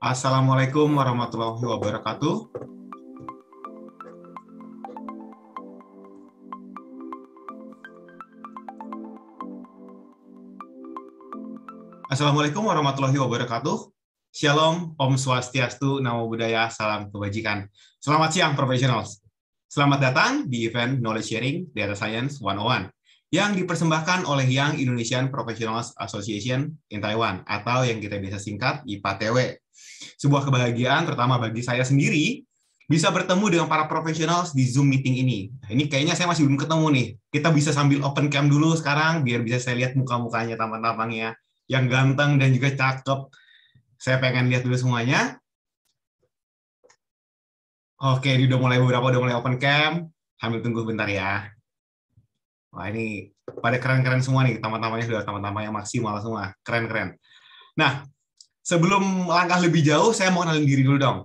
Assalamualaikum warahmatullahi wabarakatuh. Assalamualaikum warahmatullahi wabarakatuh. Shalom, Om Swastiastu, Namo Buddhaya, Salam Kebajikan. Selamat siang, professionals. Selamat datang di event Knowledge Sharing Data Science 101 yang dipersembahkan oleh Young Indonesian Professionals Association in Taiwan atau yang kita bisa singkat IPATW. Sebuah kebahagiaan terutama bagi saya sendiri bisa bertemu dengan para profesional di Zoom meeting ini. Nah, ini kayaknya saya masih belum ketemu nih. Kita bisa sambil open cam dulu sekarang biar bisa saya lihat muka-mukanya, tampang-tampangnya yang ganteng dan juga cakep. Saya pengen lihat dulu semuanya. Oke, ini udah mulai beberapa udah mulai open cam. Sambil tunggu bentar ya. Wah ini pada keren-keren semua nih, teman-temannya sudah teman teman yang maksimal semua, keren-keren. Nah, sebelum langkah lebih jauh, saya mau kenalin diri dulu dong.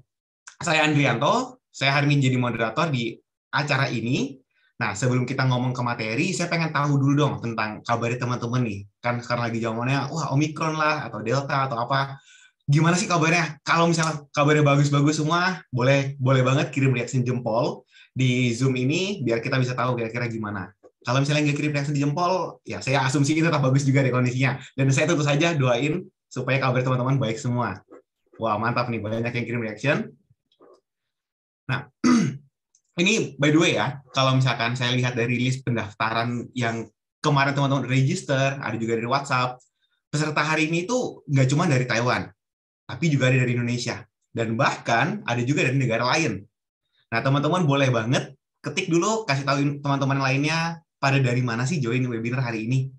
Saya Andrianto, saya hari ini jadi moderator di acara ini. Nah, sebelum kita ngomong ke materi, saya pengen tahu dulu dong tentang kabar teman-teman nih. Kan sekarang lagi zamannya, wah Omikron lah, atau Delta, atau apa. Gimana sih kabarnya? Kalau misalnya kabarnya bagus-bagus semua, boleh boleh banget kirim reaksi jempol di Zoom ini, biar kita bisa tahu kira-kira gimana kalau misalnya nggak kirim reaksi di jempol, ya saya asumsi itu tetap bagus juga deh kondisinya. Dan saya tentu saja doain supaya kabar teman-teman baik semua. Wah, mantap nih, banyak yang kirim reaction. Nah, ini by the way ya, kalau misalkan saya lihat dari list pendaftaran yang kemarin teman-teman register, ada juga dari WhatsApp, peserta hari ini itu nggak cuma dari Taiwan, tapi juga ada dari Indonesia. Dan bahkan ada juga dari negara lain. Nah, teman-teman boleh banget ketik dulu, kasih tahu teman-teman lainnya pada dari mana sih join webinar hari ini?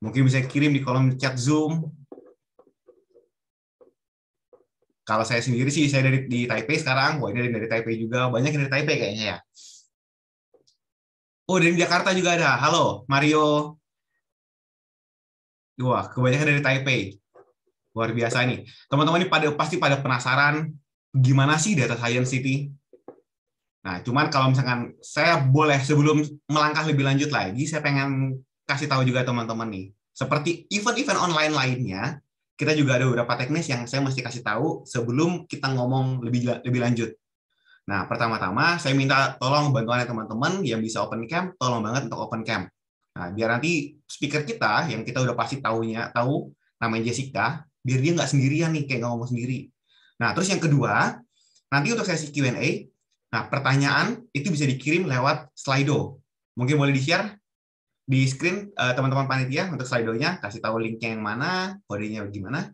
Mungkin bisa kirim di kolom chat Zoom. Kalau saya sendiri sih, saya dari di Taipei sekarang. Wah, ini dari Taipei juga. Banyak yang dari Taipei kayaknya ya. Oh, dari Jakarta juga ada. Halo, Mario. Wah, kebanyakan dari Taipei. Luar biasa nih. Teman-teman ini pada pasti pada penasaran gimana sih data science city? Nah, cuman kalau misalkan saya boleh sebelum melangkah lebih lanjut lagi, saya pengen kasih tahu juga teman-teman nih. Seperti event-event online lainnya, kita juga ada beberapa teknis yang saya mesti kasih tahu sebelum kita ngomong lebih lebih lanjut. Nah, pertama-tama saya minta tolong bantuannya teman-teman yang bisa open cam, tolong banget untuk open cam. Nah, biar nanti speaker kita yang kita udah pasti tahunya tahu namanya Jessica, biar dia nggak sendirian nih kayak ngomong sendiri. Nah, terus yang kedua, nanti untuk sesi Q&A Nah, pertanyaan itu bisa dikirim lewat Slido. Mungkin boleh di-share di screen eh, teman-teman panitia untuk Slido-nya, kasih tahu linknya yang mana, kodenya bagaimana.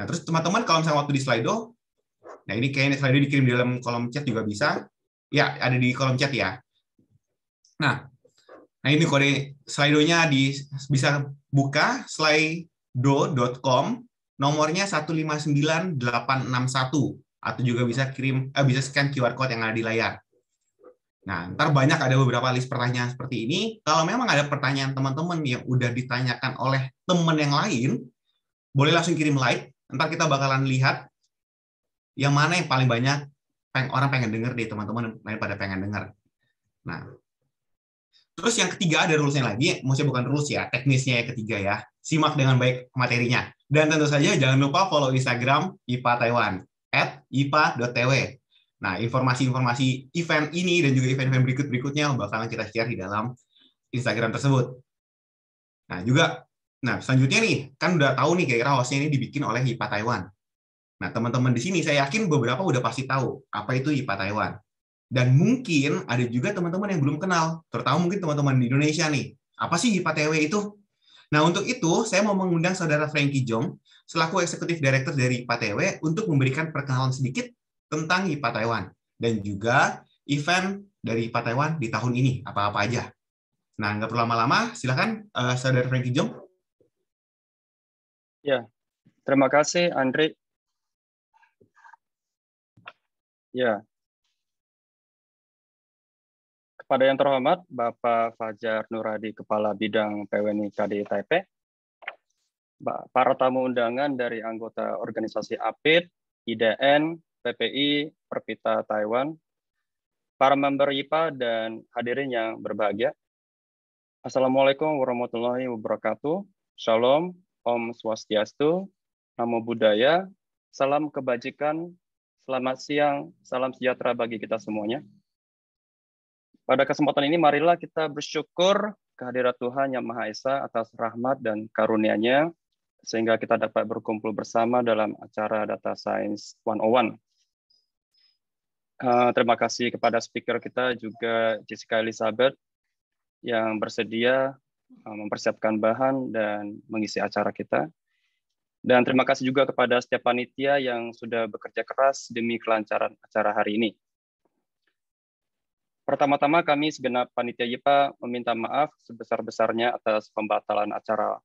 Nah, terus teman-teman kalau misalnya waktu di Slido, nah ini kayaknya Slido dikirim di dalam kolom chat juga bisa. Ya, ada di kolom chat ya. Nah, nah ini kode Slido-nya di bisa buka slido.com nomornya 159861 atau juga bisa kirim eh, bisa scan QR code yang ada di layar. Nah, ntar banyak ada beberapa list pertanyaan seperti ini. Kalau memang ada pertanyaan teman-teman yang udah ditanyakan oleh teman yang lain, boleh langsung kirim like. Ntar kita bakalan lihat yang mana yang paling banyak orang pengen dengar deh teman-teman lain pada pengen dengar. Nah, Terus yang ketiga ada rulesnya lagi, maksudnya bukan rules ya, teknisnya yang ketiga ya. Simak dengan baik materinya. Dan tentu saja jangan lupa follow Instagram IPA Taiwan, at ipa.tw. Nah, informasi-informasi event ini dan juga event-event berikut-berikutnya bakalan kita share di dalam Instagram tersebut. Nah, juga, nah selanjutnya nih, kan udah tahu nih kira-kira hostnya ini dibikin oleh IPA Taiwan. Nah, teman-teman di sini saya yakin beberapa udah pasti tahu apa itu IPA Taiwan. Dan mungkin ada juga teman-teman yang belum kenal, terutama mungkin teman-teman di Indonesia nih. Apa sih TW itu? Nah, untuk itu saya mau mengundang saudara Frankie Jong selaku eksekutif director dari TW untuk memberikan perkenalan sedikit tentang HIPA Taiwan dan juga event dari HIPA Taiwan di tahun ini apa-apa aja. Nah, nggak perlu lama-lama, silakan uh, saudara Frankie Jong. Ya, terima kasih Andre. Ya, kepada yang terhormat Bapak Fajar Nuradi, Kepala Bidang PWNI KDI Taipei, para tamu undangan dari anggota organisasi APIT, IDN, PPI, Perpita Taiwan, para member IPA dan hadirin yang berbahagia. Assalamualaikum warahmatullahi wabarakatuh. Shalom, Om Swastiastu, Namo Buddhaya, salam kebajikan, selamat siang, salam sejahtera bagi kita semuanya. Pada kesempatan ini marilah kita bersyukur kehadirat Tuhan Yang Maha Esa atas rahmat dan karunia-Nya sehingga kita dapat berkumpul bersama dalam acara Data Science 101. Uh, eh, terima kasih kepada speaker kita juga Jessica Elizabeth yang bersedia eh, mempersiapkan bahan dan mengisi acara kita. Dan terima kasih juga kepada setiap panitia yang sudah bekerja keras demi kelancaran acara hari ini. Pertama-tama kami segenap panitia YIPA meminta maaf sebesar-besarnya atas pembatalan acara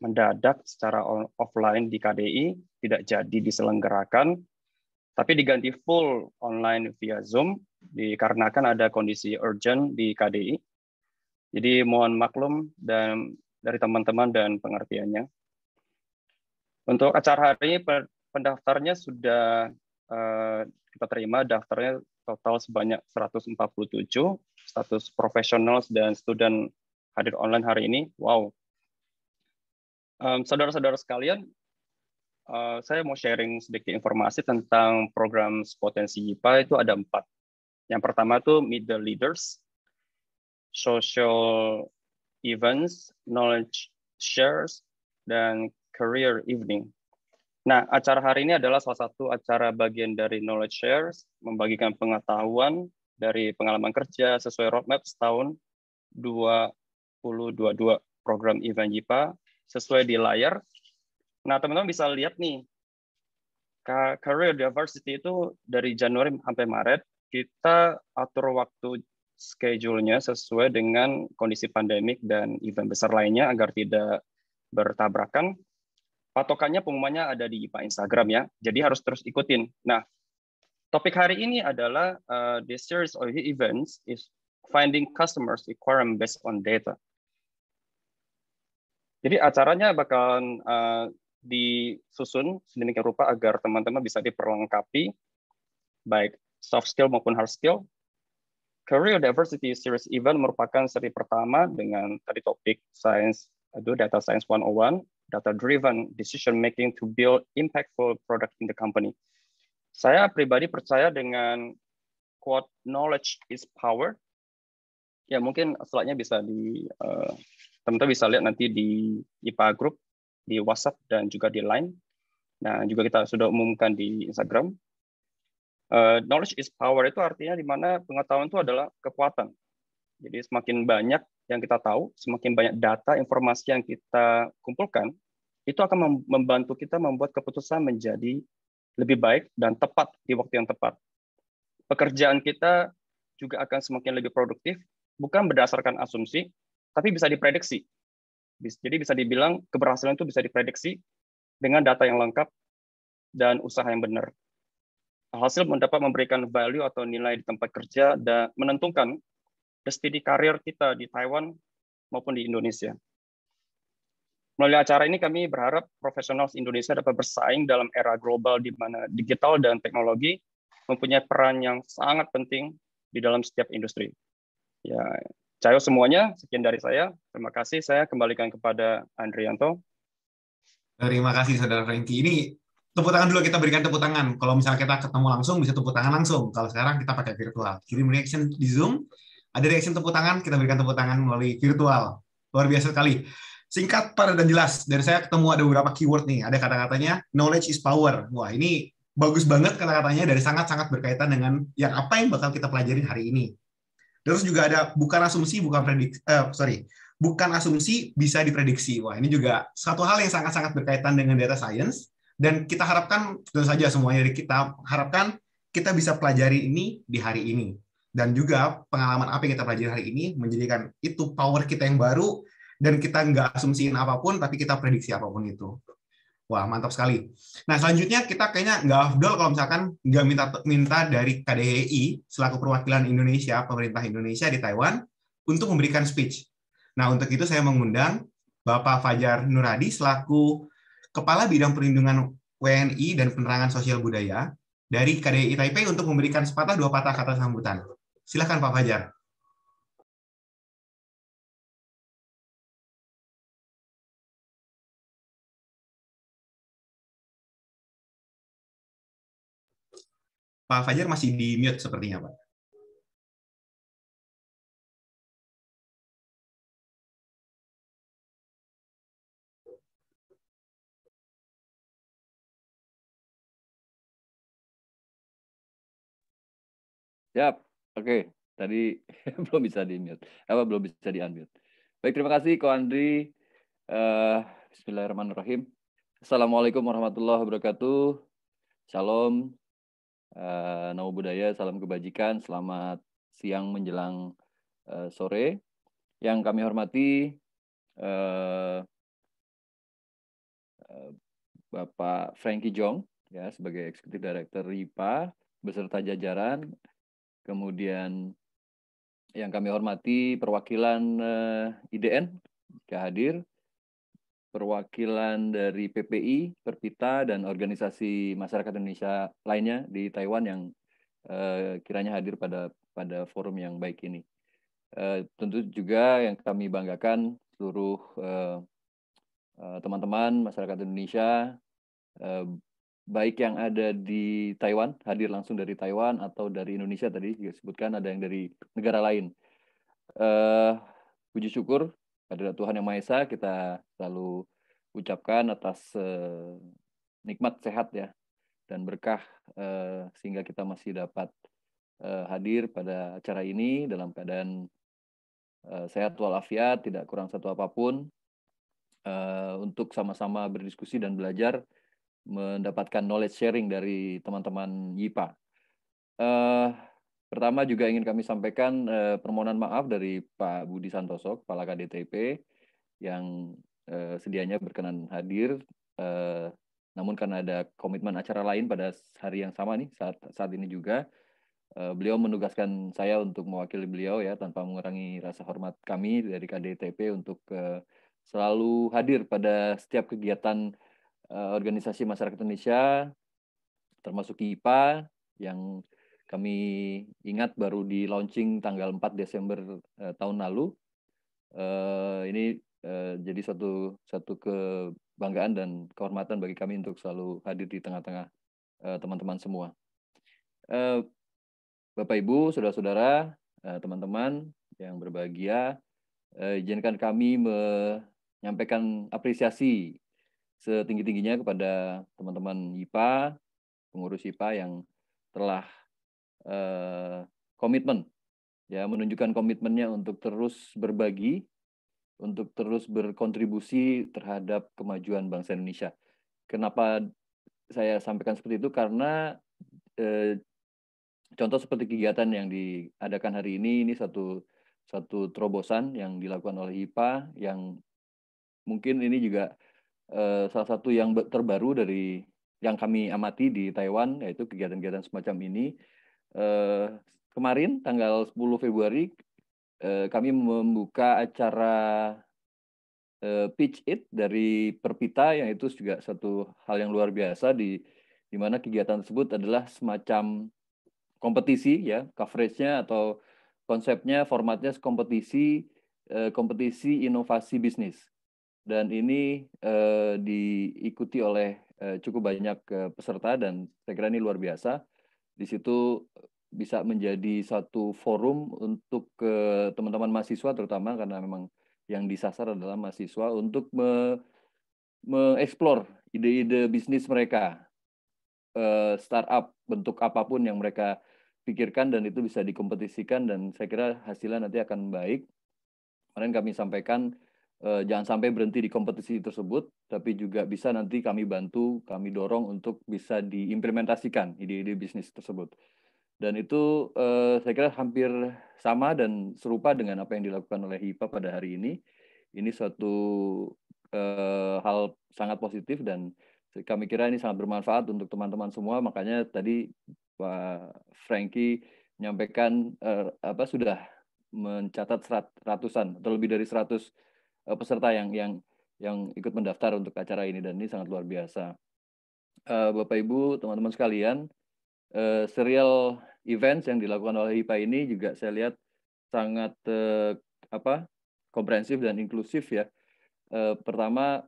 mendadak secara offline di KDI, tidak jadi diselenggarakan, tapi diganti full online via Zoom dikarenakan ada kondisi urgent di KDI. Jadi mohon maklum dan dari teman-teman dan pengertiannya. Untuk acara hari ini pendaftarnya sudah eh, kita terima daftarnya total sebanyak 147 status profesional dan student hadir online hari ini. Wow. Saudara-saudara um, sekalian, uh, saya mau sharing sedikit informasi tentang program potensi IPA itu ada empat. Yang pertama itu middle leaders, social events, knowledge shares, dan career evening. Nah, acara hari ini adalah salah satu acara bagian dari Knowledge Shares, membagikan pengetahuan dari pengalaman kerja sesuai roadmap setahun 2022 program Event JIPA sesuai di layar. Nah, teman-teman bisa lihat nih, Career Diversity itu dari Januari sampai Maret, kita atur waktu schedule-nya sesuai dengan kondisi pandemik dan event besar lainnya agar tidak bertabrakan patokannya pengumumannya ada di IPA Instagram ya. Jadi harus terus ikutin. Nah, topik hari ini adalah uh, the series of events is finding customers requirement based on data. Jadi acaranya bakalan uh, disusun sedemikian rupa agar teman-teman bisa diperlengkapi baik soft skill maupun hard skill. Career Diversity Series Event merupakan seri pertama dengan tadi topik science, aduh, data science 101 data-driven decision making to build impactful product in the company. Saya pribadi percaya dengan quote knowledge is power. Ya mungkin slide bisa di teman eh, teman-teman bisa lihat nanti di IPA Group, di WhatsApp dan juga di Line. Nah juga kita sudah umumkan di Instagram. Uh, knowledge is power itu artinya di mana pengetahuan itu adalah kekuatan. Jadi semakin banyak yang kita tahu, semakin banyak data, informasi yang kita kumpulkan, itu akan membantu kita membuat keputusan menjadi lebih baik dan tepat di waktu yang tepat. Pekerjaan kita juga akan semakin lebih produktif, bukan berdasarkan asumsi, tapi bisa diprediksi. Jadi bisa dibilang keberhasilan itu bisa diprediksi dengan data yang lengkap dan usaha yang benar. Hasil mendapat memberikan value atau nilai di tempat kerja dan menentukan the karir kita di Taiwan maupun di Indonesia. Melalui acara ini kami berharap profesional Indonesia dapat bersaing dalam era global di mana digital dan teknologi mempunyai peran yang sangat penting di dalam setiap industri. Ya, cayo semuanya, sekian dari saya. Terima kasih, saya kembalikan kepada Andrianto. Terima kasih Saudara Franky. Ini tepuk tangan dulu kita berikan tepuk tangan. Kalau misalnya kita ketemu langsung bisa tepuk tangan langsung. Kalau sekarang kita pakai virtual. Kirim reaction di Zoom. Ada reaction tepuk tangan, kita berikan tepuk tangan melalui virtual. Luar biasa sekali. Singkat, padat, dan jelas. Dari saya ketemu ada beberapa keyword nih. Ada kata-katanya, knowledge is power. Wah, ini bagus banget kata-katanya dari sangat-sangat berkaitan dengan yang apa yang bakal kita pelajarin hari ini. Terus juga ada bukan asumsi, bukan prediksi, eh, sorry, bukan asumsi bisa diprediksi. Wah, ini juga satu hal yang sangat-sangat berkaitan dengan data science dan kita harapkan tentu saja semuanya dari kita harapkan kita bisa pelajari ini di hari ini dan juga pengalaman apa yang kita pelajari hari ini menjadikan itu power kita yang baru dan kita nggak asumsiin apapun tapi kita prediksi apapun itu wah mantap sekali nah selanjutnya kita kayaknya nggak afdol kalau misalkan nggak minta minta dari KDHI e selaku perwakilan Indonesia pemerintah Indonesia di Taiwan untuk memberikan speech nah untuk itu saya mengundang Bapak Fajar Nuradi selaku Kepala Bidang Perlindungan WNI dan Penerangan Sosial Budaya dari KDI e Taipei untuk memberikan sepatah dua patah kata sambutan. Silakan Pak Fajar. Pak Fajar masih di mute sepertinya, Pak. Ya. Oke, tadi belum bisa di-mute. Apa belum bisa di-unmute. Baik, terima kasih Ko Andri. Uh, Bismillahirrahmanirrahim. Assalamualaikum warahmatullahi wabarakatuh. Shalom. Uh, eh, Namo budaya, salam kebajikan. Selamat siang menjelang uh, sore. Yang kami hormati uh, Bapak Frankie Jong ya sebagai eksekutif direktur RIPA beserta jajaran Kemudian yang kami hormati perwakilan uh, eh, IDN jika hadir, perwakilan dari PPI, Perpita dan organisasi masyarakat Indonesia lainnya di Taiwan yang uh, kiranya hadir pada pada forum yang baik ini. uh, tentu juga yang kami banggakan seluruh teman-teman masyarakat Indonesia baik yang ada di Taiwan, hadir langsung dari Taiwan atau dari Indonesia tadi juga sebutkan ada yang dari negara lain. Uh, puji syukur kepada Tuhan Yang Maha Esa kita selalu ucapkan atas uh, nikmat sehat ya dan berkah uh, sehingga kita masih dapat uh, hadir pada acara ini dalam keadaan uh, sehat walafiat, tidak kurang satu apapun uh, untuk sama-sama berdiskusi dan belajar mendapatkan knowledge sharing dari teman-teman YIPA. Uh, eh, pertama juga ingin kami sampaikan uh, permohonan maaf dari Pak Budi Santoso, Kepala KDTP, yang uh, sedianya berkenan hadir. Uh, namun karena ada komitmen acara lain pada hari yang sama nih saat saat ini juga, uh, beliau menugaskan saya untuk mewakili beliau ya tanpa mengurangi rasa hormat kami dari KDTP untuk uh, selalu hadir pada setiap kegiatan Eh, organisasi masyarakat Indonesia, termasuk IPA yang kami ingat baru di launching tanggal 4 Desember uh, tahun lalu. Uh, ini uh, jadi satu satu kebanggaan dan kehormatan bagi kami untuk selalu hadir di tengah-tengah teman-teman semua. Bapak Ibu, saudara-saudara, teman-teman yang berbahagia, izinkan kami menyampaikan apresiasi setinggi-tingginya kepada teman-teman IPA, pengurus IPA yang telah komitmen eh, komitmen ya menunjukkan komitmennya untuk terus berbagi, untuk terus berkontribusi terhadap kemajuan bangsa Indonesia. Kenapa saya sampaikan seperti itu karena eh, contoh seperti kegiatan yang diadakan hari ini ini satu satu terobosan yang dilakukan oleh IPA yang mungkin ini juga Eh, salah satu yang terbaru dari yang kami amati di Taiwan yaitu kegiatan-kegiatan semacam ini. uh, kemarin tanggal 10 Februari uh, kami membuka acara uh, Pitch It dari Perpita yang itu juga satu hal yang luar biasa di di mana kegiatan tersebut adalah semacam kompetisi ya coveragenya atau konsepnya formatnya kompetisi kompetisi inovasi bisnis dan ini uh, diikuti oleh uh, cukup banyak uh, peserta dan saya kira ini luar biasa. Di situ bisa menjadi satu forum untuk teman-teman mahasiswa terutama karena memang yang disasar adalah mahasiswa untuk me mengeksplor ide-ide bisnis mereka, uh, startup bentuk apapun yang mereka pikirkan dan itu bisa dikompetisikan dan saya kira hasilnya nanti akan baik. Kemarin kami sampaikan eh, jangan sampai berhenti di kompetisi tersebut, tapi juga bisa nanti kami bantu, kami dorong untuk bisa diimplementasikan ide-ide bisnis tersebut. Dan itu eh, saya kira hampir sama dan serupa dengan apa yang dilakukan oleh HIPA pada hari ini. Ini suatu eh, hal sangat positif dan kami kira ini sangat bermanfaat untuk teman-teman semua. Makanya tadi Pak Franky menyampaikan eh, apa sudah mencatat serat, ratusan atau lebih dari seratus uh, peserta yang yang yang ikut mendaftar untuk acara ini dan ini sangat luar biasa. Uh, Bapak Ibu, teman-teman sekalian, uh, serial events yang dilakukan oleh IPA ini juga saya lihat sangat uh, apa? komprehensif dan inklusif ya. Uh, pertama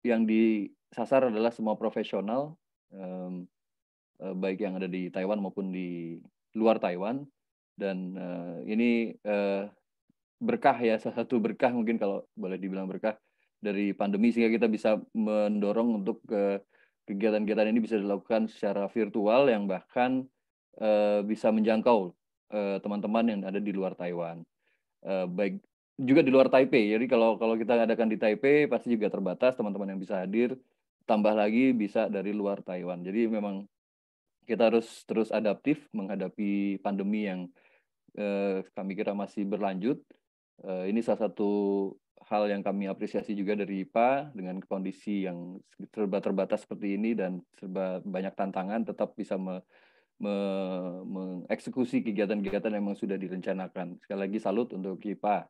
yang disasar adalah semua profesional um, uh, baik yang ada di Taiwan maupun di luar Taiwan dan uh, ini uh, berkah ya salah satu berkah mungkin kalau boleh dibilang berkah dari pandemi sehingga kita bisa mendorong untuk eh, kegiatan-kegiatan ini bisa dilakukan secara virtual yang bahkan eh, bisa menjangkau eh, teman-teman yang ada di luar Taiwan baik juga di luar Taipei jadi kalau kalau kita adakan di Taipei pasti juga terbatas teman-teman yang bisa hadir tambah lagi bisa dari luar Taiwan jadi memang kita harus terus adaptif menghadapi pandemi yang kami kira masih berlanjut Eh, ini salah satu hal yang kami apresiasi juga dari IPA dengan kondisi yang serba terbatas seperti ini dan serba banyak tantangan tetap bisa me, me, mengeksekusi kegiatan-kegiatan yang memang sudah direncanakan. Sekali lagi salut untuk IPA.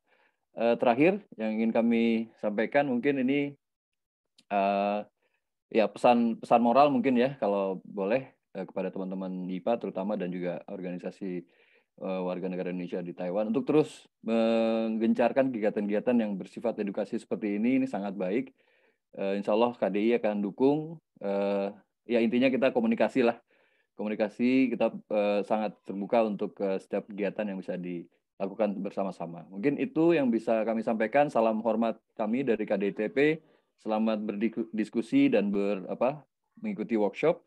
Eh, terakhir yang ingin kami sampaikan mungkin ini uh, ya pesan pesan moral mungkin ya kalau boleh uh, kepada teman-teman IPA terutama dan juga organisasi Eh, warga negara Indonesia di Taiwan untuk terus menggencarkan kegiatan-kegiatan yang bersifat edukasi seperti ini ini sangat baik. Eh, insya Allah KDI akan dukung. Eh, ya intinya kita komunikasi lah, komunikasi kita sangat terbuka untuk setiap kegiatan yang bisa dilakukan bersama-sama. Mungkin itu yang bisa kami sampaikan. Salam hormat kami dari KDTP Selamat berdiskusi dan ber apa mengikuti workshop.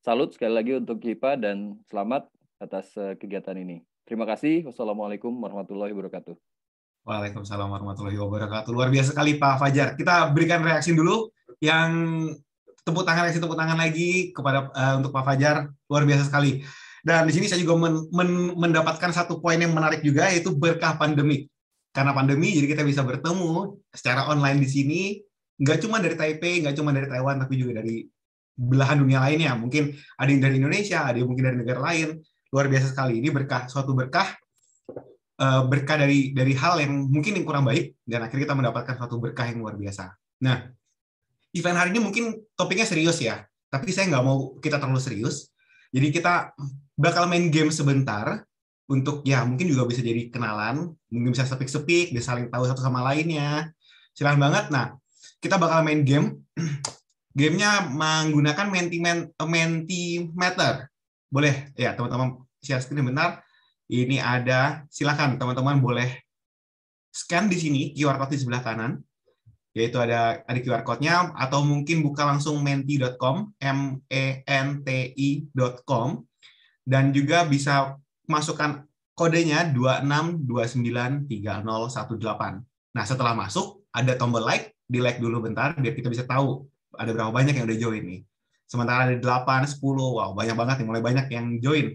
Salut sekali lagi untuk KIPA dan selamat atas kegiatan ini. Terima kasih. Wassalamualaikum warahmatullahi wabarakatuh. Waalaikumsalam warahmatullahi wabarakatuh. Luar biasa sekali Pak Fajar. Kita berikan reaksi dulu yang tepuk tangan reaksi tepuk tangan lagi kepada uh, untuk Pak Fajar. Luar biasa sekali. Dan di sini saya juga men, men, mendapatkan satu poin yang menarik juga yaitu berkah pandemi. Karena pandemi jadi kita bisa bertemu secara online di sini Gak cuma dari Taipei, gak cuma dari Taiwan tapi juga dari belahan dunia lainnya. Mungkin ada yang dari Indonesia, ada yang mungkin dari negara lain luar biasa sekali. Ini berkah, suatu berkah eh, berkah dari dari hal yang mungkin yang kurang baik dan akhirnya kita mendapatkan suatu berkah yang luar biasa. Nah, event hari ini mungkin topiknya serius ya, tapi saya nggak mau kita terlalu serius. Jadi kita bakal main game sebentar untuk ya mungkin juga bisa jadi kenalan, mungkin bisa sepik-sepik, bisa saling tahu satu sama lainnya. Silahkan banget. Nah, kita bakal main game. Gamenya menggunakan mentimeter. Boleh ya teman-teman share screen benar Ini ada, silakan teman-teman boleh scan di sini QR code di sebelah kanan, yaitu ada ada QR code-nya atau mungkin buka langsung menti.com, m e n t i.com dan juga bisa masukkan kodenya 26293018. Nah, setelah masuk ada tombol like, di like dulu bentar biar kita bisa tahu ada berapa banyak yang udah join nih. Sementara ada 8, 10, wow banyak banget nih, mulai banyak yang join.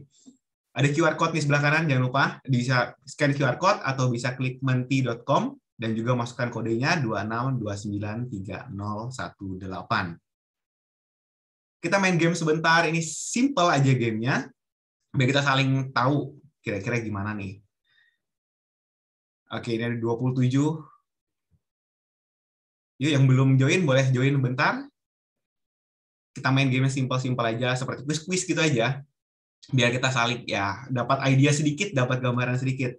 Ada QR code di sebelah kanan, jangan lupa bisa scan QR code atau bisa klik menti.com dan juga masukkan kodenya 26293018. Kita main game sebentar, ini simple aja gamenya, biar kita saling tahu kira-kira gimana nih. Oke, ini ada 27. Yuk, yang belum join boleh join bentar kita main game simpel-simpel aja seperti quiz-quiz gitu aja biar kita salik ya dapat ide sedikit dapat gambaran sedikit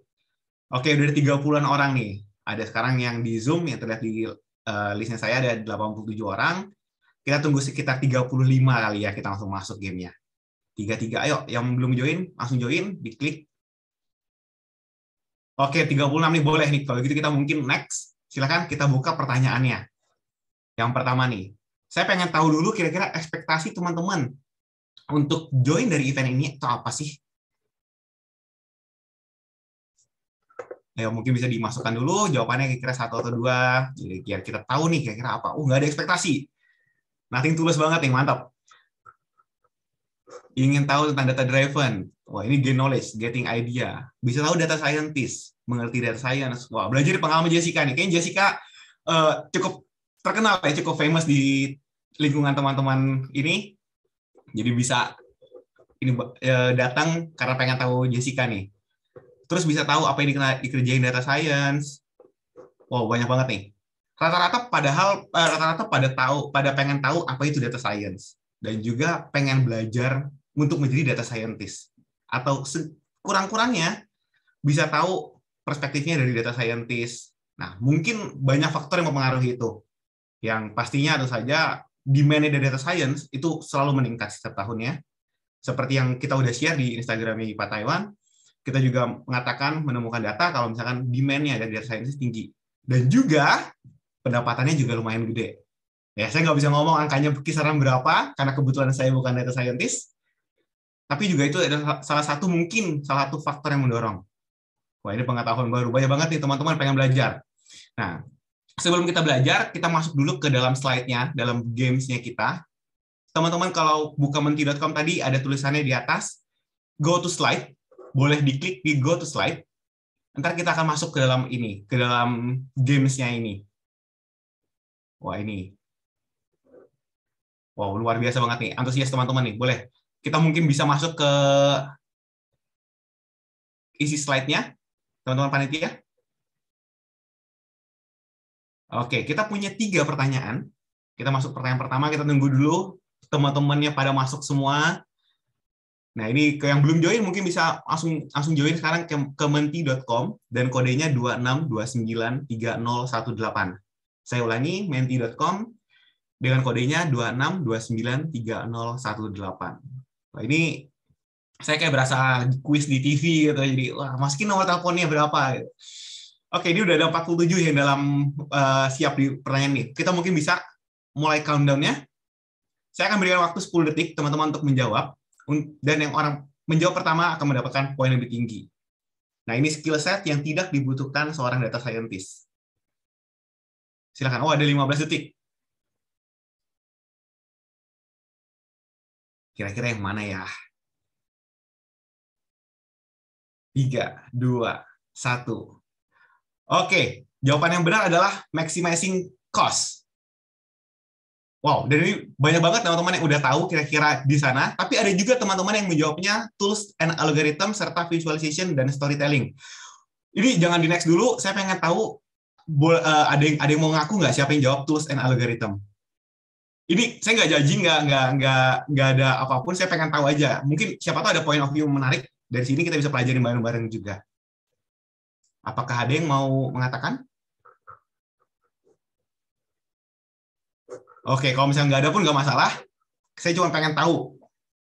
oke udah 30-an orang nih ada sekarang yang di Zoom yang terlihat di uh, listnya saya ada 87 orang kita tunggu sekitar 35 kali ya kita langsung masuk gamenya tiga-tiga ayo yang belum join langsung join diklik oke tiga puluh enam nih boleh nih kalau gitu kita mungkin next silakan kita buka pertanyaannya yang pertama nih saya pengen tahu dulu kira-kira ekspektasi teman-teman untuk join dari event ini atau apa sih? Ya mungkin bisa dimasukkan dulu jawabannya kira-kira satu atau dua. Jadi biar kita tahu nih kira-kira apa. Oh nggak ada ekspektasi. Nothing tulus banget yang mantap. Ingin tahu tentang data driven. Wah ini gain knowledge, getting idea. Bisa tahu data scientist, mengerti data science. Wah belajar pengalaman Jessica nih. Kayaknya Jessica uh, cukup terkenal ya cukup famous di lingkungan teman-teman ini jadi bisa ini e, datang karena pengen tahu Jessica nih terus bisa tahu apa yang dikenal, dikerjain data science wow banyak banget nih rata-rata padahal e, rata-rata pada tahu pada pengen tahu apa itu data science dan juga pengen belajar untuk menjadi data scientist atau kurang-kurangnya bisa tahu perspektifnya dari data scientist. Nah, mungkin banyak faktor yang mempengaruhi itu yang pastinya tentu saja demand dari data science itu selalu meningkat setiap tahunnya. Seperti yang kita udah share di Instagram IPA Taiwan, kita juga mengatakan menemukan data kalau misalkan demand-nya dari data science tinggi. Dan juga pendapatannya juga lumayan gede. Ya, saya nggak bisa ngomong angkanya kisaran berapa, karena kebetulan saya bukan data scientist. Tapi juga itu adalah salah satu mungkin, salah satu faktor yang mendorong. Wah, ini pengetahuan baru. Banyak banget nih teman-teman pengen belajar. Nah, sebelum kita belajar, kita masuk dulu ke dalam slide-nya, dalam games-nya kita. Teman-teman kalau buka menti.com tadi ada tulisannya di atas, go to slide, boleh diklik di go to slide. Ntar kita akan masuk ke dalam ini, ke dalam games-nya ini. Wah ini. Wow, luar biasa banget nih. Antusias teman-teman nih, boleh. Kita mungkin bisa masuk ke isi slide-nya, teman-teman panitia. Oke, kita punya tiga pertanyaan. Kita masuk pertanyaan pertama, kita tunggu dulu teman-temannya pada masuk semua. Nah, ini ke yang belum join mungkin bisa langsung langsung join sekarang ke kementi.com dan kodenya 26293018. Saya ulangi menti.com dengan kodenya 26293018. Nah, ini saya kayak berasa kuis di TV gitu jadi wah masukin nomor teleponnya berapa gitu. Oke, ini udah ada 47 yang dalam uh, siap di pertanyaan nih. Kita mungkin bisa mulai countdown-nya. Saya akan berikan waktu 10 detik teman-teman untuk menjawab. Dan yang orang menjawab pertama akan mendapatkan poin lebih tinggi. Nah, ini skill set yang tidak dibutuhkan seorang data scientist. Silakan. Oh, ada 15 detik. Kira-kira yang mana ya? 3, 2, 1. Oke, jawaban yang benar adalah maximizing cost. Wow, dan ini banyak banget teman-teman yang udah tahu kira-kira di sana. Tapi ada juga teman-teman yang menjawabnya tools and algorithm serta visualization dan storytelling. Ini jangan di next dulu. Saya pengen tahu eh, ada yang ada yang mau ngaku nggak siapa yang jawab tools and algorithm? Ini saya nggak janji nggak nggak nggak nggak ada apapun. Saya pengen tahu aja. Mungkin siapa tahu ada point of view menarik dari sini kita bisa pelajari bareng-bareng juga. Apakah ada yang mau mengatakan? Oke, kalau misalnya nggak ada pun nggak masalah. Saya cuma pengen tahu,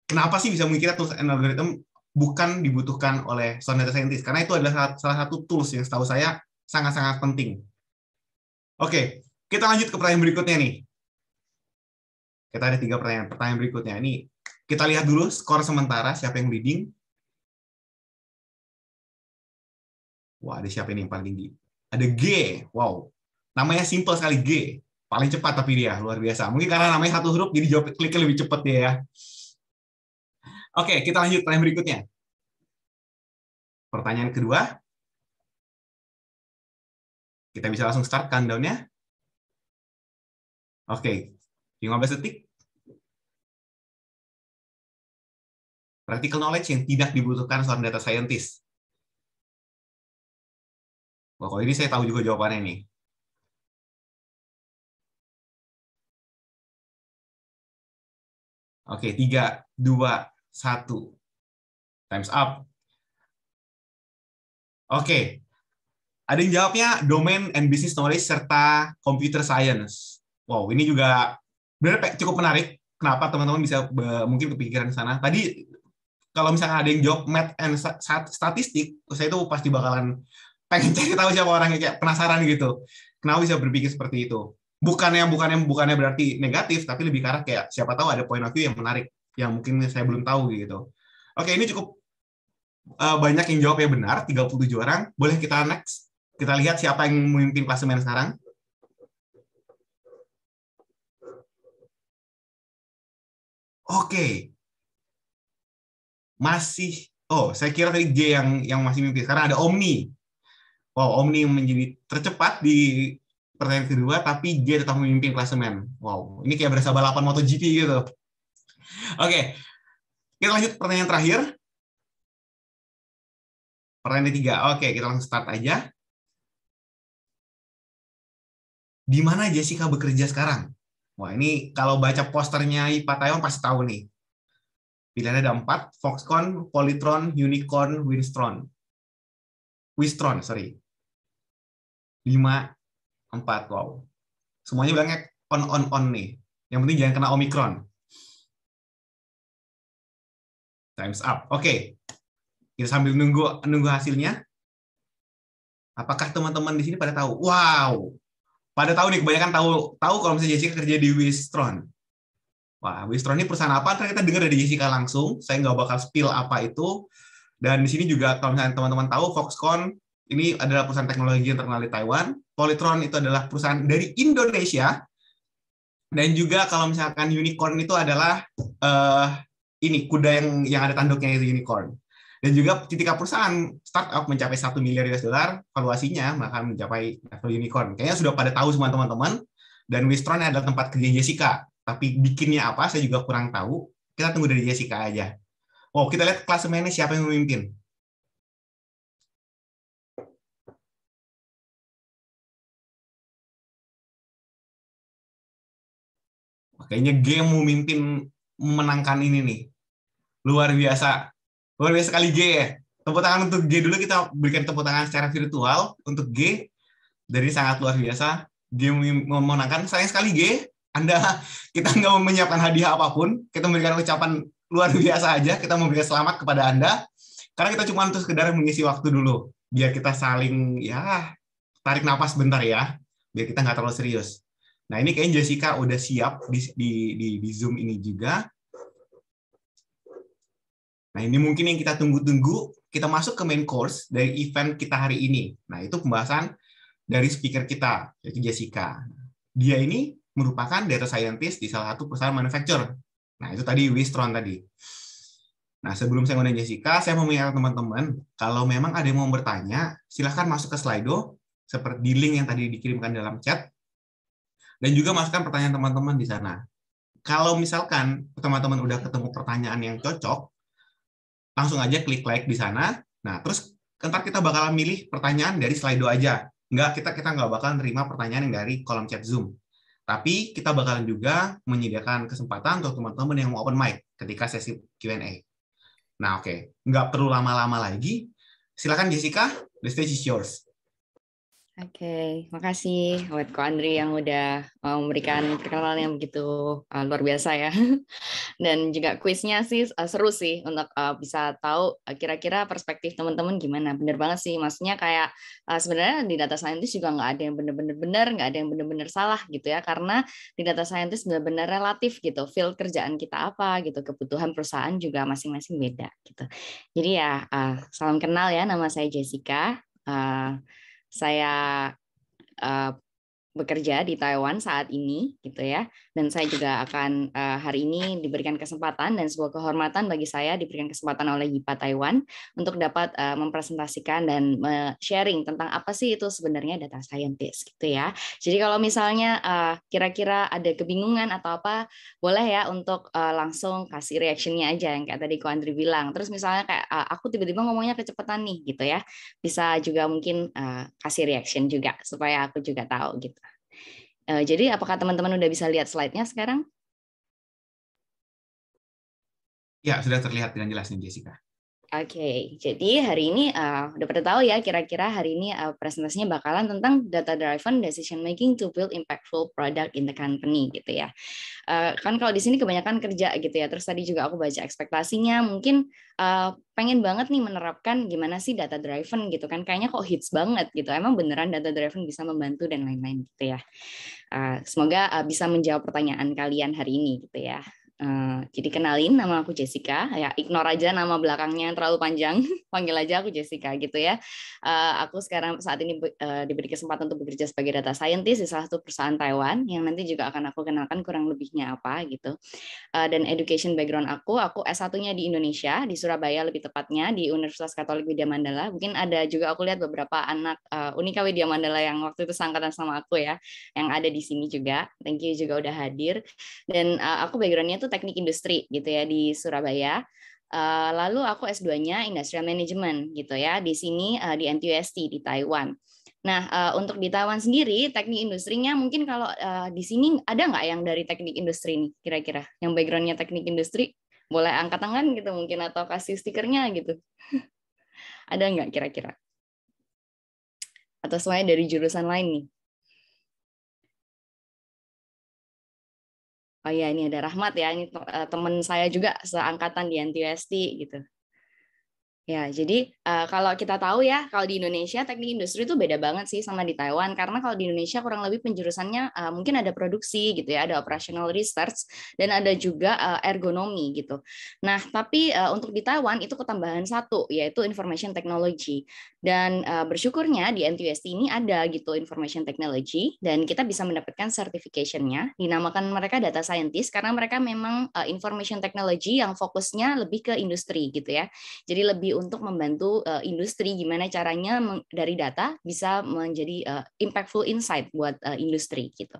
kenapa sih bisa mungkin tools and algorithm bukan dibutuhkan oleh sound data scientist? Karena itu adalah salah satu tools yang setahu saya sangat-sangat penting. Oke, kita lanjut ke pertanyaan berikutnya nih. Kita ada tiga pertanyaan. Pertanyaan berikutnya ini kita lihat dulu skor sementara siapa yang leading. Wah, ada siapa ini yang paling tinggi? Ada G. Wow. Namanya simple sekali G. Paling cepat tapi dia luar biasa. Mungkin karena namanya satu huruf jadi jawab kliknya lebih cepat dia ya. Oke, kita lanjut pertanyaan berikutnya. Pertanyaan kedua. Kita bisa langsung start countdown-nya. Oke, 15 detik. Practical knowledge yang tidak dibutuhkan seorang data scientist. Wah, kalau ini saya tahu juga jawabannya nih. Oke, tiga, dua, satu. Time's up. Oke. Ada yang jawabnya domain and business knowledge serta computer science. Wow, ini juga benar cukup menarik. Kenapa teman-teman bisa mungkin kepikiran sana? Tadi kalau misalnya ada yang jawab math and statistik, saya itu pasti bakalan pengen cari tahu siapa orangnya kayak penasaran gitu kenapa bisa berpikir seperti itu bukannya bukannya bukannya berarti negatif tapi lebih karena kayak siapa tahu ada poin of view yang menarik yang mungkin saya belum tahu gitu oke ini cukup uh, banyak yang jawab yang benar 37 orang boleh kita next kita lihat siapa yang memimpin klasemen sekarang Oke. Masih oh, saya kira tadi J yang yang masih mimpi. Sekarang ada Omni. Wow, Omni menjadi tercepat di pertandingan kedua, tapi dia tetap memimpin klasemen. Wow, ini kayak berasa balapan MotoGP gitu. Oke, okay. kita lanjut pertanyaan terakhir. Pertanyaan ketiga, oke okay, kita langsung start aja. Di mana Jessica bekerja sekarang? Wah ini kalau baca posternya Ipa Taiwan pasti tahu nih. Pilihannya ada empat, Foxconn, Polytron, Unicorn, Winstron. Wistron, sorry lima, empat, wow. Semuanya bilangnya on, on, on nih. Yang penting jangan kena Omikron. Time's up. Oke. Okay. Kita sambil nunggu nunggu hasilnya. Apakah teman-teman di sini pada tahu? Wow. Pada tahu nih, kebanyakan tahu tahu kalau misalnya Jessica kerja di Wistron. Wah, Wistron ini perusahaan apa? ternyata kita dengar dari Jessica langsung. Saya nggak bakal spill apa itu. Dan di sini juga kalau misalnya teman-teman tahu, Foxconn ini adalah perusahaan teknologi yang terkenal di Taiwan. Polytron itu adalah perusahaan dari Indonesia. Dan juga kalau misalkan unicorn itu adalah uh, ini kuda yang yang ada tanduknya itu unicorn. Dan juga ketika perusahaan startup mencapai satu miliar US dollar, valuasinya maka mencapai level unicorn. Kayaknya sudah pada tahu semua teman-teman. Dan Wistron adalah tempat kerja Jessica. Tapi bikinnya apa saya juga kurang tahu. Kita tunggu dari Jessica aja. Oh, kita lihat kelas klasemennya siapa yang memimpin. kayaknya game memimpin menangkan ini nih. Luar biasa. Luar biasa sekali G ya. Tepuk tangan untuk G dulu kita berikan tepuk tangan secara virtual untuk G. Dari sangat luar biasa. G mau memenangkan. Sayang sekali G, Anda kita nggak menyiapkan hadiah apapun. Kita memberikan ucapan luar biasa aja. Kita memberikan selamat kepada Anda. Karena kita cuma untuk sekedar mengisi waktu dulu. Biar kita saling ya tarik nafas bentar ya. Biar kita nggak terlalu serius. Nah, ini kayaknya Jessica udah siap di, di, di, di Zoom ini juga. Nah, ini mungkin yang kita tunggu-tunggu. Kita masuk ke main course dari event kita hari ini. Nah, itu pembahasan dari speaker kita, yaitu Jessica. Dia ini merupakan data scientist di salah satu perusahaan manufacturer. Nah, itu tadi Wistron tadi. Nah, sebelum saya ngundang Jessica, saya mau mengingatkan teman-teman, kalau memang ada yang mau bertanya, silahkan masuk ke Slido, seperti di link yang tadi dikirimkan dalam chat, dan juga masukkan pertanyaan teman-teman di sana. Kalau misalkan teman-teman udah ketemu pertanyaan yang cocok, langsung aja klik like di sana. Nah, terus ntar kita bakalan milih pertanyaan dari Slido aja. Enggak, kita kita nggak bakalan terima pertanyaan yang dari kolom chat Zoom. Tapi kita bakalan juga menyediakan kesempatan untuk teman-teman yang mau open mic ketika sesi Q&A. Nah, oke. Okay. Nggak perlu lama-lama lagi. Silakan Jessica, the stage is yours. Oke, okay. makasih buat Ko Andri yang udah uh, memberikan perkenalan yang begitu uh, luar biasa ya. Dan juga kuisnya sih uh, seru sih untuk uh, bisa tahu uh, kira-kira uh, perspektif teman-teman gimana. Bener banget sih, maksudnya kayak uh, sebenarnya di data scientist juga nggak ada yang bener-bener benar, nggak ada yang bener-bener salah gitu ya. Karena di data scientist bener bener relatif gitu, field kerjaan kita apa gitu, kebutuhan perusahaan juga masing-masing beda gitu. Jadi ya, uh, salam kenal ya, nama saya Jessica. Uh, saya uh, bekerja di Taiwan saat ini gitu ya dan saya juga akan uh, hari ini diberikan kesempatan dan sebuah kehormatan bagi saya diberikan kesempatan oleh YIPA Taiwan untuk dapat uh, mempresentasikan dan sharing tentang apa sih itu sebenarnya data scientist gitu ya jadi kalau misalnya kira eh, kira-kira ada kebingungan atau apa boleh ya untuk uh, langsung kasih reactionnya aja yang kayak tadi Ko Andri bilang terus misalnya kayak uh, aku tiba-tiba ngomongnya kecepatan nih gitu ya bisa juga mungkin uh, kasih reaction juga supaya aku juga tahu gitu Eh, jadi apakah teman-teman udah bisa lihat slide-nya sekarang? Ya, sudah terlihat dengan jelas nih Jessica okay. jadi hari ini uh, udah pada tahu ya kira-kira hari ini uh, eh, presentasinya bakalan tentang data-driven decision making to build impactful product in the company gitu ya. Uh, kan kalau di sini kebanyakan kerja gitu ya. Terus tadi juga aku baca ekspektasinya, mungkin uh, pengen banget nih menerapkan gimana sih data driven gitu kan. Kayaknya kok hits banget gitu. Emang beneran data driven bisa membantu dan lain-lain gitu ya. Uh, semoga uh, bisa menjawab pertanyaan kalian hari ini gitu ya. Eh, jadi kenalin nama aku Jessica, ya ignore aja nama belakangnya terlalu panjang, panggil aja aku Jessica gitu ya. Uh, aku sekarang saat ini uh, diberi kesempatan untuk bekerja sebagai data scientist di salah satu perusahaan Taiwan yang nanti juga akan aku kenalkan kurang lebihnya apa gitu. Uh, dan education background aku, aku S1-nya di Indonesia, di Surabaya lebih tepatnya di Universitas Katolik Widya Mandala. Mungkin ada juga aku lihat beberapa anak uh, Unika Widya Mandala yang waktu itu sangkatan sama aku ya, yang ada di sini juga. Thank you juga udah hadir. Dan uh, aku backgroundnya itu teknik industri gitu ya di Surabaya. Uh, lalu aku S2-nya Industrial Management gitu ya di sini uh, di NTUST di Taiwan. Nah, uh, untuk di Taiwan sendiri teknik industrinya mungkin kalau uh, di sini ada nggak yang dari teknik industri nih kira-kira yang backgroundnya teknik industri boleh angkat tangan gitu mungkin atau kasih stikernya gitu. ada nggak kira-kira? Atau semuanya dari jurusan lain nih? oh ya ini ada Rahmat ya ini eh, teman saya juga seangkatan di NTUST gitu Ya, jadi uh, kalau kita tahu ya, kalau di Indonesia teknik industri itu beda banget sih sama di Taiwan karena kalau di Indonesia kurang lebih penjurusannya uh, mungkin ada produksi gitu ya, ada operational research dan ada juga uh, ergonomi gitu. Nah, tapi uh, untuk di Taiwan itu ketambahan satu yaitu information technology dan uh, bersyukurnya di NTUST ini ada gitu information technology dan kita bisa mendapatkan certification-nya dinamakan mereka data scientist karena mereka memang uh, information technology yang fokusnya lebih ke industri gitu ya. Jadi lebih untuk membantu uh, industri gimana caranya dari data bisa menjadi uh, impactful insight buat uh, industri gitu.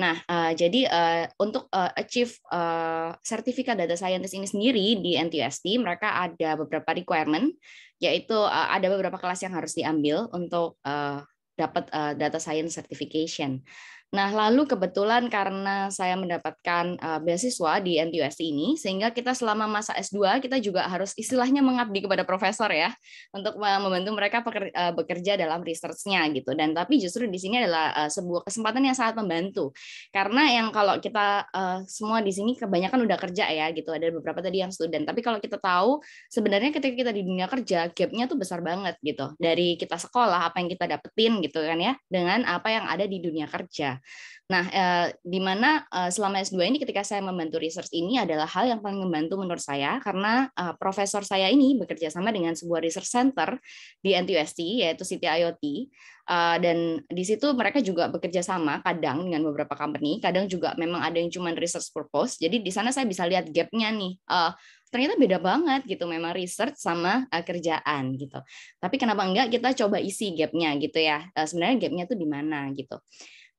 Nah, uh, jadi uh, untuk uh, achieve uh, sertifikat data scientist ini sendiri di NTUST mereka ada beberapa requirement yaitu uh, ada beberapa kelas yang harus diambil untuk uh, dapat uh, data science certification. Nah, lalu kebetulan karena saya mendapatkan eh, beasiswa di NTUS ini, sehingga kita selama masa S2 kita juga harus istilahnya mengabdi kepada profesor ya, untuk membantu mereka eh, bekerja dalam research-nya gitu. Dan tapi justru di sini adalah eh, sebuah kesempatan yang sangat membantu, karena yang kalau kita semua di sini kebanyakan udah kerja ya gitu, ada beberapa tadi yang student. Tapi kalau kita tahu sebenarnya ketika kita di dunia kerja gap-nya tuh besar banget gitu, dari kita sekolah apa yang kita dapetin gitu kan ya, dengan apa yang ada di dunia kerja. Nah, eh, di mana eh, selama S2 ini ketika saya membantu research ini adalah hal yang paling membantu menurut saya karena eh, profesor saya ini bekerja sama dengan sebuah research center di NTUST yaitu IoT eh, dan di situ mereka juga bekerja sama kadang dengan beberapa company, kadang juga memang ada yang cuma research purpose. Jadi di sana saya bisa lihat gapnya nih. Eh, ternyata beda banget gitu memang research sama uh, kerjaan gitu tapi kenapa enggak kita coba isi gapnya gitu ya uh, sebenarnya gapnya tuh di mana gitu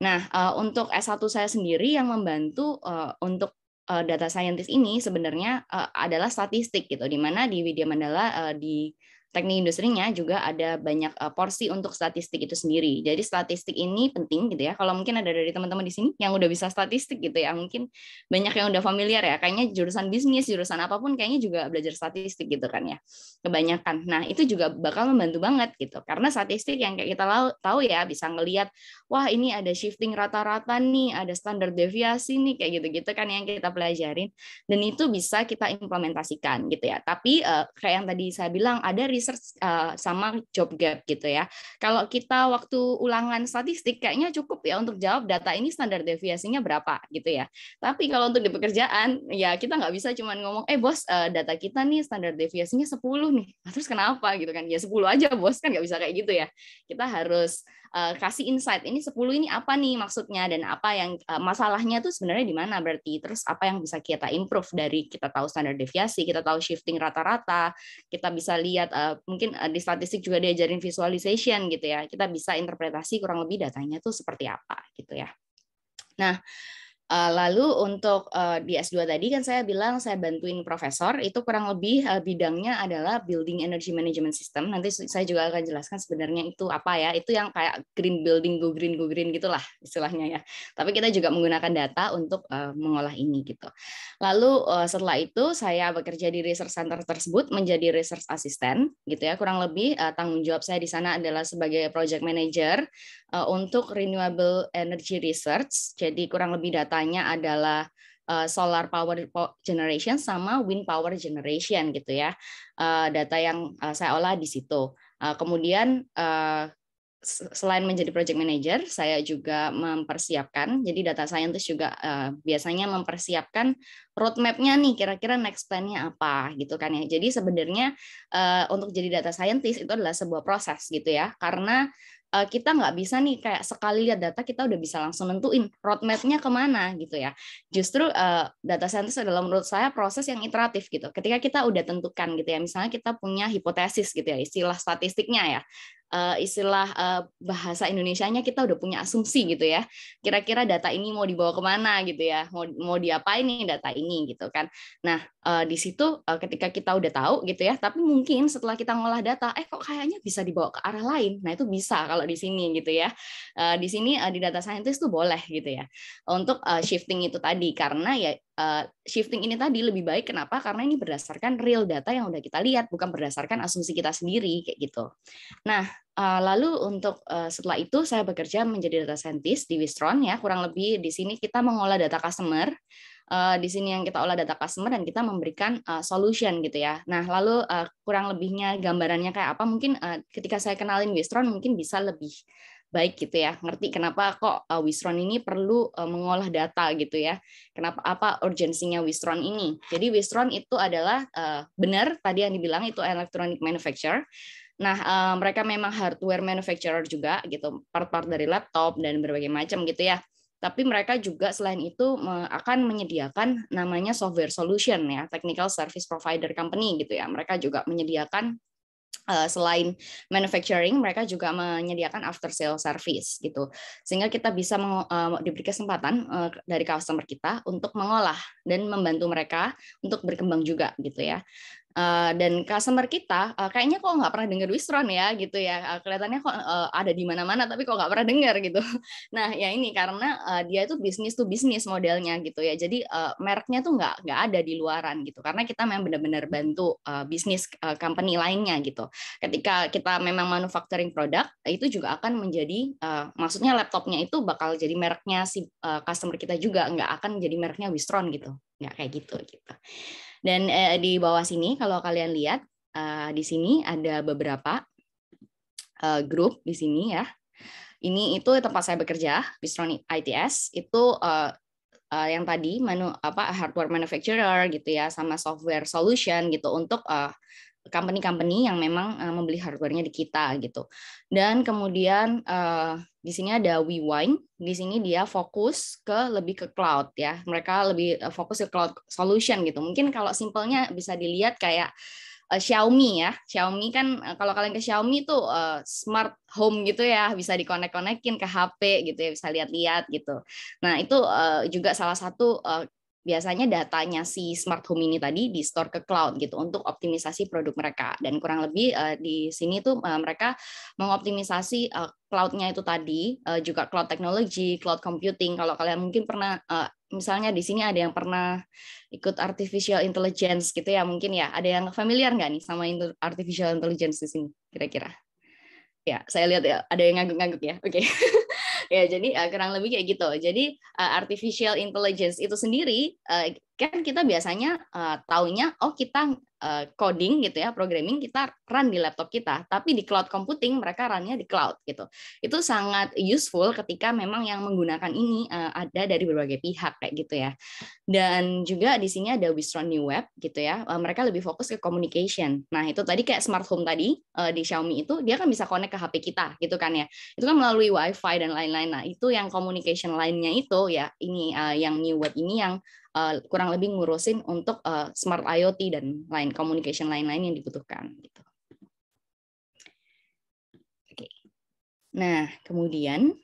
Nah, uh, untuk S1 saya sendiri yang membantu uh, untuk eh, data scientist ini sebenarnya uh, adalah statistik gitu, di mana di Widya Mandala di teknik industrinya juga ada banyak uh, porsi untuk statistik itu sendiri. Jadi statistik ini penting gitu ya. Kalau mungkin ada dari teman-teman di sini yang udah bisa statistik gitu ya, mungkin banyak yang udah familiar ya. Kayaknya jurusan bisnis, jurusan apapun kayaknya juga belajar statistik gitu kan ya. Kebanyakan. Nah, itu juga bakal membantu banget gitu. Karena statistik yang kayak kita tahu ya bisa ngelihat wah ini ada shifting rata-rata nih, ada standar deviasi nih kayak gitu-gitu kan yang kita pelajarin dan itu bisa kita implementasikan gitu ya. Tapi uh, kayak yang tadi saya bilang ada risk research uh, sama job gap gitu ya. Kalau kita waktu ulangan statistik kayaknya cukup ya untuk jawab data ini standar deviasinya berapa gitu ya. Tapi kalau untuk di pekerjaan ya kita nggak bisa cuma ngomong eh bos uh, data kita nih standar deviasinya 10 nih. Nah, terus kenapa gitu kan? Ya 10 aja bos kan nggak bisa kayak gitu ya. Kita harus uh, kasih insight ini 10 ini apa nih maksudnya dan apa yang uh, masalahnya tuh sebenarnya di mana berarti terus apa yang bisa kita improve dari kita tahu standar deviasi, kita tahu shifting rata-rata, kita bisa lihat uh, mungkin uh, di statistik juga diajarin visualization gitu ya. Kita bisa interpretasi kurang lebih datanya tuh seperti apa gitu ya. Nah, Eh, lalu untuk eh, di S2 tadi kan saya bilang saya bantuin profesor, itu kurang lebih eh, bidangnya adalah building energy management system. Nanti saya juga akan jelaskan sebenarnya itu apa ya. Itu yang kayak green building, go green, go green gitulah istilahnya ya. Tapi kita juga menggunakan data untuk mengolah ini gitu. Lalu setelah itu saya bekerja di research center tersebut menjadi research assistant gitu ya. Kurang lebih tanggung jawab saya di sana adalah sebagai project manager untuk renewable energy research. Jadi kurang lebih data adalah eh, solar power generation sama wind power generation gitu ya. Eh, data yang eh, saya olah di situ. kemudian selain menjadi project manager, saya juga mempersiapkan. Jadi data scientist juga biasanya mempersiapkan roadmapnya nih, kira-kira next plan-nya apa gitu kan ya. Jadi sebenarnya untuk jadi data scientist itu adalah sebuah proses gitu ya, karena uh, kita nggak bisa nih kayak sekali lihat data kita udah bisa langsung nentuin roadmapnya kemana gitu ya. Justru uh, data scientist adalah menurut saya proses yang iteratif gitu. Ketika kita udah tentukan gitu ya, misalnya kita punya hipotesis gitu ya, istilah statistiknya ya uh, istilah uh, bahasa nya kita udah punya asumsi gitu ya. Kira-kira data ini mau dibawa kemana gitu ya, mau mau diapain nih data ini gitu kan. Nah uh, di situ uh, ketika kita udah tahu gitu ya, tapi mungkin setelah kita ngolah data, eh kok kayaknya bisa dibawa ke arah lain. Nah itu bisa kalau di sini gitu ya. Uh, di sini uh, di data scientist tuh boleh gitu ya untuk uh, shifting itu tadi karena ya uh, shifting ini tadi lebih baik kenapa? Karena ini berdasarkan real data yang udah kita lihat, bukan berdasarkan asumsi kita sendiri kayak gitu. Nah, uh, lalu untuk uh, setelah itu saya bekerja menjadi data scientist di Wistron ya, kurang lebih di sini kita mengolah data customer. Uh, di sini yang kita olah data customer dan kita memberikan uh, solution gitu ya. Nah, lalu uh, kurang lebihnya gambarannya kayak apa? Mungkin uh, ketika saya kenalin Wistron mungkin bisa lebih baik gitu ya ngerti kenapa kok uh, Wisron ini perlu uh, mengolah data gitu ya kenapa apa urgensinya Wisron ini jadi Wisron itu adalah uh, benar tadi yang dibilang itu electronic manufacturer Nah, uh, mereka memang hardware manufacturer juga gitu, part-part dari laptop dan berbagai macam gitu ya. Tapi mereka juga selain itu akan menyediakan namanya software solution ya, technical service provider company gitu ya. Mereka juga menyediakan Eh, selain manufacturing mereka juga menyediakan after sales service gitu sehingga kita bisa meng, eh, diberi kesempatan eh, dari customer kita untuk mengolah dan membantu mereka untuk berkembang juga gitu ya Uh, dan customer kita uh, kayaknya kok nggak pernah dengar Wistron ya gitu ya uh, kelihatannya kok uh, ada di mana-mana tapi kok nggak pernah dengar gitu nah ya ini karena uh, dia itu bisnis tuh bisnis modelnya gitu ya jadi uh, mereknya tuh nggak nggak ada di luaran gitu karena kita memang benar-benar bantu uh, bisnis uh, company lainnya gitu ketika kita memang manufacturing produk itu juga akan menjadi uh, maksudnya laptopnya itu bakal jadi mereknya si uh, customer kita juga nggak akan jadi mereknya Wistron gitu nggak kayak gitu gitu dan eh, di bawah sini kalau kalian lihat eh, di sini ada beberapa eh, grup di sini ya. Ini itu tempat saya bekerja, Bistronic ITS itu eh, uh, yang tadi manu apa hardware manufacturer gitu ya sama software solution gitu untuk uh, company-company yang memang uh, membeli hardware-nya di kita gitu. Dan kemudian uh, di sini ada WeWine, di sini dia fokus ke lebih ke cloud ya. Mereka lebih eh, fokus ke cloud solution gitu. Mungkin kalau simpelnya bisa dilihat kayak Xiaomi ya. Xiaomi kan kalau kalian ke Xiaomi itu uh, smart home gitu ya, bisa dikonek-konekin ke HP gitu ya, bisa lihat-lihat gitu. Nah, itu uh, juga salah satu uh, biasanya datanya si smart home ini tadi di store ke cloud gitu untuk optimisasi produk mereka dan kurang lebih uh, di sini tuh uh, mereka mengoptimisasi uh, cloudnya itu tadi uh, juga cloud technology, cloud computing kalau kalian mungkin pernah uh, misalnya di sini ada yang pernah ikut artificial intelligence gitu ya mungkin ya ada yang familiar nggak nih sama artificial intelligence di sini kira-kira ya saya lihat ya ada yang ngangguk-ngangguk ya oke okay. ya jadi uh, kurang lebih kayak gitu jadi uh, artificial intelligence itu sendiri uh, Kan kita biasanya uh, taunya oh kita uh, coding gitu ya, programming kita run di laptop kita, tapi di cloud computing mereka runnya di cloud gitu. Itu sangat useful ketika memang yang menggunakan ini uh, ada dari berbagai pihak kayak gitu ya. Dan juga di sini ada Wistron New Web gitu ya. Uh, mereka lebih fokus ke communication. Nah, itu tadi kayak smart home tadi uh, di Xiaomi itu dia kan bisa connect ke HP kita gitu kan ya. Itu kan melalui WiFi dan lain-lain. Nah, itu yang communication lainnya itu ya ini uh, yang New Web ini yang Eh, kurang lebih ngurusin untuk uh, smart IoT dan lain communication lain-lain yang dibutuhkan gitu. Oke. Nah, kemudian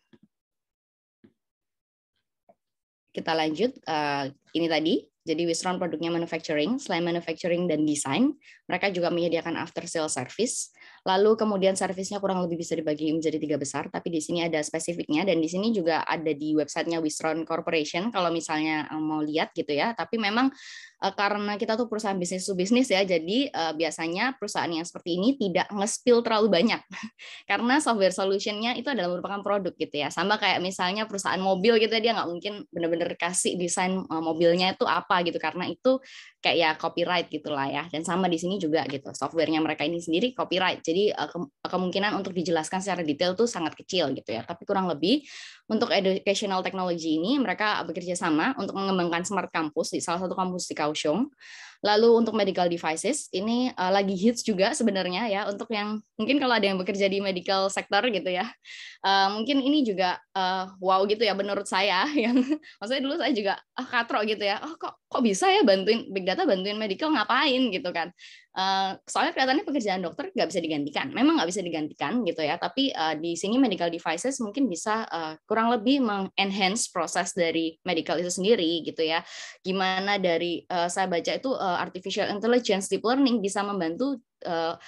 kita lanjut uh, ini tadi jadi Wisron produknya manufacturing, selain manufacturing dan desain, mereka juga menyediakan after sales service. Lalu kemudian servisnya kurang lebih bisa dibagi menjadi tiga besar, tapi di sini ada spesifiknya dan di sini juga ada di websitenya Wistron Corporation kalau misalnya eh, mau lihat gitu ya. Tapi memang eh, karena kita tuh perusahaan bisnis to bisnis ya, jadi eh, biasanya perusahaan yang seperti ini tidak nge-spill terlalu banyak karena software solutionnya itu adalah merupakan produk gitu ya. Sama kayak misalnya perusahaan mobil gitu ya, dia nggak mungkin benar-benar kasih desain mobilnya itu apa gitu karena itu kayak ya copyright gitulah ya. Dan sama di sini juga gitu, softwarenya mereka ini sendiri copyright. Jadi eh, kemungkinan untuk dijelaskan secara detail tuh sangat kecil gitu ya. Tapi kurang lebih untuk educational technology ini, mereka bekerja sama untuk mengembangkan smart campus di salah satu kampus di Kaohsiung. Lalu untuk medical devices, ini uh, lagi hits juga sebenarnya ya, untuk yang mungkin kalau ada yang bekerja di medical sector gitu ya, uh, mungkin ini juga uh, wow gitu ya menurut saya. yang Maksudnya dulu saya juga ah, katro gitu ya, oh kok, kok bisa ya bantuin big data, bantuin medical ngapain gitu kan. Uh, soalnya kelihatannya pekerjaan dokter nggak bisa digantikan. Memang nggak bisa digantikan gitu ya, tapi uh, di sini medical devices mungkin bisa uh, kurang kurang lebih mengenhance proses dari medical itu sendiri gitu ya. Gimana dari uh, saya baca itu uh, artificial intelligence, deep learning bisa membantu uh,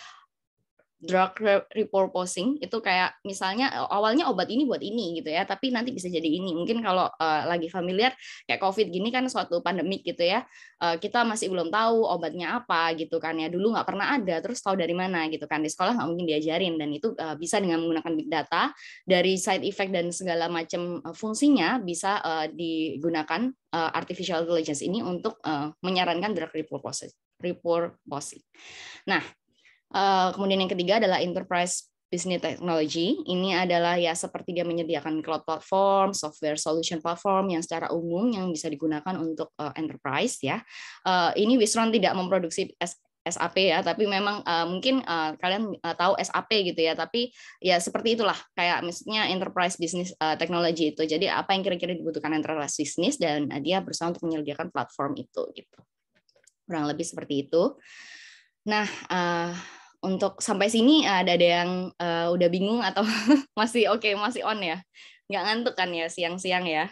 drug repurposing itu kayak misalnya awalnya obat ini buat ini gitu ya tapi nanti bisa jadi ini mungkin kalau uh, lagi familiar kayak covid gini kan suatu pandemik gitu ya uh, kita masih belum tahu obatnya apa gitu kan ya dulu nggak pernah ada terus tahu dari mana gitu kan di sekolah nggak mungkin diajarin dan itu uh, bisa dengan menggunakan big data dari side effect dan segala macam uh, fungsinya bisa uh, digunakan uh, artificial intelligence ini untuk uh, menyarankan drug repurposing repurposing. Nah, Eh, kemudian yang ketiga adalah enterprise business technology. Ini adalah ya seperti dia menyediakan cloud platform, software solution platform yang secara umum yang bisa digunakan untuk uh, enterprise ya. Uh, ini Wisron tidak memproduksi SAP ya, tapi memang uh, mungkin uh, kalian uh, tahu SAP gitu ya, tapi ya seperti itulah kayak misalnya enterprise business uh, technology itu. Jadi apa yang kira-kira dibutuhkan enterprise business dan uh, dia berusaha untuk menyediakan platform itu gitu. Kurang lebih seperti itu. Nah, uh, untuk sampai sini eh, ada ada yang uh, udah bingung atau masih oke okay, masih on ya nggak ngantuk kan ya siang-siang ya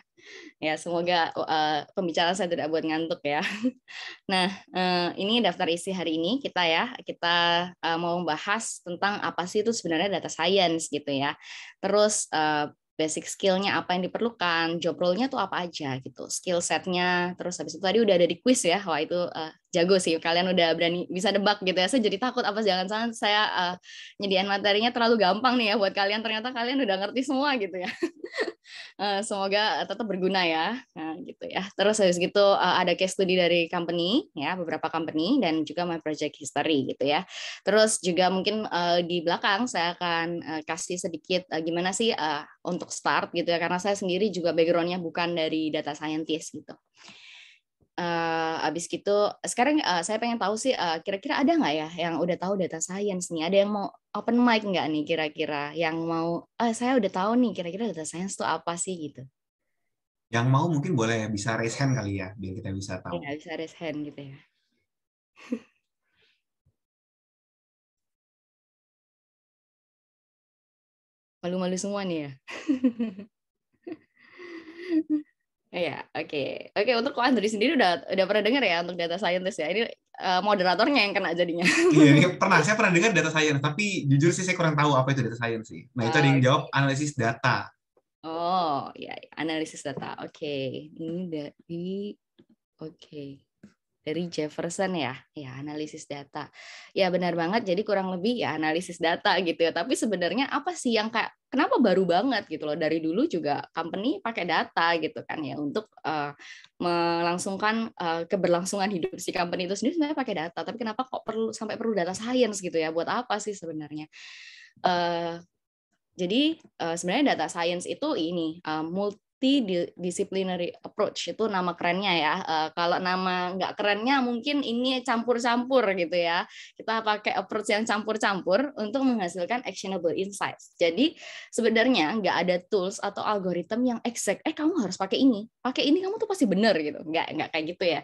ya semoga uh, pembicaraan saya tidak buat ngantuk ya nah uh, ini daftar isi hari ini kita ya kita uh, mau membahas tentang apa sih itu sebenarnya data science gitu ya terus uh, basic skillnya apa yang diperlukan, job role-nya tuh apa aja gitu, skill setnya, terus habis itu tadi udah ada di quiz ya, wah itu uh, jago sih kalian udah berani bisa debak gitu ya saya jadi takut apa jangan-jangan saya uh, nyediain materinya terlalu gampang nih ya buat kalian ternyata kalian udah ngerti semua gitu ya eh, semoga tetap berguna ya nah, gitu ya terus habis gitu uh, ada case study dari company ya beberapa company dan juga my project history gitu ya terus juga mungkin uh, di belakang saya akan uh, kasih sedikit uh, gimana sih uh, untuk start gitu ya karena saya sendiri juga backgroundnya bukan dari data scientist gitu uh, abis gitu sekarang uh, saya pengen tahu sih uh, kira-kira ada nggak ya yang udah tahu data science nih ada yang mau open mic nggak nih kira-kira yang mau uh, saya udah tahu nih kira-kira data science itu apa sih gitu yang mau mungkin boleh bisa raise hand kali ya biar kita bisa tahu ya, bisa raise hand gitu ya malu-malu semua nih ya Iya, oke. Okay. Oke, okay, untuk Ko Andri sendiri udah udah pernah dengar ya untuk data scientist ya. Ini uh, moderatornya yang kena jadinya. iya, ini pernah. Saya pernah dengar data science, tapi jujur sih saya kurang tahu apa itu data science sih. Nah, itu itu ada yang oh, jawab analisis data. Oh, ya, analisis data. Oke. Okay. Ini dari oke. Okay dari Jefferson ya, ya analisis data. Ya benar banget, jadi kurang lebih ya analisis data gitu ya. Tapi sebenarnya apa sih yang kayak kenapa baru banget gitu loh dari dulu juga company pakai data gitu kan ya untuk uh, melangsungkan uh, keberlangsungan hidup si company itu sendiri sebenarnya pakai data. Tapi kenapa kok perlu sampai perlu data science gitu ya? Buat apa sih sebenarnya? Uh, jadi uh, sebenarnya data science itu ini uh, multi multidisciplinary approach itu nama kerennya ya. Uh, kalau nama nggak kerennya mungkin ini campur-campur gitu ya. Kita pakai approach yang campur-campur untuk menghasilkan actionable insights. Jadi sebenarnya nggak ada tools atau algoritma yang exact. Eh kamu harus pakai ini, pakai ini kamu tuh pasti benar gitu. Nggak nggak kayak gitu ya.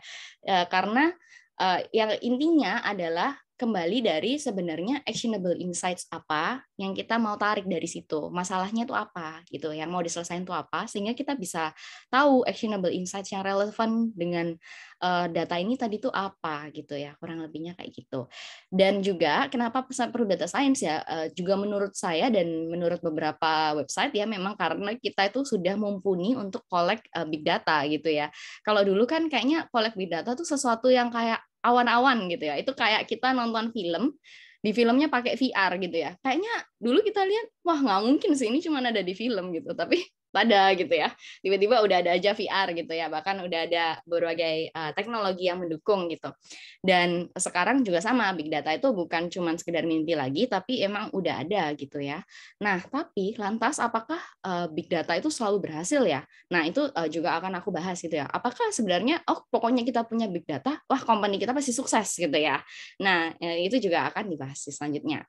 Uh, karena uh, yang intinya adalah kembali dari sebenarnya actionable insights apa yang kita mau tarik dari situ. Masalahnya itu apa gitu, yang mau diselesaikan itu apa sehingga kita bisa tahu actionable insights yang relevan dengan uh, data ini tadi itu apa gitu ya, kurang lebihnya kayak gitu. Dan juga kenapa perlu data science ya? Uh, juga menurut saya dan menurut beberapa website ya memang karena kita itu sudah mumpuni untuk collect uh, big data gitu ya. Kalau dulu kan kayaknya collect big data tuh sesuatu yang kayak awan-awan gitu ya. Itu kayak kita nonton film, di filmnya pakai VR gitu ya. Kayaknya dulu kita lihat, wah nggak mungkin sih ini cuma ada di film gitu. Tapi pada gitu ya tiba-tiba udah ada aja VR gitu ya bahkan udah ada berbagai uh, teknologi yang mendukung gitu dan sekarang juga sama big data itu bukan cuma sekedar mimpi lagi tapi emang udah ada gitu ya nah tapi lantas apakah uh, big data itu selalu berhasil ya nah itu uh, juga akan aku bahas gitu ya apakah sebenarnya oh pokoknya kita punya big data wah company kita pasti sukses gitu ya nah itu juga akan dibahas selanjutnya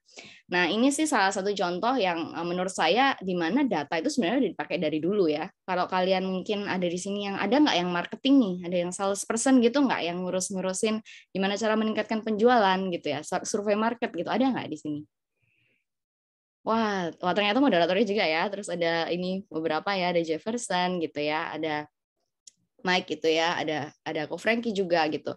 nah ini sih salah satu contoh yang menurut saya di mana data itu sebenarnya dipakai dari dari dulu ya. Kalau kalian mungkin ada di sini yang ada nggak yang marketing nih, ada yang sales person gitu nggak yang ngurus-ngurusin gimana cara meningkatkan penjualan gitu ya, survei market gitu, ada nggak di sini? Wah, wah ternyata moderatornya juga ya. Terus ada ini beberapa ya, ada Jefferson gitu ya, ada Mike gitu ya, ada ada Ko Frankie juga gitu.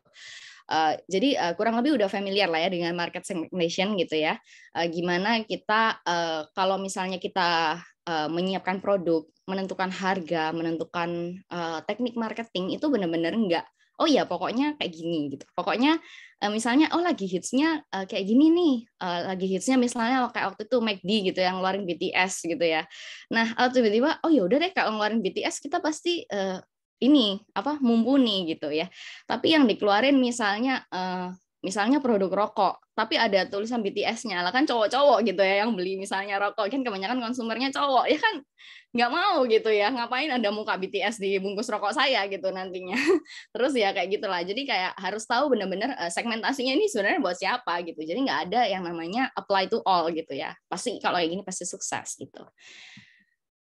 Uh, jadi uh, kurang lebih udah familiar lah ya dengan market segmentation gitu ya. Uh, gimana kita uh, kalau misalnya kita Eh, menyiapkan produk, menentukan harga, menentukan uh, teknik marketing itu benar-benar enggak. oh iya, pokoknya kayak gini gitu. Pokoknya uh, misalnya oh lagi hitsnya uh, kayak gini nih, uh, lagi hitsnya misalnya kayak waktu itu McD gitu yang ngeluarin BTS gitu ya. Nah tiba-tiba oh ya udah deh kalau ngeluarin BTS kita pasti uh, ini apa mumpuni gitu ya. Tapi yang dikeluarin misalnya uh, misalnya produk rokok tapi ada tulisan BTS-nya lah kan cowok-cowok gitu ya yang beli misalnya rokok kan kebanyakan konsumernya cowok ya kan nggak mau gitu ya ngapain ada muka BTS di bungkus rokok saya gitu nantinya terus ya kayak gitulah jadi kayak harus tahu benar-benar eh, segmentasinya ini sebenarnya buat siapa gitu jadi nggak ada yang namanya apply to all gitu ya pasti kalau kayak gini pasti sukses gitu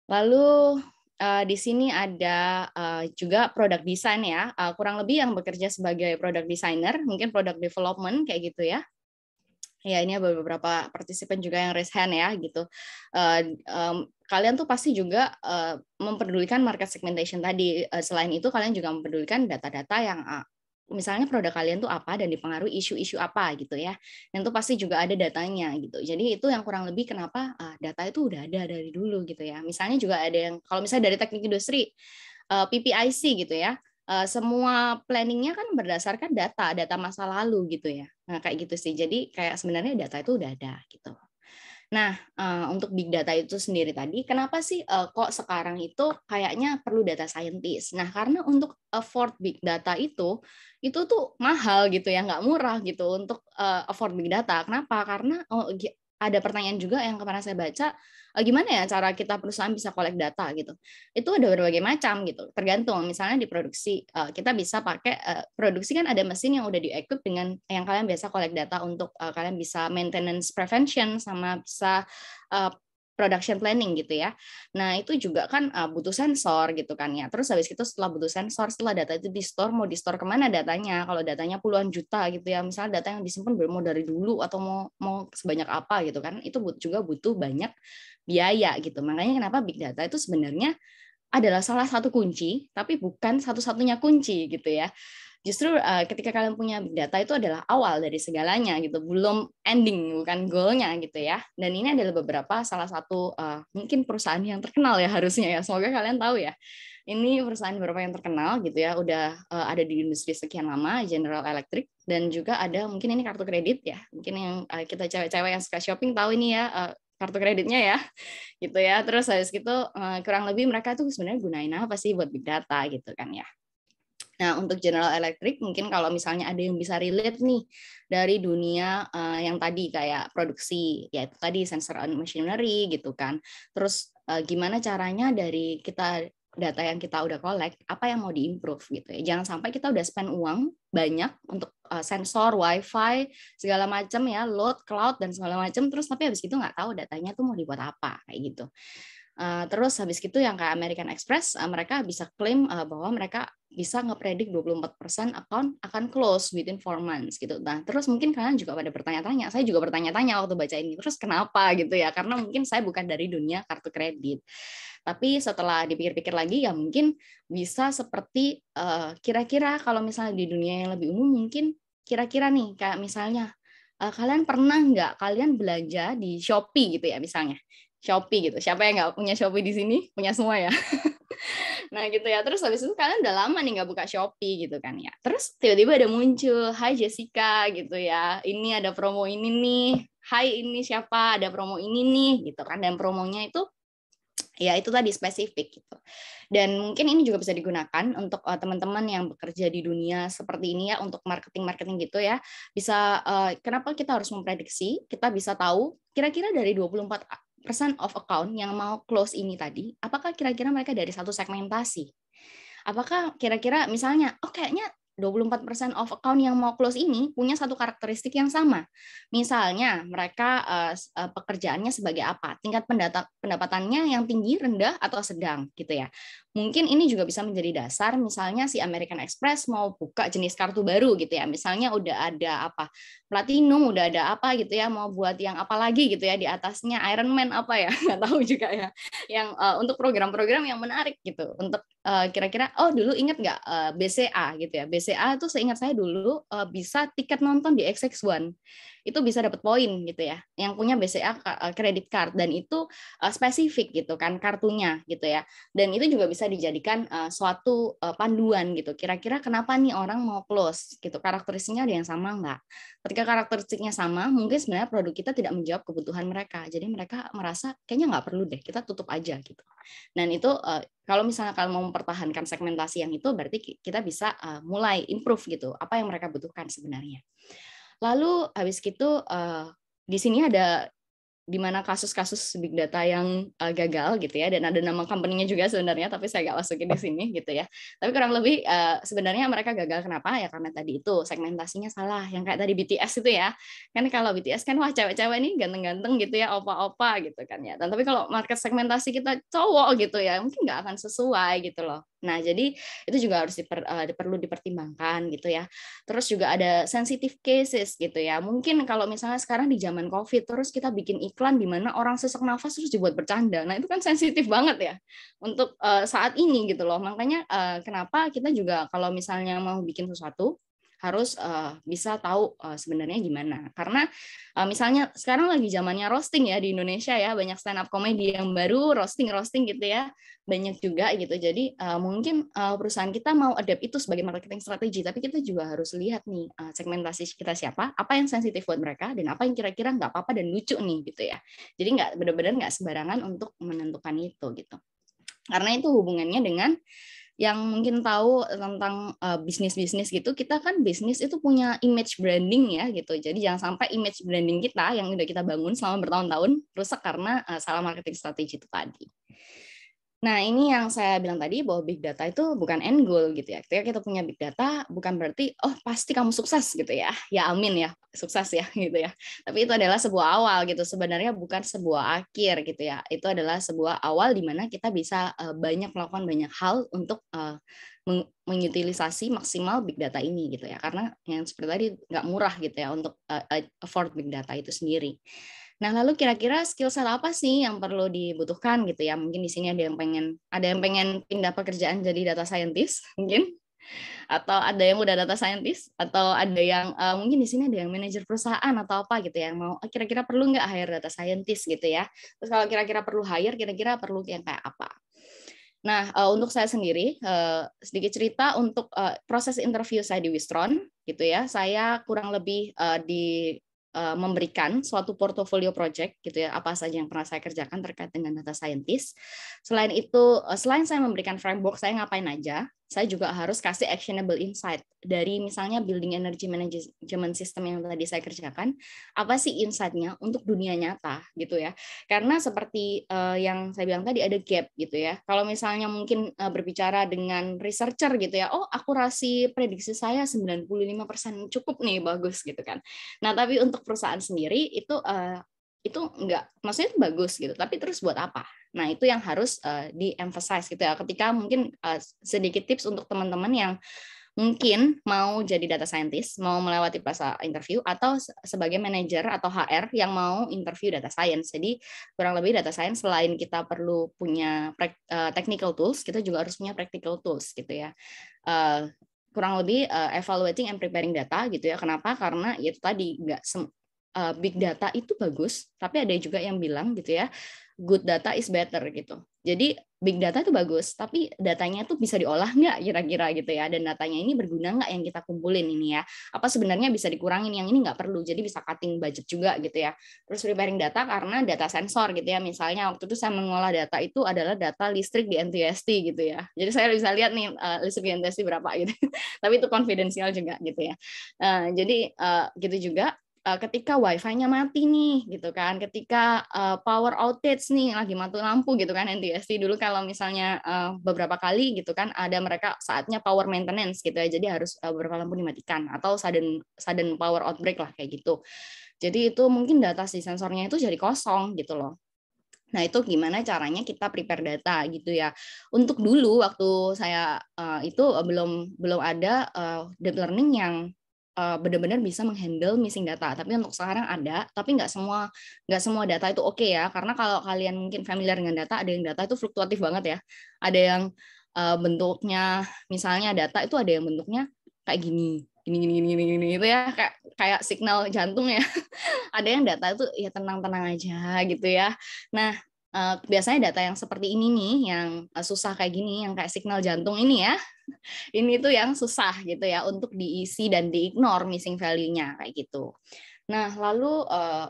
lalu uh, di sini ada uh, juga product design ya, uh, kurang lebih yang bekerja sebagai product designer, mungkin product development kayak gitu ya ya ini ada beberapa partisipan juga yang raise hand ya gitu. Uh, um, kalian tuh pasti juga uh, memperdulikan market segmentation tadi. Uh, selain itu kalian juga memperdulikan data-data yang uh, misalnya produk kalian tuh apa dan dipengaruhi isu-isu apa gitu ya. Dan tuh pasti juga ada datanya gitu. Jadi itu yang kurang lebih kenapa uh, data itu udah ada dari dulu gitu ya. Misalnya juga ada yang kalau misalnya dari teknik industri uh, PPIC gitu ya. Eh, semua planningnya kan berdasarkan data, data masa lalu gitu ya. Nah, kayak gitu sih. Jadi kayak sebenarnya data itu udah ada gitu. Nah, eh, untuk big data itu sendiri tadi, kenapa sih eh, kok sekarang itu kayaknya perlu data scientist? Nah, karena untuk afford big data itu, itu tuh mahal gitu ya, nggak murah gitu untuk uh, afford big data. Kenapa? Karena oh, ada pertanyaan juga yang kemarin saya baca, e, gimana ya cara kita perusahaan bisa collect data gitu. Itu ada berbagai macam gitu, tergantung. Misalnya di produksi, eh, kita bisa pakai, e, produksi kan ada mesin yang udah di-equip dengan yang kalian biasa collect data untuk kalian bisa maintenance prevention, sama bisa production planning gitu ya. Nah, itu juga kan uh, butuh sensor gitu kan ya. Terus habis itu setelah butuh sensor, setelah data itu di store, mau di store kemana datanya? Kalau datanya puluhan juta gitu ya, misalnya data yang disimpan belum mau dari dulu atau mau mau sebanyak apa gitu kan, itu juga butuh banyak biaya gitu. Makanya kenapa big data itu sebenarnya adalah salah satu kunci, tapi bukan satu-satunya kunci gitu ya justru uh, ketika kalian punya big data itu adalah awal dari segalanya gitu belum ending bukan goalnya gitu ya dan ini adalah beberapa salah satu uh, mungkin perusahaan yang terkenal ya harusnya ya semoga kalian tahu ya ini perusahaan beberapa yang terkenal gitu ya udah uh, ada di industri sekian lama General Electric dan juga ada mungkin ini kartu kredit ya mungkin yang uh, kita cewek-cewek yang suka shopping tahu ini ya uh, kartu kreditnya ya gitu ya terus habis gitu kurang lebih mereka tuh sebenarnya gunain apa sih buat big data gitu kan ya Nah, untuk General Electric mungkin kalau misalnya ada yang bisa relate nih dari dunia uh, yang tadi kayak produksi, yaitu tadi sensor on machinery gitu kan. Terus uh, gimana caranya dari kita data yang kita udah collect, apa yang mau diimprove gitu ya. Jangan sampai kita udah spend uang banyak untuk uh, sensor, wifi, segala macam ya, load, cloud dan segala macam terus tapi habis itu nggak tahu datanya tuh mau dibuat apa kayak gitu. Eh, terus habis itu yang kayak American Express, uh, mereka bisa klaim uh, bahwa mereka bisa ngepredik 24% account akan close within 4 months gitu. Nah, terus mungkin kalian juga pada bertanya-tanya, saya juga bertanya-tanya waktu baca ini, terus kenapa gitu ya? Karena mungkin saya bukan dari dunia kartu kredit. Tapi setelah dipikir-pikir lagi ya mungkin bisa seperti kira-kira uh, kalau misalnya di dunia yang lebih umum mungkin kira-kira nih kayak misalnya uh, kalian pernah nggak kalian belanja di Shopee gitu ya misalnya. Shopee gitu. Siapa yang nggak punya Shopee di sini? Punya semua ya. nah gitu ya. Terus habis itu kalian udah lama nih nggak buka Shopee gitu kan ya. Terus tiba-tiba ada muncul, Hai Jessica gitu ya. Ini ada promo ini nih. Hai ini siapa? Ada promo ini nih gitu kan. Dan promonya itu ya itu tadi spesifik gitu. Dan mungkin ini juga bisa digunakan untuk uh, teman-teman yang bekerja di dunia seperti ini ya untuk marketing-marketing gitu ya. Bisa uh, kenapa kita harus memprediksi? Kita bisa tahu kira-kira dari 24 of account yang mau close ini tadi, apakah kira-kira mereka dari satu segmentasi? Apakah kira-kira misalnya, oh kayaknya 24% of account yang mau close ini punya satu karakteristik yang sama. Misalnya, mereka eh, eh, pekerjaannya sebagai apa? Tingkat pendapatannya yang tinggi, rendah, atau sedang gitu ya. Mungkin ini juga bisa menjadi dasar misalnya si American Express mau buka jenis kartu baru gitu ya. Misalnya udah ada apa? Platinum, udah ada apa gitu ya, mau buat yang apa lagi gitu ya di atasnya Iron Man apa ya? nggak tahu juga ya. Yang uh, untuk program-program yang menarik gitu. Untuk kira-kira uh, oh dulu ingat nggak uh, BCA gitu ya. BCA BCA tuh seingat saya dulu uh, bisa tiket nonton di XX1 itu bisa dapat poin gitu ya. Yang punya BCA kredit eh, card dan itu uh, spesifik gitu kan kartunya gitu ya. Dan itu juga bisa dijadikan uh, suatu uh, panduan gitu. Kira-kira kenapa nih orang mau close gitu? Karakteristiknya ada yang sama nggak? Ketika karakteristiknya sama, mungkin sebenarnya produk kita tidak menjawab kebutuhan mereka. Jadi mereka merasa kayaknya nggak perlu deh, kita tutup aja gitu. Dan itu uh, kalau misalnya kalian mau mempertahankan segmentasi yang itu berarti kita bisa uh, mulai improve gitu apa yang mereka butuhkan sebenarnya Lalu habis itu uh, eh, di sini ada di mana kasus-kasus big data yang uh, gagal gitu ya dan ada nama company-nya juga sebenarnya tapi saya nggak masukin di oh. sini gitu ya tapi kurang lebih uh, sebenarnya mereka gagal kenapa ya karena tadi itu segmentasinya salah yang kayak tadi BTS itu ya kan kalau BTS kan wah cewek-cewek ini ganteng-ganteng gitu ya opa-opa gitu kan ya dan tapi kalau market segmentasi kita cowok gitu ya mungkin nggak akan sesuai gitu loh Nah, jadi itu juga harus diper, uh, perlu dipertimbangkan gitu ya. Terus juga ada sensitive cases gitu ya. Mungkin kalau misalnya sekarang di zaman Covid terus kita bikin iklan di mana orang sesak nafas terus dibuat bercanda. Nah, itu kan sensitif banget ya untuk uh, saat ini gitu loh. Makanya uh, kenapa kita juga kalau misalnya mau bikin sesuatu harus uh, bisa tahu uh, sebenarnya gimana. Karena uh, misalnya sekarang lagi zamannya roasting ya di Indonesia ya, banyak stand up comedy yang baru roasting-roasting gitu ya. Banyak juga gitu. Jadi uh, mungkin uh, perusahaan kita mau adapt itu sebagai marketing strategi, tapi kita juga harus lihat nih uh, segmentasi kita siapa, apa yang sensitif buat mereka dan apa yang kira-kira nggak apa-apa dan lucu nih gitu ya. Jadi nggak benar-benar nggak sembarangan untuk menentukan itu gitu. Karena itu hubungannya dengan yang mungkin tahu tentang eh, bisnis-bisnis gitu, kita kan bisnis itu punya image branding ya gitu. Jadi jangan sampai image branding kita yang udah kita bangun selama bertahun-tahun rusak karena uh, salah marketing strategi itu tadi. Nah, ini yang saya bilang tadi bahwa big data itu bukan end goal gitu ya. Ketika kita punya big data bukan berarti oh pasti kamu sukses gitu ya. Ya amin ya, sukses ya gitu ya. Tapi itu adalah sebuah awal gitu. Sebenarnya bukan sebuah akhir gitu ya. Itu adalah sebuah awal di mana kita bisa eh, banyak melakukan banyak hal untuk eh, mengutilisasi maksimal big data ini gitu ya. Karena yang seperti tadi nggak murah gitu ya untuk uh, afford big data itu sendiri. Nah, lalu kira-kira skill set apa sih yang perlu dibutuhkan gitu ya? Mungkin di sini ada yang pengen ada yang pengen pindah pekerjaan jadi data scientist mungkin atau ada yang udah data scientist atau ada yang uh, mungkin di sini ada yang manajer perusahaan atau apa gitu ya yang mau eh, kira-kira perlu nggak hire data scientist gitu ya terus kalau kira-kira perlu hire kira-kira perlu yang kayak apa Nah, uh, untuk saya sendiri, uh, sedikit cerita untuk uh, proses interview saya di Wistron, gitu ya. Saya kurang lebih uh, di Eh, memberikan suatu portfolio project gitu ya apa saja yang pernah saya kerjakan terkait dengan data scientist. Selain itu, eh, selain saya memberikan framework, saya ngapain aja? saya juga harus kasih actionable insight dari misalnya building energy management system yang tadi saya kerjakan apa sih insightnya untuk dunia nyata gitu ya karena seperti uh, yang saya bilang tadi ada gap gitu ya kalau misalnya mungkin uh, berbicara dengan researcher gitu ya oh akurasi prediksi saya 95% cukup nih bagus gitu kan nah tapi untuk perusahaan sendiri itu uh, itu enggak maksudnya itu bagus gitu tapi terus buat apa nah itu yang harus uh, eh, di emphasize gitu ya ketika mungkin uh, sedikit tips untuk teman-teman yang mungkin mau jadi data scientist, mau melewati proses interview atau sebagai manager atau HR yang mau interview data science. Jadi kurang lebih data science selain kita perlu punya eh, technical tools, kita juga harus punya practical tools gitu ya. Uh, kurang lebih uh, evaluating and preparing data gitu ya. Kenapa? Karena ya itu tadi nggak uh, big data itu bagus, tapi ada juga yang bilang gitu ya, good data is better gitu. Jadi big data itu bagus, tapi datanya itu bisa diolah nggak kira-kira gitu ya, dan datanya ini berguna nggak yang kita kumpulin ini ya. Apa sebenarnya bisa dikurangin yang ini nggak perlu, jadi bisa cutting budget juga gitu ya. Terus preparing data karena data sensor gitu ya, misalnya waktu itu saya mengolah data itu adalah data listrik di NTST gitu ya. Jadi saya bisa lihat nih uh, listrik di NTST berapa gitu, tapi itu konfidensial juga gitu ya. Uh, jadi uh, gitu juga Eh, ketika wifi-nya mati nih gitu kan ketika uh, power outage nih lagi mati lampu gitu kan NTSC dulu kalau misalnya uh, beberapa kali gitu kan ada mereka saatnya power maintenance gitu ya jadi harus uh, beberapa lampu dimatikan atau sudden sudden power outbreak lah kayak gitu jadi itu mungkin data si sensornya itu jadi kosong gitu loh Nah, itu gimana caranya kita prepare data gitu ya. Untuk dulu waktu saya uh, itu belum belum ada uh, deep learning yang uh, eh, benar-benar bisa menghandle missing data. Tapi untuk sekarang ada, tapi nggak semua nggak semua data itu oke okay ya. Karena kalau kalian mungkin familiar dengan data, ada yang data itu fluktuatif banget ya. Ada yang eh, bentuknya misalnya data itu ada yang bentuknya kayak gini, gini gini gini gini gini itu ya kayak kayak signal jantung ya ada yang data itu ya tenang tenang aja gitu ya nah uh, biasanya data yang seperti ini nih yang susah kayak gini yang kayak signal jantung ini ya ini tuh yang susah gitu ya untuk diisi dan diignore missing value-nya kayak gitu. Nah, lalu eh,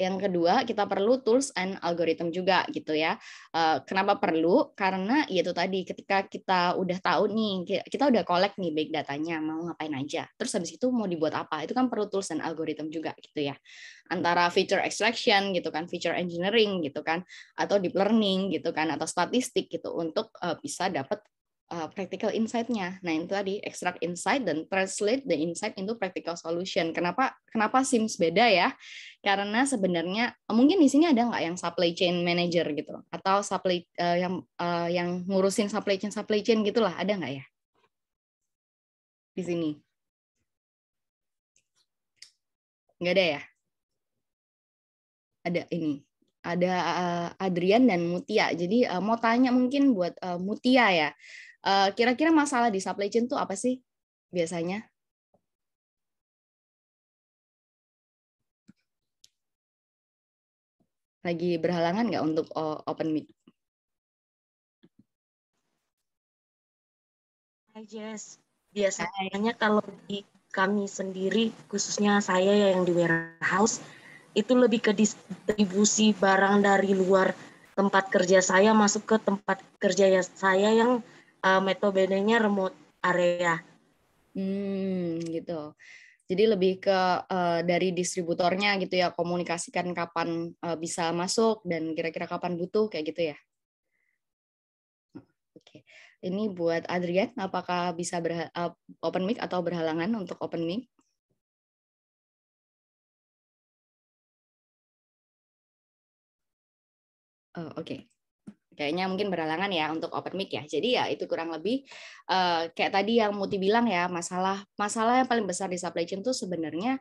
yang kedua kita perlu tools and algorithm juga gitu ya. Eh, kenapa perlu? Karena ya itu tadi ketika kita udah tahu nih kita udah collect nih big datanya mau ngapain aja. Terus habis itu mau dibuat apa? Itu kan perlu tools and algorithm juga gitu ya. Antara feature extraction gitu kan, feature engineering gitu kan atau deep learning gitu kan atau statistik gitu untuk eh, bisa dapat uh, practical insight-nya. Nah, itu tadi extract insight dan translate the insight into practical solution. Kenapa kenapa Sims beda ya? Karena sebenarnya mungkin di sini ada nggak yang supply chain manager gitu atau supply uh, yang uh, yang ngurusin supply chain supply chain gitulah, ada nggak ya? Di sini. Nggak ada ya? Ada ini ada Adrian dan Mutia. Jadi mau tanya mungkin buat Mutia ya. Eh, kira-kira masalah di supply chain tuh apa sih biasanya? Lagi berhalangan nggak untuk open meet? Hai Jess, biasanya kalau di kami sendiri, khususnya saya yang di warehouse, itu lebih ke distribusi barang dari luar tempat kerja saya masuk ke tempat kerja ya saya yang uh, eh, metodenya remote area. Hmm, gitu. Jadi lebih ke uh, dari distributornya gitu ya komunikasikan kapan uh, bisa masuk dan kira-kira kapan butuh kayak gitu ya. Oke. Okay. Ini buat Adrian, apakah bisa uh, open mic atau berhalangan untuk open mic? Oh Oke. Okay kayaknya mungkin berhalangan ya untuk open mic ya. Jadi ya itu kurang lebih uh, kayak tadi yang Muti bilang ya, masalah masalah yang paling besar di supply chain tuh sebenarnya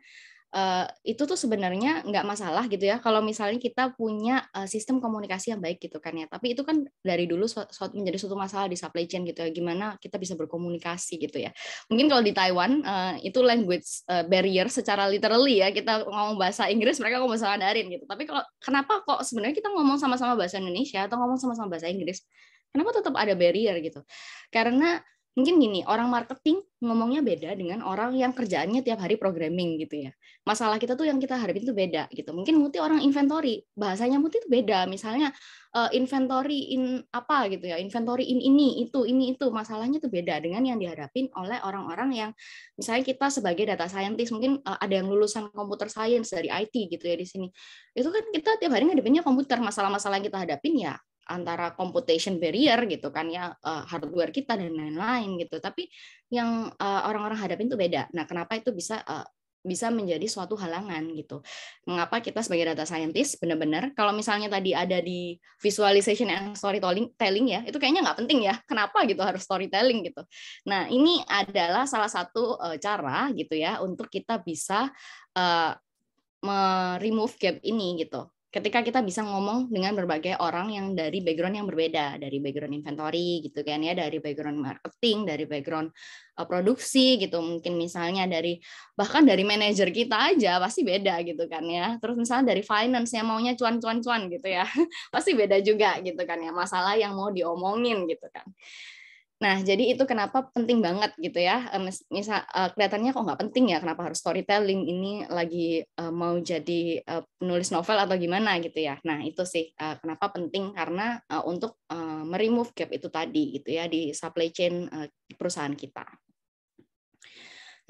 uh, itu tuh sebenarnya nggak masalah gitu ya kalau misalnya kita punya uh, sistem komunikasi yang baik gitu kan ya tapi itu kan dari dulu so, so, menjadi suatu masalah di supply chain gitu ya gimana kita bisa berkomunikasi gitu ya mungkin kalau di Taiwan uh, itu language uh, barrier secara literally ya kita ngomong bahasa Inggris mereka ngomong bahasa Mandarin gitu tapi kalau kenapa kok sebenarnya kita ngomong sama-sama bahasa Indonesia atau ngomong sama-sama bahasa Inggris kenapa tetap ada barrier gitu karena mungkin gini orang marketing ngomongnya beda dengan orang yang kerjaannya tiap hari programming gitu ya masalah kita tuh yang kita hadapi itu beda gitu mungkin muti orang inventory bahasanya muti itu beda misalnya uh, inventory in apa gitu ya inventory in ini itu ini itu masalahnya tuh beda dengan yang dihadapin oleh orang-orang yang misalnya kita sebagai data scientist mungkin uh, ada yang lulusan komputer science dari IT gitu ya di sini itu kan kita tiap hari ngadepinnya komputer masalah-masalah yang kita hadapin ya antara computation barrier gitu kan ya eh, hardware kita dan lain-lain gitu tapi yang eh, orang-orang hadapin itu beda nah kenapa itu bisa eh, bisa menjadi suatu halangan gitu. Mengapa kita sebagai data scientist benar-benar kalau misalnya tadi ada di visualization and storytelling telling ya, itu kayaknya nggak penting ya. Kenapa gitu harus storytelling gitu. Nah, ini adalah salah satu cara gitu ya untuk kita bisa uh, remove gap ini gitu ketika kita bisa ngomong dengan berbagai orang yang dari background yang berbeda, dari background inventory gitu kan ya, dari background marketing, dari background uh, produksi gitu, mungkin misalnya dari bahkan dari manajer kita aja pasti beda gitu kan ya. Terus misalnya dari finance yang maunya cuan-cuan-cuan gitu ya, pasti beda juga gitu kan ya, masalah yang mau diomongin gitu kan. Nah, jadi itu kenapa penting banget gitu ya. Misal kelihatannya kok nggak penting ya, kenapa harus storytelling ini lagi mau jadi penulis novel atau gimana gitu ya. Nah, itu sih kenapa penting karena untuk meremove gap itu tadi gitu ya di supply chain perusahaan kita.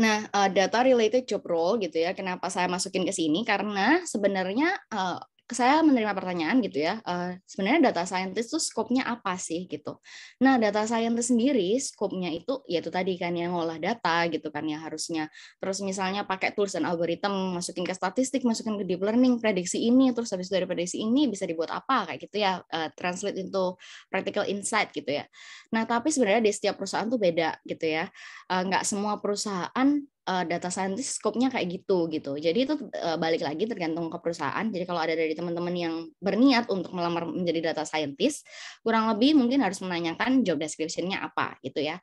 Nah, data related job role gitu ya, kenapa saya masukin ke sini? Karena sebenarnya saya menerima pertanyaan gitu ya, uh, sebenarnya data scientist itu skopnya apa sih gitu. Nah, data scientist sendiri skopnya itu yaitu tadi kan yang ngolah data gitu kan ya harusnya. Terus misalnya pakai tools dan algoritma masukin ke statistik, masukin ke deep learning, prediksi ini, terus habis dari prediksi ini bisa dibuat apa kayak gitu ya, uh, translate into practical insight gitu ya. Nah, tapi sebenarnya di setiap perusahaan tuh beda gitu ya. Uh, nggak semua perusahaan uh, data scientist skopnya kayak gitu gitu. Jadi itu uh, balik lagi tergantung ke perusahaan. Jadi kalau ada dari teman-teman yang berniat untuk melamar menjadi data scientist, kurang lebih mungkin harus menanyakan job description-nya apa gitu ya.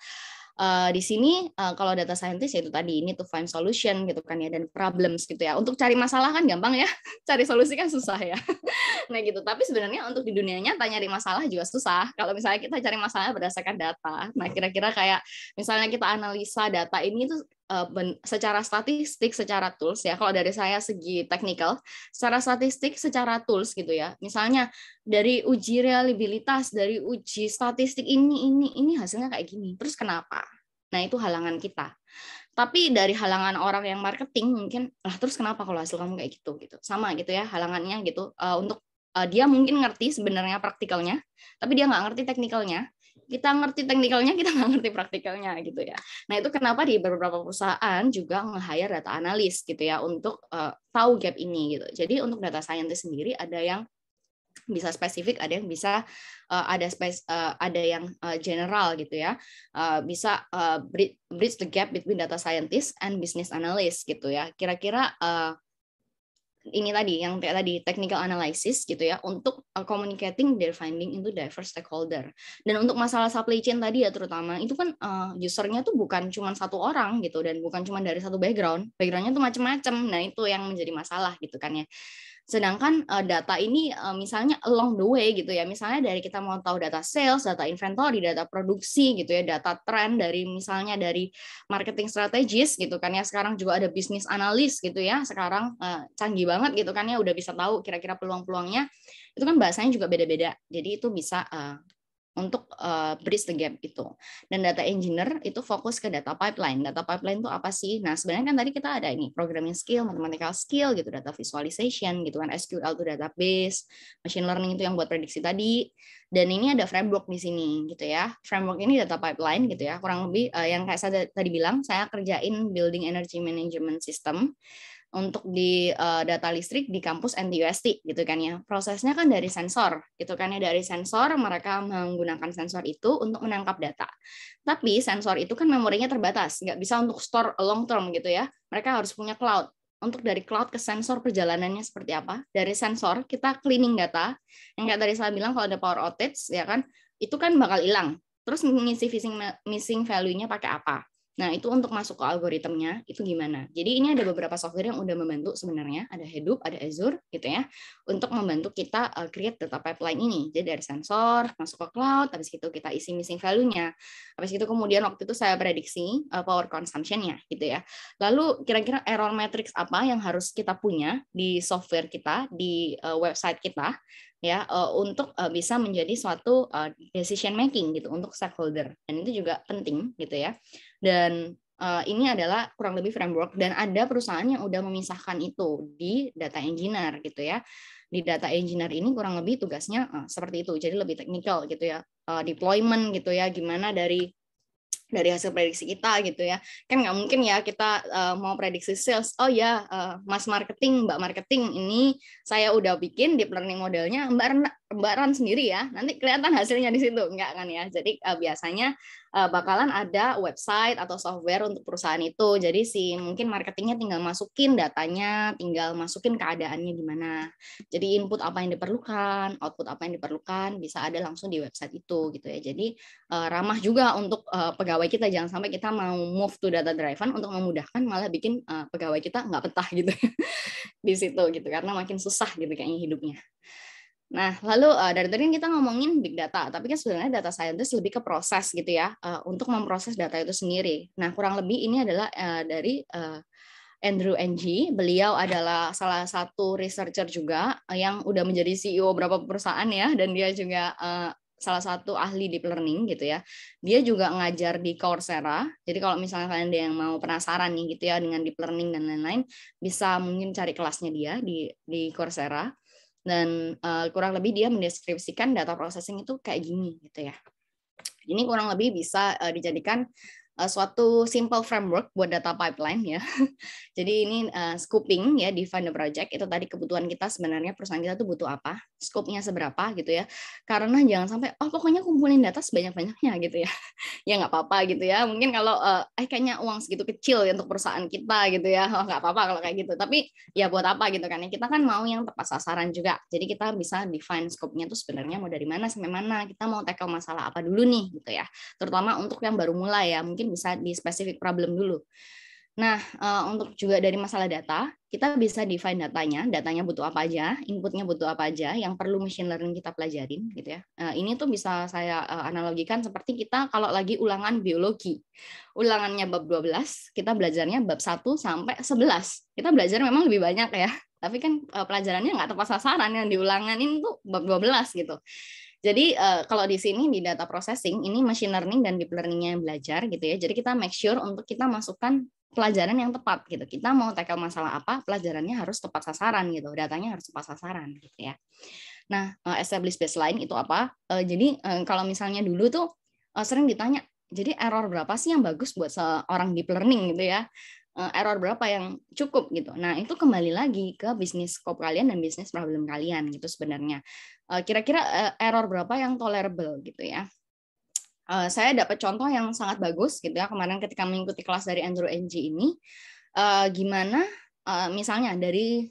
Uh, di sini uh, kalau data scientist ya itu tadi ini tuh find solution gitu kan ya dan problems gitu ya. Untuk cari masalah kan gampang ya, cari solusi kan susah ya. nah gitu. Tapi sebenarnya untuk di dunianya tanya nyari masalah juga susah. Kalau misalnya kita cari masalah berdasarkan data, nah kira-kira kayak misalnya kita analisa data ini tuh Eh, secara statistik, secara tools ya, kalau dari saya segi teknikal, secara statistik, secara tools gitu ya. Misalnya dari uji reliabilitas, dari uji statistik ini ini ini hasilnya kayak gini. Terus kenapa? Nah, itu halangan kita. Tapi dari halangan orang yang marketing mungkin lah terus kenapa kalau hasil kamu kayak gitu gitu. Sama gitu ya halangannya gitu uh, untuk eh, dia mungkin ngerti sebenarnya praktikalnya, tapi dia nggak ngerti teknikalnya kita ngerti teknikalnya kita nggak ngerti praktikalnya gitu ya nah itu kenapa di beberapa perusahaan juga nge-hire data analis gitu ya untuk uh, tahu gap ini gitu jadi untuk data scientist sendiri ada yang bisa spesifik ada yang bisa uh, ada spes, uh, ada yang uh, general gitu ya uh, bisa uh, bridge the gap between data scientist and business analyst gitu ya kira-kira uh, ini tadi yang kayak tadi technical analysis gitu ya untuk uh, communicating their finding into diverse stakeholder dan untuk masalah supply chain tadi ya terutama itu kan uh, usernya tuh bukan cuma satu orang gitu dan bukan cuma dari satu background backgroundnya tuh macam-macam nah itu yang menjadi masalah gitu kan ya Sedangkan uh, data ini uh, misalnya along the way gitu ya. Misalnya dari kita mau tahu data sales, data inventory, data produksi gitu ya, data trend dari misalnya dari marketing strategis gitu kan ya. Sekarang juga ada bisnis analis gitu ya. Sekarang uh, canggih banget gitu kan ya udah bisa tahu kira-kira peluang-peluangnya. Itu kan bahasanya juga beda-beda. Jadi itu bisa uh, untuk uh, bridge the gap itu. Dan data engineer itu fokus ke data pipeline. Data pipeline itu apa sih? Nah, sebenarnya kan tadi kita ada ini programming skill, mathematical skill gitu, data visualization gitu kan, SQL itu database, machine learning itu yang buat prediksi tadi. Dan ini ada framework di sini gitu ya. Framework ini data pipeline gitu ya. Kurang lebih uh, yang kayak saya tadi bilang, saya kerjain building energy management system untuk di uh, data listrik di kampus NTUST gitu kan ya. Prosesnya kan dari sensor gitu kan ya dari sensor mereka menggunakan sensor itu untuk menangkap data. Tapi sensor itu kan memorinya terbatas, nggak bisa untuk store long term gitu ya. Mereka harus punya cloud. Untuk dari cloud ke sensor perjalanannya seperti apa? Dari sensor kita cleaning data. Yang kayak tadi saya bilang kalau ada power outage ya kan itu kan bakal hilang. Terus mengisi missing missing value-nya pakai apa? Nah, itu untuk masuk ke algoritmnya itu gimana? Jadi ini ada beberapa software yang udah membantu sebenarnya, ada Hadoop, ada Azure gitu ya, untuk membantu kita eh, create data pipeline ini. Jadi dari sensor masuk ke cloud, habis itu kita isi missing value-nya. Habis itu kemudian waktu itu saya prediksi eh, power consumption-nya gitu ya. Lalu kira-kira error matrix apa yang harus kita punya di software kita, di eh, website kita ya untuk bisa menjadi suatu decision making gitu untuk stakeholder dan itu juga penting gitu ya dan uh, ini adalah kurang lebih framework dan ada perusahaan yang udah memisahkan itu di data engineer gitu ya. Di data engineer ini kurang lebih tugasnya uh, seperti itu. Jadi lebih technical gitu ya. Uh, deployment gitu ya gimana dari dari hasil prediksi kita gitu ya kan nggak mungkin ya kita uh, mau prediksi sales oh ya uh, mas marketing mbak marketing ini saya udah bikin deep learning modelnya mbak mbak Ran sendiri ya nanti kelihatan hasilnya di situ nggak kan ya jadi uh, biasanya uh, bakalan ada website atau software untuk perusahaan itu. Jadi si mungkin marketingnya tinggal masukin datanya, tinggal masukin keadaannya gimana. Jadi input apa yang diperlukan, output apa yang diperlukan bisa ada langsung di website itu gitu ya. Jadi uh, ramah juga untuk uh, pegawai kita jangan sampai kita mau move to data driven untuk memudahkan malah bikin uh, pegawai kita nggak betah gitu di situ gitu karena makin susah gitu kayaknya hidupnya. Nah, lalu uh, dari tadi kan kita ngomongin big data, tapi kan sebenarnya data scientist lebih ke proses gitu ya, uh, untuk memproses data itu sendiri. Nah, kurang lebih ini adalah uh, dari uh, Andrew Ng. Beliau adalah salah satu researcher juga yang udah menjadi CEO beberapa perusahaan ya, dan dia juga uh, salah satu ahli deep learning gitu ya. Dia juga ngajar di Coursera. Jadi kalau misalnya kalian ada yang mau penasaran nih gitu ya dengan deep learning dan lain-lain, bisa mungkin cari kelasnya dia di di Coursera dan uh, kurang lebih dia mendeskripsikan data processing itu kayak gini gitu ya. Ini kurang lebih bisa uh, dijadikan uh, suatu simple framework buat data pipeline ya. Jadi ini uh, scoping ya di the Project itu tadi kebutuhan kita sebenarnya perusahaan kita tuh butuh apa, scope-nya seberapa gitu ya. Karena jangan sampai oh pokoknya kumpulin data sebanyak-banyaknya gitu ya. ya nggak apa-apa gitu ya. Mungkin kalau uh, eh kayaknya uang segitu kecil ya untuk perusahaan kita gitu ya. Oh nggak apa-apa kalau kayak gitu. Tapi ya buat apa gitu kan. Ya. Kita kan mau yang tepat sasaran juga. Jadi kita bisa define scope-nya tuh sebenarnya mau dari mana sampai mana. Kita mau tackle masalah apa dulu nih gitu ya. Terutama untuk yang baru mulai ya. Mungkin bisa di spesifik problem dulu. Nah, eh, untuk juga dari masalah data, kita bisa define datanya, datanya butuh apa aja, inputnya butuh apa aja, yang perlu machine learning kita pelajarin, gitu ya. Eh, ini tuh bisa saya eh, analogikan seperti kita kalau lagi ulangan biologi. Ulangannya bab 12, kita belajarnya bab 1 sampai 11. Kita belajar memang lebih banyak ya, tapi kan pelajarannya nggak tepat sasaran, yang diulangan itu tuh bab 12 gitu. Jadi uh, kalau di sini di data processing ini machine learning dan deep learningnya yang belajar gitu ya. Jadi kita make sure untuk kita masukkan pelajaran yang tepat gitu. Kita mau tackle masalah apa, pelajarannya harus tepat sasaran gitu. Datanya harus tepat sasaran gitu ya. Nah, uh, eh, established baseline itu apa? Uh, jadi uh, kalau misalnya dulu tuh uh, sering ditanya, jadi error berapa sih yang bagus buat seorang deep learning gitu ya? Eh, error berapa yang cukup gitu. Nah, itu kembali lagi ke bisnis scope kalian dan bisnis problem kalian gitu sebenarnya. Eh, kira-kira eh, error berapa yang tolerable gitu ya. Saya dapat contoh yang sangat bagus gitu ya kemarin ketika mengikuti kelas dari Andrew NG ini. Gimana misalnya dari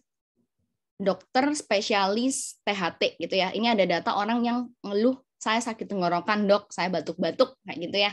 dokter spesialis THT gitu ya. Ini ada data orang yang ngeluh saya sakit tenggorokan dok, saya batuk-batuk kayak gitu ya.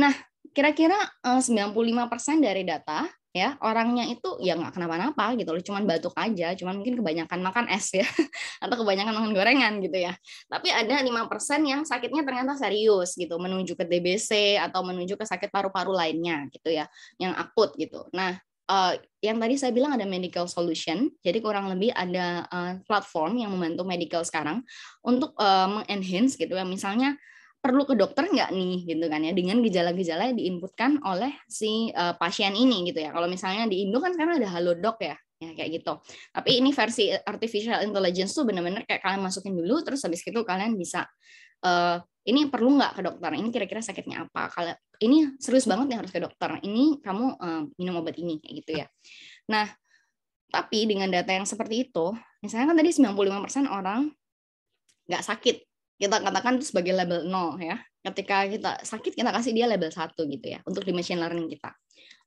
Nah, kira-kira 95% dari data ya orangnya itu ya nggak kenapa-napa gitu loh cuman batuk aja cuman mungkin kebanyakan makan es ya atau kebanyakan makan gorengan gitu ya tapi ada lima persen yang sakitnya ternyata serius gitu menuju ke DBC atau menuju ke sakit paru-paru lainnya gitu ya yang akut gitu nah uh, yang tadi saya bilang ada medical solution, jadi kurang lebih ada uh, platform yang membantu medical sekarang untuk uh, mengenhance gitu ya, misalnya perlu ke dokter nggak nih gitu kan ya dengan gejala-gejala yang diinputkan oleh si uh, pasien ini gitu ya. Kalau misalnya di Indo kan sekarang ada halodoc ya, ya kayak gitu. Tapi ini versi artificial intelligence tuh bener-bener kayak kalian masukin dulu terus habis itu kalian bisa uh, ini perlu nggak ke dokter? Ini kira-kira sakitnya apa? Kalau ini serius banget nih harus ke dokter. Ini kamu uh, minum obat ini kayak gitu ya. Nah, tapi dengan data yang seperti itu, misalnya kan tadi 95% orang nggak sakit kita katakan itu sebagai label 0 ya. Ketika kita sakit kita kasih dia label 1 gitu ya untuk di machine learning kita.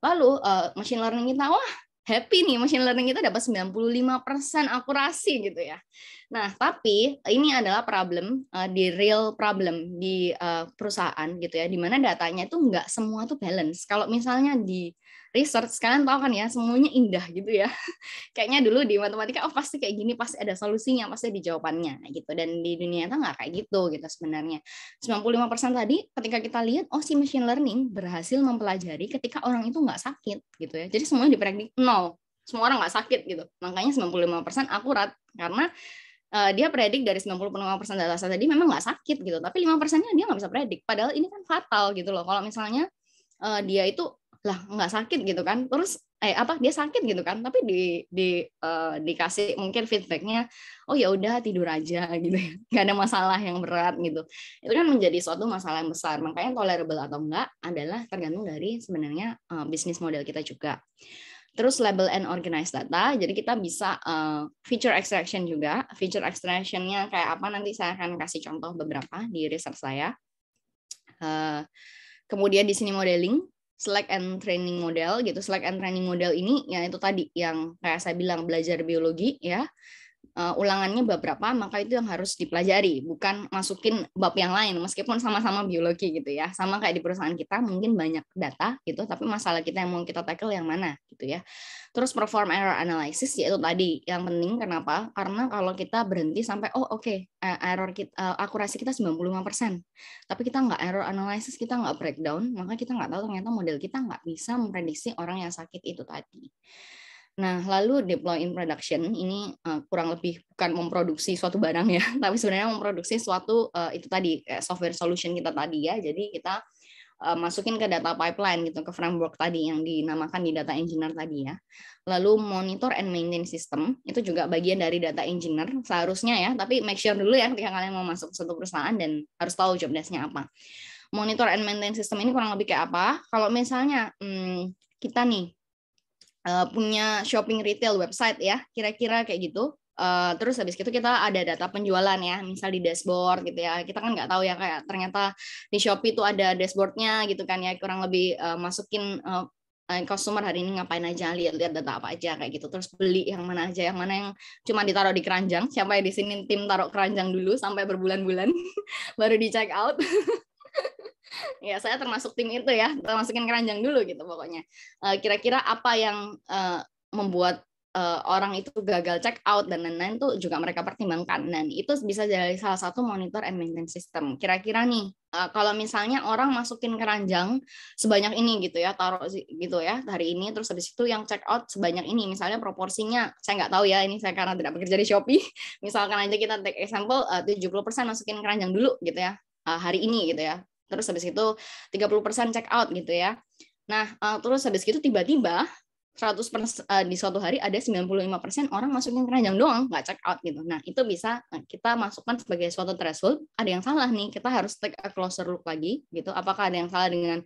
Lalu uh, machine learning kita wah happy nih machine learning kita dapat 95% akurasi gitu ya. Nah, tapi eh, ini adalah problem uh, di real problem di uh, perusahaan gitu ya di mana datanya itu enggak semua tuh balance. Kalau misalnya di research kalian tahu kan ya semuanya indah gitu ya kayaknya dulu di matematika oh pasti kayak gini pasti ada solusinya pasti ada jawabannya gitu dan di dunia nyata nggak kayak gitu gitu sebenarnya 95% tadi ketika kita lihat oh si machine learning berhasil mempelajari ketika orang itu nggak sakit gitu ya jadi semuanya diprediksi nol semua orang nggak sakit gitu makanya 95% akurat karena eh, dia predik dari 95% data tadi memang nggak sakit gitu tapi 5%-nya dia nggak bisa predik padahal ini kan fatal gitu loh kalau misalnya eh, dia itu lah nggak sakit gitu kan terus eh apa dia sakit gitu kan tapi di di uh, dikasih mungkin feedbacknya oh ya udah tidur aja gitu ya nggak ada masalah yang berat gitu itu kan menjadi suatu masalah yang besar makanya tolerable atau enggak adalah tergantung dari sebenarnya uh, bisnis model kita juga terus label and organize data. Jadi kita bisa uh, feature extraction juga. Feature extractionnya kayak apa nanti saya akan kasih contoh beberapa di research saya. Uh, kemudian di sini modeling select and training model gitu. Select and training model ini ya itu tadi yang kayak saya bilang belajar biologi ya uh, ulangannya berapa, maka itu yang harus dipelajari, bukan masukin bab yang lain, meskipun sama-sama biologi gitu ya. Sama kayak di perusahaan kita, mungkin banyak data gitu, tapi masalah kita yang mau kita tackle yang mana gitu ya. Terus perform error analysis, yaitu tadi yang penting kenapa? Karena kalau kita berhenti sampai, oh oke, okay, eh, error kita, uh, eh, akurasi kita 95%, tapi kita nggak error analysis, kita nggak breakdown, maka kita nggak tahu ternyata model kita nggak bisa memprediksi orang yang sakit itu tadi. Nah, lalu deploy in production ini uh, kurang lebih bukan memproduksi suatu barang ya, tapi sebenarnya memproduksi suatu uh, itu tadi kayak software solution kita tadi ya. Jadi kita uh, masukin ke data pipeline gitu ke framework tadi yang dinamakan di data engineer tadi ya. Lalu monitor and maintain system itu juga bagian dari data engineer seharusnya ya, tapi make sure dulu ya ketika kalian mau masuk ke suatu perusahaan dan harus tahu job desk-nya apa. Monitor and maintain system ini kurang lebih kayak apa? Kalau misalnya hmm, kita nih Eh, punya shopping retail website ya, kira-kira kayak gitu. Uh, terus habis itu kita ada data penjualan ya, misal di dashboard gitu ya. Kita kan nggak tahu ya kayak ternyata di Shopee itu ada dashboardnya gitu kan ya, kurang lebih uh, masukin uh, customer hari ini ngapain aja lihat-lihat data apa aja kayak gitu terus beli yang mana aja yang mana yang cuma ditaruh di keranjang siapa yang di sini tim taruh keranjang dulu sampai berbulan-bulan baru di check out ya saya termasuk tim itu ya termasukin keranjang dulu gitu pokoknya kira eh, kira-kira apa yang uh, membuat uh, orang itu gagal check out dan lain-lain tuh juga mereka pertimbangkan dan itu bisa jadi salah satu monitor and maintenance system kira-kira nih uh, kalau misalnya orang masukin keranjang sebanyak ini gitu ya taruh gitu ya hari ini terus habis itu yang check out sebanyak ini misalnya proporsinya saya nggak tahu ya ini saya karena tidak bekerja di Shopee misalkan aja kita take example uh, 70% masukin keranjang dulu gitu ya uh, hari ini gitu ya terus habis itu 30% check out gitu ya. Nah, uh, terus habis itu tiba-tiba 100 persen uh, di suatu hari ada 95% orang masuknya keranjang doang, nggak check out gitu. Nah, itu bisa eh, kita masukkan sebagai suatu threshold, ada yang salah nih, kita harus take a closer look lagi gitu. Apakah ada yang salah dengan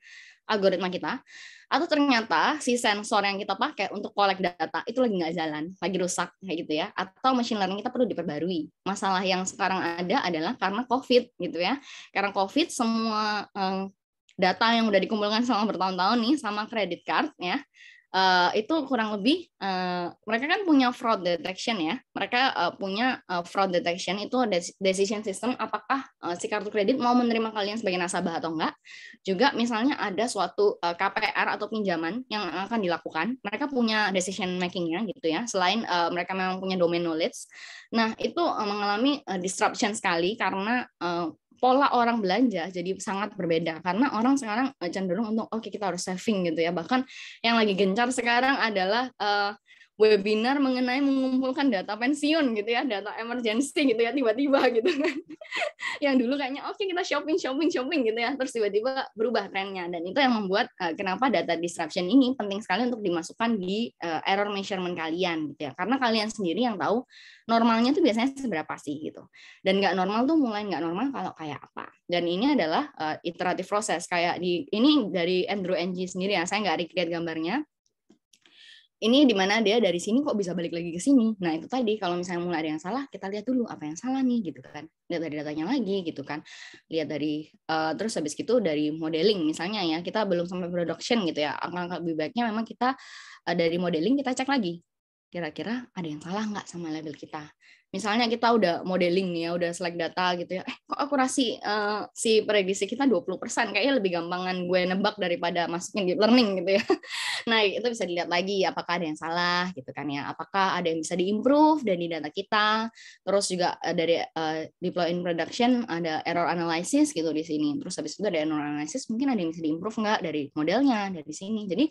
algoritma kita? atau ternyata si sensor yang kita pakai untuk collect data itu lagi nggak jalan, lagi rusak kayak gitu ya, atau machine learning kita perlu diperbarui. Masalah yang sekarang ada adalah karena COVID gitu ya, karena COVID semua eh, data yang udah dikumpulkan selama bertahun-tahun nih sama kredit card ya, Eh, itu kurang lebih uh, mereka kan punya fraud detection ya. Mereka uh, punya uh, fraud detection itu decision system apakah uh, si kartu kredit mau menerima kalian sebagai nasabah atau enggak. Juga misalnya ada suatu uh, KPR atau pinjaman yang akan dilakukan, mereka punya decision makingnya gitu ya. Selain uh, mereka memang punya domain knowledge. Nah, itu uh, mengalami uh, disruption sekali karena uh, pola orang belanja jadi sangat berbeda karena orang sekarang eh, cenderung untuk oke okay, kita harus saving gitu ya bahkan yang lagi gencar sekarang adalah uh, webinar mengenai mengumpulkan data pensiun gitu ya, data emergency gitu ya tiba-tiba gitu kan. yang dulu kayaknya oke okay, kita shopping shopping shopping gitu ya, terus tiba-tiba berubah trennya dan itu yang membuat uh, kenapa data disruption ini penting sekali untuk dimasukkan di uh, error measurement kalian gitu ya. Karena kalian sendiri yang tahu normalnya tuh biasanya seberapa sih gitu. Dan nggak normal tuh mulai nggak normal kalau kayak apa. Dan ini adalah uh, iteratif proses kayak di ini dari Andrew NG sendiri ya, saya nggak recreate gambarnya ini di mana dia dari sini kok bisa balik lagi ke sini. Nah, itu tadi kalau misalnya mulai ada yang salah, kita lihat dulu apa yang salah nih gitu kan. Lihat dari datanya lagi gitu kan. Lihat dari uh, terus habis itu dari modeling misalnya ya, kita belum sampai production gitu ya. Angka-angka lebih baiknya memang kita uh, dari modeling kita cek lagi kira-kira ada yang salah nggak sama label kita. Misalnya kita udah modeling nih ya, udah select data gitu ya. Eh, kok akurasi uh, si prediksi kita 20%? Kayaknya lebih gampangan gue nebak daripada masukin deep learning gitu ya. Nah, itu bisa dilihat lagi apakah ada yang salah gitu kan ya. Apakah ada yang bisa diimprove dari data kita. Terus juga eh, dari uh, deploy in production ada error analysis gitu di sini. Terus habis itu ada error analysis mungkin ada yang bisa diimprove nggak dari modelnya dari sini. Jadi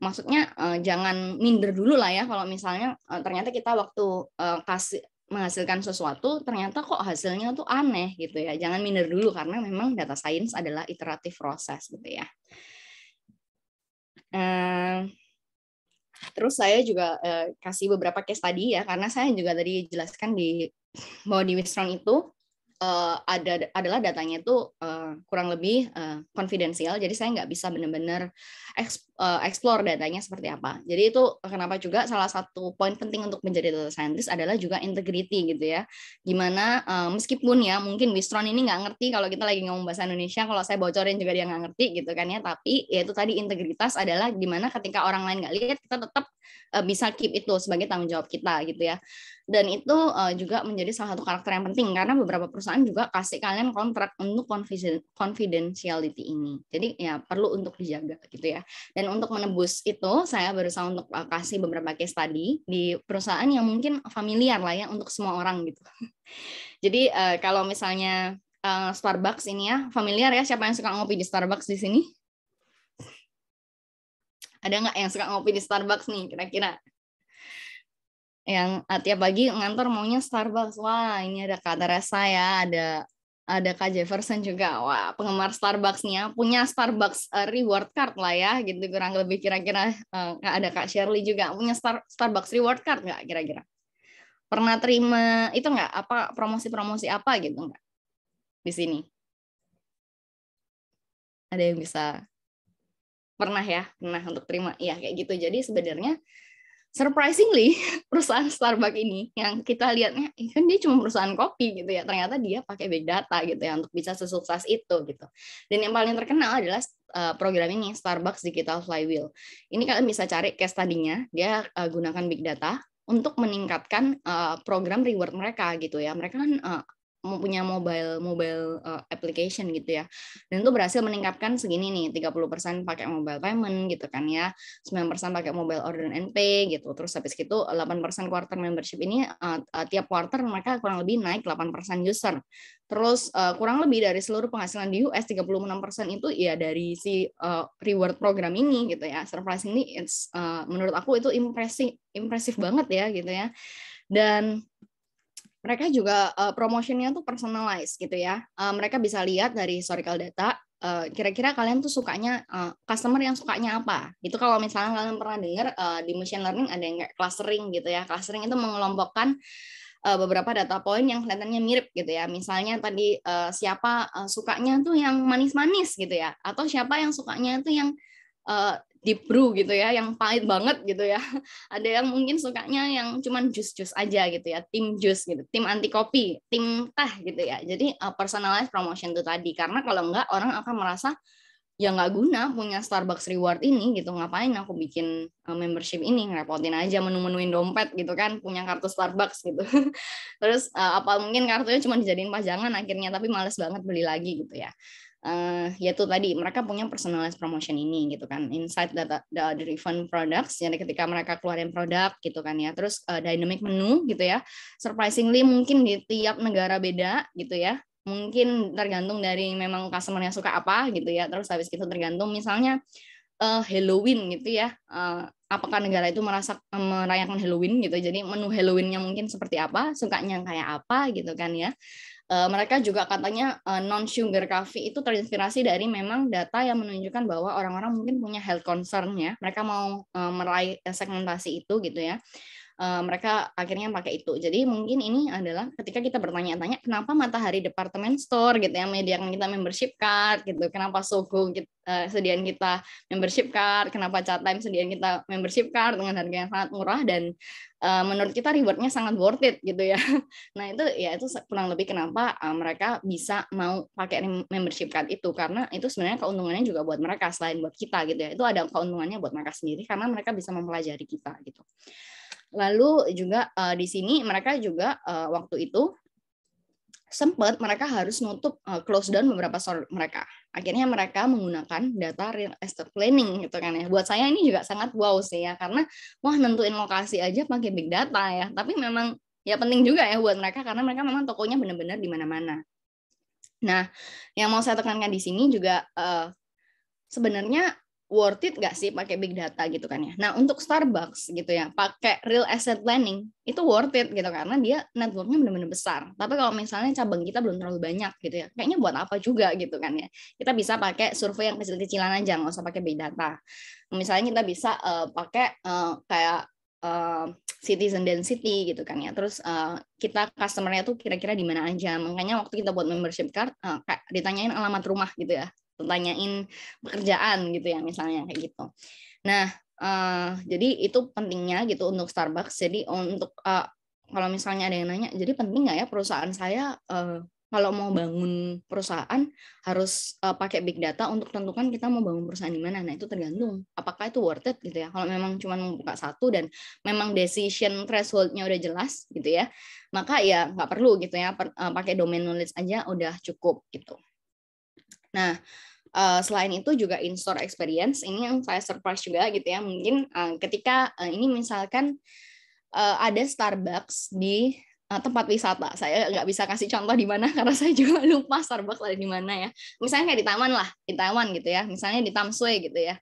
maksudnya uh, jangan minder dulu lah ya kalau misalnya uh, ternyata kita waktu uh, kasih menghasilkan sesuatu ternyata kok hasilnya tuh aneh gitu ya jangan minder dulu karena memang data science adalah iteratif proses gitu ya uh, terus saya juga uh, kasih beberapa case tadi ya karena saya juga tadi jelaskan di bahwa di Wistron itu uh, ada adalah datanya itu uh, kurang lebih uh, jadi saya nggak bisa benar-benar uh, explore datanya seperti apa. Jadi itu kenapa juga salah satu poin penting untuk menjadi data scientist adalah juga integrity gitu ya. Gimana uh, meskipun ya mungkin Wistron ini nggak ngerti kalau kita lagi ngomong bahasa Indonesia, kalau saya bocorin juga dia nggak ngerti gitu kan ya. Tapi ya itu tadi integritas adalah gimana ketika orang lain nggak lihat kita tetap uh, bisa keep itu sebagai tanggung jawab kita gitu ya. Dan itu uh, juga menjadi salah satu karakter yang penting karena beberapa perusahaan juga kasih kalian kontrak untuk confidentiality ini. Jadi ya perlu untuk dijaga gitu ya. Dan untuk menebus itu, saya berusaha untuk eh, kasih beberapa case tadi di perusahaan yang mungkin familiar lah ya untuk semua orang gitu. Jadi uh, kalau misalnya uh, Starbucks ini ya familiar ya siapa yang suka ngopi di Starbucks di sini? Ada nggak yang suka ngopi di Starbucks nih kira-kira? Yang tiap pagi ngantor maunya Starbucks. Wah, ini ada kata rasa ya, ada ada Kak Jefferson juga, wah penggemar Starbucks-nya, punya Starbucks uh, reward card lah ya, gitu kurang lebih kira-kira uh, ada Kak Shirley juga, punya Star Starbucks reward card nggak kira-kira? Pernah terima itu nggak, apa promosi-promosi apa gitu nggak di sini? Ada yang bisa pernah ya, pernah untuk terima, Iya, kayak gitu. Jadi sebenarnya surprisingly perusahaan Starbucks ini yang kita lihatnya eh, kan dia cuma perusahaan kopi gitu ya ternyata dia pakai big data gitu ya untuk bisa sesukses itu gitu dan yang paling terkenal adalah eh, program ini Starbucks Digital Flywheel ini kalian bisa cari case tadinya dia eh, gunakan big data untuk meningkatkan program reward mereka gitu ya mereka kan punya mobile mobile uh, application gitu ya. Dan itu berhasil meningkatkan segini nih, 30% pakai mobile payment gitu kan ya. 9% pakai mobile order and pay gitu. Terus habis itu 8% eh, quarter membership ini uh, uh, tiap quarter mereka kurang lebih naik 8% user. Terus uh, kurang lebih dari seluruh penghasilan di US 36% itu ya dari si uh, reward program ini gitu ya. Surprise ini it's uh, menurut aku itu impresif impresif banget ya gitu ya. Dan mereka juga uh, promotionnya tuh personalized gitu ya. Uh, mereka bisa lihat dari historical data, kira eh, kira-kira kalian tuh sukanya uh, customer yang sukanya apa. Itu kalau misalnya kalian pernah dengar uh, di machine learning ada yang kayak clustering gitu ya. Clustering itu mengelompokkan uh, beberapa data point yang kelihatannya mirip gitu ya. Misalnya tadi uh, siapa uh, sukanya tuh yang manis-manis gitu ya, atau siapa yang sukanya tuh yang uh, deep brew gitu ya, yang pahit banget gitu ya. Ada yang mungkin sukanya yang cuman jus-jus aja gitu ya, tim jus gitu, tim anti kopi, tim teh gitu ya. Jadi uh, personalized promotion itu tadi karena kalau enggak orang akan merasa ya nggak guna punya Starbucks reward ini gitu ngapain aku bikin eh, membership ini ngerepotin aja menu-menuin dompet gitu kan punya kartu Starbucks gitu terus eh, apa mungkin kartunya cuma dijadiin pajangan akhirnya tapi males banget beli lagi gitu ya uh, eh, yaitu tadi mereka punya personalized promotion ini gitu kan insight data, data driven products jadi ketika mereka keluarin produk gitu kan ya terus uh, dynamic menu gitu ya surprisingly mungkin di tiap negara beda gitu ya mungkin tergantung dari memang customer yang suka apa gitu ya terus habis itu tergantung misalnya uh, Halloween gitu ya uh, apakah negara itu merasa merayakan Halloween gitu jadi menu Halloweennya mungkin seperti apa sukanya kayak apa gitu kan ya Eh, mereka juga katanya uh, eh, non sugar coffee itu terinspirasi dari memang data yang menunjukkan bahwa orang-orang mungkin punya health concern ya. Mereka mau uh, meraih segmentasi itu gitu ya. Eh, mereka akhirnya pakai itu. Jadi mungkin ini adalah ketika kita bertanya-tanya kenapa Matahari Department Store gitu ya media yang kita membership card gitu, kenapa Sogo kita, uh, eh, kita membership card, kenapa time sedian kita membership card dengan harga yang sangat murah dan uh, menurut kita rewardnya sangat worth it gitu ya. Nah itu ya itu kurang lebih kenapa uh, mereka bisa mau pakai membership card itu karena itu sebenarnya keuntungannya juga buat mereka selain buat kita gitu ya. Itu ada keuntungannya buat mereka sendiri karena mereka bisa mempelajari kita gitu. Lalu juga uh, di sini mereka juga uh, waktu itu sempat mereka harus nutup uh, close down beberapa store mereka. Akhirnya mereka menggunakan data real estate planning gitu kan ya. Buat saya ini juga sangat wow sih ya karena wah nentuin lokasi aja pakai big data ya. Tapi memang ya penting juga ya buat mereka karena mereka memang tokonya benar-benar di mana-mana. Nah, yang mau saya tekankan di sini juga uh, sebenarnya worth it nggak sih pakai big data gitu kan ya. Nah untuk Starbucks gitu ya, pakai real asset planning itu worth it gitu karena dia networknya benar-benar besar. Tapi kalau misalnya cabang kita belum terlalu banyak gitu ya, kayaknya buat apa juga gitu kan ya. Kita bisa pakai survei yang kecil-kecilan aja, nggak usah pakai big data. Misalnya kita bisa uh, pakai uh, kayak uh, citizen density gitu kan ya. Terus uh, kita customernya tuh kira-kira di mana aja. Makanya waktu kita buat membership card uh, kayak ditanyain alamat rumah gitu ya tanyain pekerjaan gitu ya misalnya kayak gitu. Nah, uh, jadi itu pentingnya gitu untuk Starbucks. Jadi untuk uh, kalau misalnya ada yang nanya, jadi penting nggak ya perusahaan saya uh, kalau mau bangun perusahaan harus uh, pakai big data untuk tentukan kita mau bangun perusahaan di mana. Nah, itu tergantung apakah itu worth it gitu ya. Kalau memang cuma membuka satu dan memang decision thresholdnya udah jelas gitu ya, maka ya nggak perlu gitu ya per, uh, pakai domain knowledge aja udah cukup gitu. Nah, Eh, selain itu juga in-store experience ini yang saya surprise juga gitu ya mungkin uh, ketika uh, ini misalkan uh, ada Starbucks di uh, tempat wisata saya nggak bisa kasih contoh di mana karena saya juga lupa Starbucks ada di mana ya misalnya kayak di taman lah di taman gitu ya misalnya di Tamsui gitu ya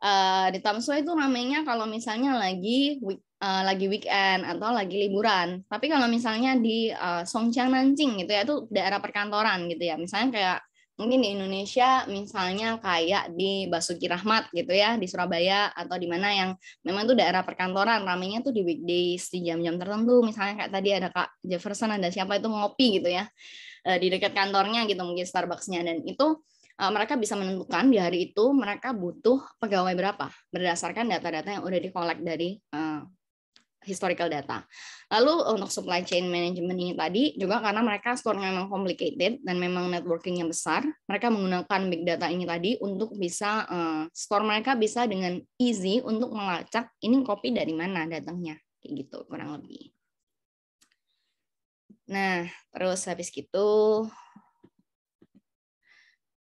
uh, di Tamsui itu namanya kalau misalnya lagi week, uh, lagi weekend atau lagi liburan tapi kalau misalnya di uh, Songjiang Nanjing gitu ya itu daerah perkantoran gitu ya misalnya kayak mungkin di Indonesia misalnya kayak di Basuki Rahmat gitu ya di Surabaya atau di mana yang memang itu daerah perkantoran ramenya tuh di weekdays di jam-jam tertentu misalnya kayak tadi ada Kak Jefferson ada siapa itu ngopi gitu ya eh, di dekat kantornya gitu mungkin Starbucksnya dan itu eh, mereka bisa menentukan di hari itu mereka butuh pegawai berapa berdasarkan data-data yang udah dikolek dari eh, historical data. Lalu untuk supply chain management ini tadi juga karena mereka store memang complicated dan memang networkingnya besar, mereka menggunakan big data ini tadi untuk bisa uh, store mereka bisa dengan easy untuk melacak ini kopi dari mana datangnya, kayak gitu kurang lebih. Nah, terus habis gitu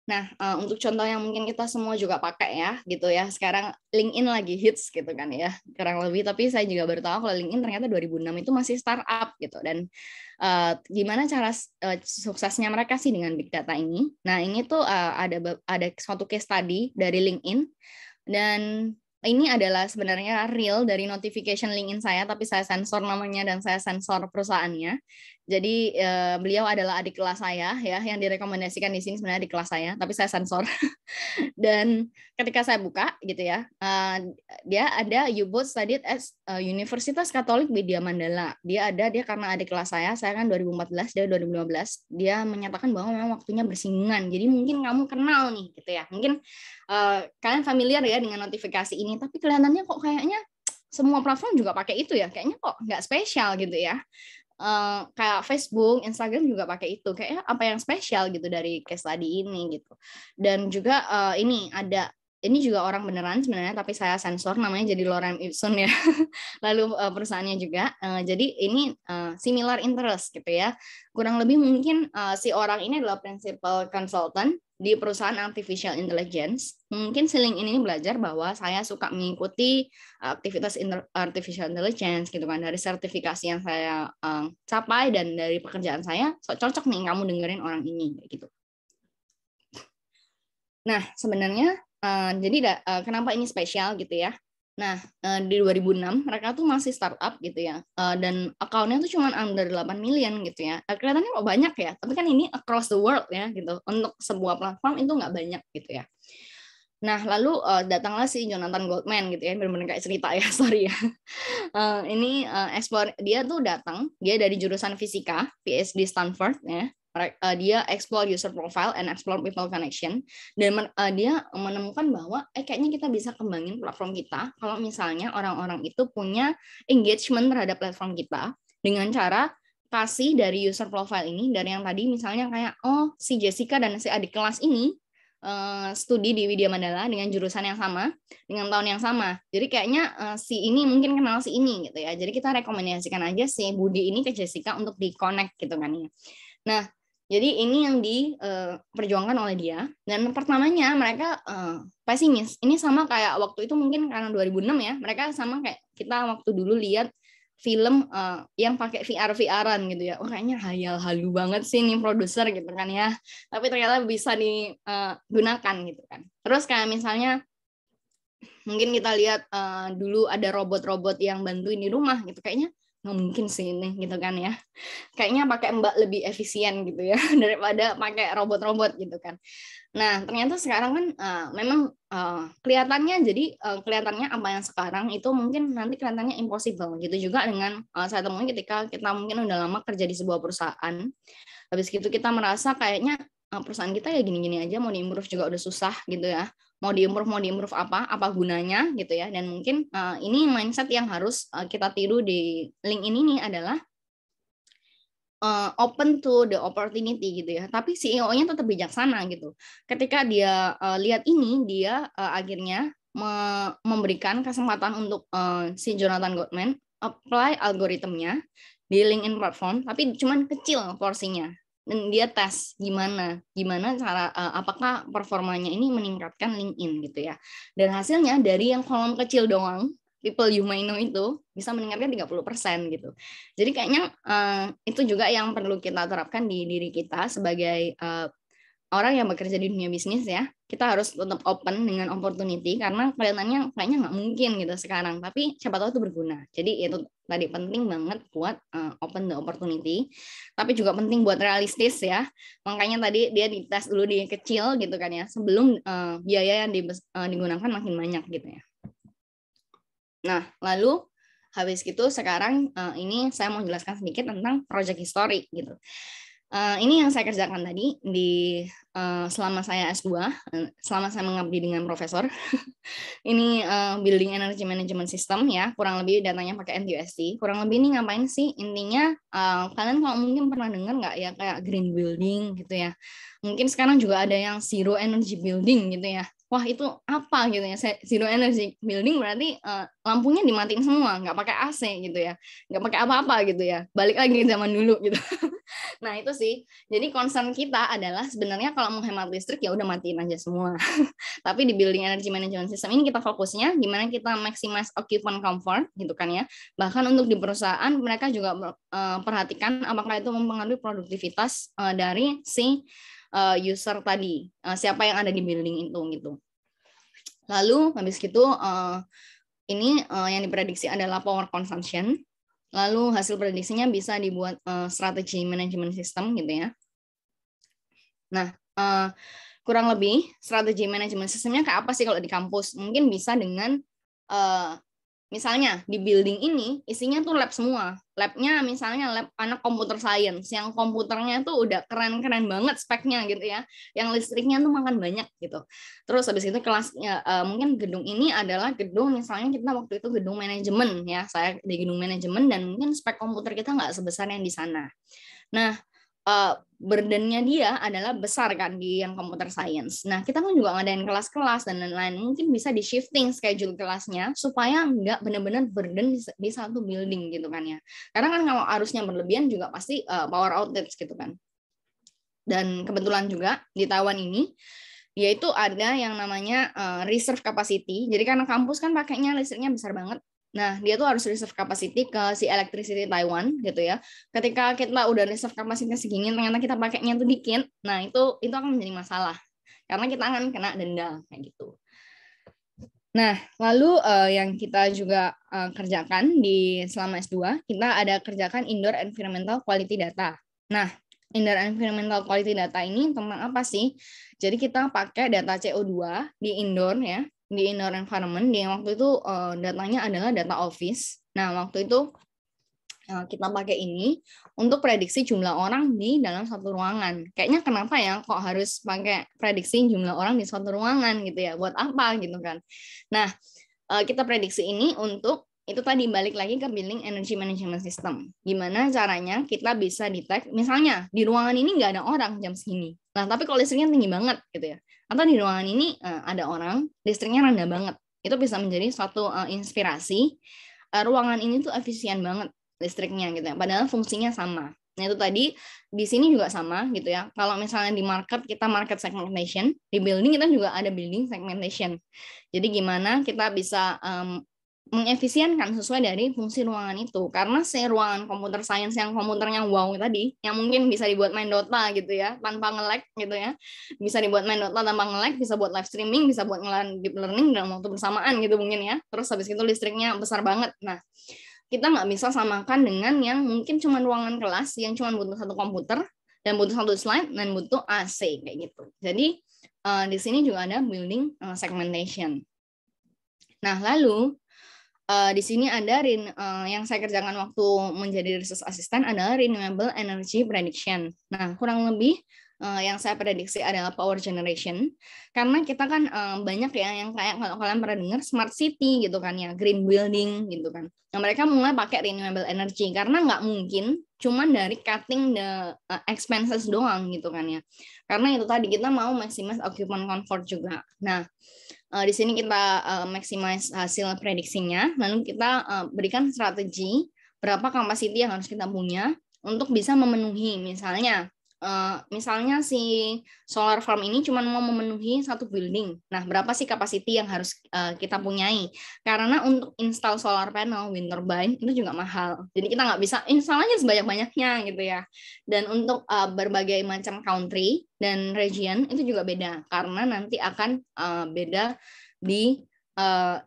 Nah, uh, untuk contoh yang mungkin kita semua juga pakai ya, gitu ya. Sekarang LinkedIn lagi hits gitu kan ya, kurang lebih. Tapi saya juga baru tahu kalau LinkedIn ternyata 2006 itu masih startup gitu. Dan uh, gimana cara uh, suksesnya mereka sih dengan big data ini? Nah, ini tuh uh, ada ada suatu case study dari LinkedIn dan ini adalah sebenarnya real dari notification LinkedIn saya, tapi saya sensor namanya dan saya sensor perusahaannya. Jadi uh, beliau adalah adik kelas saya ya yang direkomendasikan di sini sebenarnya di kelas saya, tapi saya sensor. Dan ketika saya buka gitu ya, uh, dia ada you both studied at uh, eh, Universitas Katolik Widya Mandala. Dia ada dia karena adik kelas saya, saya kan 2014 dia 2015. Dia menyatakan bahwa memang waktunya bersinggungan. Jadi mungkin kamu kenal nih gitu ya. Mungkin uh, kalian familiar ya dengan notifikasi ini, tapi kelihatannya kok kayaknya semua platform juga pakai itu ya kayaknya kok nggak spesial gitu ya Eh, kayak Facebook, Instagram juga pakai itu. Kayaknya eh, apa yang spesial gitu dari case tadi ini gitu. Dan juga uh, ini ada ini juga orang beneran sebenarnya tapi saya sensor namanya jadi Lorem Ipsum ya lalu uh, perusahaannya juga uh, jadi ini uh, similar interest gitu ya kurang lebih mungkin uh, si orang ini adalah principal consultant di perusahaan artificial intelligence, mungkin seling ini belajar bahwa saya suka mengikuti eh, aktivitas artificial intelligence gitu kan dari sertifikasi yang saya eh, capai dan dari pekerjaan saya so, cocok nih kamu dengerin orang ini gitu. Nah sebenarnya eh, jadi kenapa ini spesial gitu ya? Nah, eh, di 2006 mereka tuh masih startup gitu ya. Eh, dan accountnya tuh cuma under 8 million gitu ya. Eh, kelihatannya kok banyak ya, tapi kan ini across the world ya gitu. Untuk sebuah platform itu nggak banyak gitu ya. Nah, lalu uh, datanglah si Jonathan Goldman gitu ya, benar-benar kayak cerita ya, sorry ya. Uh, ini uh, ekspor dia tuh datang, dia dari jurusan fisika, PhD Stanford ya uh, dia explore user profile and explore people connection dan men, uh, dia menemukan bahwa eh kayaknya kita bisa kembangin platform kita kalau misalnya orang-orang itu punya engagement terhadap platform kita dengan cara kasih dari user profile ini dari yang tadi misalnya kayak oh si Jessica dan si adik kelas ini uh, studi di Widya Mandala dengan jurusan yang sama dengan tahun yang sama jadi kayaknya uh, si ini mungkin kenal si ini gitu ya jadi kita rekomendasikan aja si Budi ini ke Jessica untuk di connect gitu kan ya nah jadi ini yang diperjuangkan eh, uh, oleh dia. Dan pertamanya mereka uh, pesimis. Ini sama kayak waktu itu mungkin karena 2006 ya. Mereka sama kayak kita waktu dulu lihat film uh, yang pakai VR VRan gitu ya. Oh kayaknya hayal halu banget sih nih produser gitu kan ya. Tapi ternyata bisa digunakan gitu kan. Terus kayak misalnya mungkin kita lihat uh, dulu ada robot-robot yang bantuin di rumah gitu kayaknya nggak oh, mungkin sih ini gitu kan ya kayaknya pakai mbak lebih efisien gitu ya daripada pakai robot-robot gitu kan nah ternyata sekarang kan uh, memang uh, kelihatannya jadi uh, kelihatannya apa yang sekarang itu mungkin nanti kelihatannya impossible gitu juga dengan uh, saya temuin ketika kita mungkin udah lama kerja di sebuah perusahaan habis itu kita merasa kayaknya uh, perusahaan kita ya gini-gini aja mau diimprove juga udah susah gitu ya mau diimprove mau diimprove apa apa gunanya gitu ya dan mungkin uh, ini mindset yang harus uh, kita tiru di link ini nih adalah uh, open to the opportunity gitu ya tapi CEO-nya tetap bijaksana gitu ketika dia uh, lihat ini dia uh, akhirnya me memberikan kesempatan untuk uh, si Jonathan Goldman apply algoritmnya di LinkedIn platform tapi cuman kecil porsinya dan dia tes gimana gimana cara uh, apakah performanya ini meningkatkan LinkedIn gitu ya dan hasilnya dari yang kolom kecil doang people you may know itu bisa meningkatkan 30% gitu. Jadi kayaknya uh, itu juga yang perlu kita terapkan di diri kita sebagai uh, orang yang bekerja di dunia bisnis ya kita harus tetap open dengan opportunity karena kelihatannya kayaknya nggak mungkin gitu sekarang tapi siapa tahu itu berguna jadi itu tadi penting banget buat uh, open the opportunity tapi juga penting buat realistis ya makanya tadi dia dites dulu di kecil gitu kan ya sebelum uh, biaya yang di, uh, eh, digunakan makin banyak gitu ya nah lalu habis gitu sekarang uh, ini saya mau jelaskan sedikit tentang project history gitu Eh, ini yang saya kerjakan tadi di uh, selama saya S2, eh, selama saya mengabdi dengan profesor. ini uh, building energy management system ya, kurang lebih datanya pakai NTUSD. Kurang lebih ini ngapain sih? Intinya uh, kalian kalau mungkin pernah dengar nggak ya kayak green building gitu ya. Mungkin sekarang juga ada yang zero energy building gitu ya wah itu apa gitu ya zero energy building berarti uh, lampunya dimatiin semua nggak pakai AC gitu ya nggak pakai apa-apa gitu ya balik lagi zaman dulu gitu nah itu sih jadi concern kita adalah sebenarnya kalau mau hemat listrik ya udah matiin aja semua tapi di building energy management system ini kita fokusnya gimana kita maximize occupant comfort gitu kan ya bahkan untuk di perusahaan mereka juga uh, perhatikan apakah itu mempengaruhi produktivitas uh, dari si uh, user tadi, uh, siapa yang ada di building itu gitu. Lalu habis itu uh, eh, ini uh, yang diprediksi adalah power consumption. Lalu hasil prediksinya bisa dibuat uh, strategi manajemen sistem gitu ya. Nah, uh, kurang lebih strategi manajemen sistemnya kayak apa sih kalau di kampus? Mungkin bisa dengan uh, Misalnya di building ini isinya tuh lab semua. Labnya misalnya lab anak komputer science yang komputernya tuh udah keren-keren banget speknya gitu ya. Yang listriknya tuh makan banyak gitu. Terus habis itu kelasnya uh, eh, mungkin gedung ini adalah gedung misalnya kita waktu itu gedung manajemen ya. Saya di gedung manajemen dan mungkin spek komputer kita nggak sebesar yang di sana. Nah, uh, burdennya dia adalah besar kan di yang computer science. Nah, kita kan juga ngadain kelas-kelas dan lain-lain. Mungkin bisa di shifting schedule kelasnya supaya nggak benar-benar burden di, satu building gitu kan ya. Karena kan kalau arusnya berlebihan juga pasti uh, power outage gitu kan. Dan kebetulan juga di Taiwan ini yaitu ada yang namanya uh, reserve capacity. Jadi karena kampus kan pakainya listriknya besar banget, Nah, dia tuh harus reserve capacity ke si electricity Taiwan gitu ya. Ketika kita udah reserve capacity segini, ternyata kita pakainya tuh dikit, nah itu itu akan menjadi masalah. Karena kita akan kena denda kayak gitu. Nah, lalu uh, yang kita juga uh, kerjakan di selama S2, kita ada kerjakan indoor environmental quality data. Nah, Indoor Environmental Quality Data ini tentang apa sih? Jadi kita pakai data CO2 di indoor ya di indoor environment di waktu itu uh, eh, datanya adalah data office. Nah, waktu itu uh, kita pakai ini untuk prediksi jumlah orang di dalam satu ruangan. Kayaknya kenapa ya kok harus pakai prediksi jumlah orang di suatu ruangan gitu ya? Buat apa gitu kan? Nah, uh, kita prediksi ini untuk itu tadi balik lagi ke building energy management system. Gimana caranya kita bisa detect, misalnya di ruangan ini nggak ada orang jam segini. Nah, tapi kalau listriknya tinggi banget gitu ya atau di ruangan ini uh, ada orang listriknya rendah banget itu bisa menjadi suatu uh, inspirasi uh, ruangan ini tuh efisien banget listriknya gitu ya padahal fungsinya sama nah itu tadi di sini juga sama gitu ya kalau misalnya di market kita market segmentation di building kita juga ada building segmentation jadi gimana kita bisa um, mengefisienkan sesuai dari fungsi ruangan itu karena saya ruangan komputer science yang komputernya wow tadi yang mungkin bisa dibuat main Dota gitu ya tanpa nge like gitu ya bisa dibuat main Dota tanpa like bisa buat live streaming bisa buat ngelan deep learning dalam waktu bersamaan gitu mungkin ya terus habis itu listriknya besar banget nah kita nggak bisa samakan dengan yang mungkin cuma ruangan kelas yang cuma butuh satu komputer dan butuh satu slide dan butuh AC kayak gitu jadi eh, di sini juga ada building eh, segmentation nah lalu uh, di sini ada rin, uh, yang saya kerjakan waktu menjadi research assistant adalah renewable energy prediction. Nah, kurang lebih uh, yang saya prediksi adalah power generation. Karena kita kan uh, banyak ya yang kayak kalau kalian pernah dengar smart city gitu kan ya, green building gitu kan. Nah, mereka mulai pakai renewable energy karena nggak mungkin cuman dari cutting the expenses doang gitu kan ya. Karena itu tadi kita mau maximize occupant comfort juga. Nah, Uh, di sini kita uh, maximize hasil prediksinya, lalu kita uh, berikan strategi berapa kapasiti yang harus kita punya untuk bisa memenuhi misalnya Eh, misalnya si solar farm ini cuma mau memenuhi satu building. Nah, berapa sih kapasiti yang harus eh, kita punyai? Karena untuk install solar panel, wind turbine itu juga mahal. Jadi kita nggak bisa install aja sebanyak-banyaknya gitu ya. Dan untuk eh, berbagai macam country dan region itu juga beda karena nanti akan beda di uh,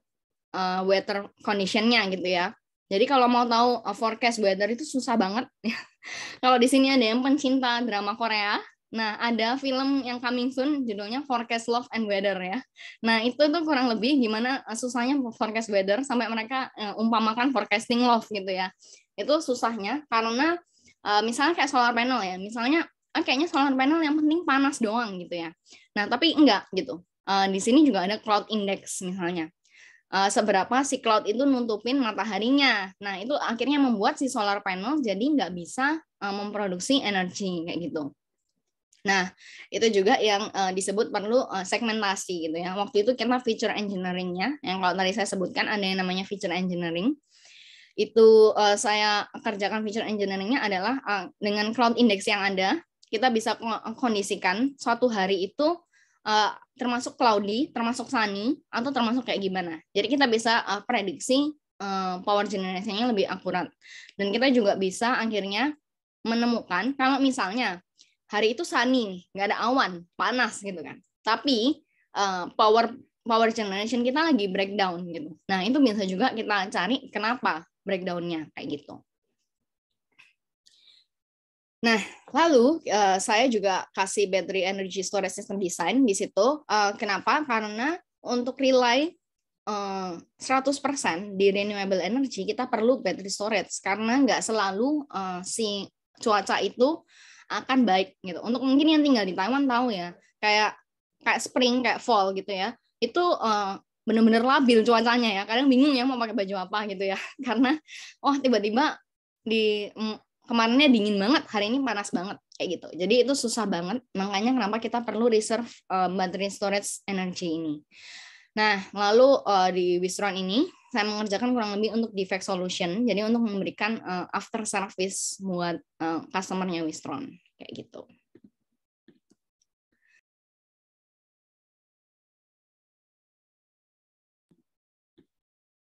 uh, weather conditionnya gitu ya. Jadi kalau mau tahu forecast weather itu susah banget Kalau di sini ada yang pencinta drama Korea, Nah, ada film yang coming soon judulnya Forecast Love and Weather ya. Nah, itu tuh kurang lebih gimana eh, susahnya forecast weather sampai mereka uh, umpamakan forecasting love gitu ya. Itu susahnya karena uh, misalnya kayak solar panel ya. Misalnya uh, kayaknya solar panel yang penting panas doang gitu ya. Nah, tapi enggak gitu. Uh, di sini juga ada cloud index misalnya uh, seberapa si cloud itu nutupin mataharinya. Nah, itu akhirnya membuat si solar panel jadi nggak bisa uh, memproduksi energi kayak gitu. Nah, itu juga yang uh, disebut perlu uh, segmentasi gitu ya. Waktu itu kita feature engineering-nya, yang kalau tadi saya sebutkan ada yang namanya feature engineering. Itu uh, saya kerjakan feature engineering-nya adalah uh, dengan cloud index yang ada, kita bisa kondisikan suatu hari itu uh, termasuk cloudy, termasuk sunny, atau termasuk kayak gimana. Jadi kita bisa uh, prediksi uh, power generation-nya lebih akurat. Dan kita juga bisa akhirnya menemukan kalau misalnya hari itu sunny, nggak ada awan, panas gitu kan. Tapi uh, power power generation kita lagi breakdown gitu. Nah itu bisa juga kita cari kenapa breakdownnya kayak gitu. Nah, lalu uh, saya juga kasih battery energy storage system design di situ. Uh, kenapa? Karena untuk relay uh, eh, 100% di renewable energy kita perlu battery storage karena nggak selalu uh, si cuaca itu akan baik gitu. Untuk mungkin yang tinggal di Taiwan tahu ya, kayak kayak spring kayak fall gitu ya. Itu uh, benar-benar labil cuacanya ya. Kadang bingung ya mau pakai baju apa gitu ya. Karena oh tiba-tiba di mm, kemarinnya dingin banget, hari ini panas banget kayak gitu. Jadi itu susah banget, makanya kenapa kita perlu reserve um, eh, battery storage energy ini. Nah, lalu uh, di Wistron ini saya mengerjakan kurang lebih untuk defect solution, jadi untuk memberikan uh, after service buat uh, customernya Wistron kayak gitu.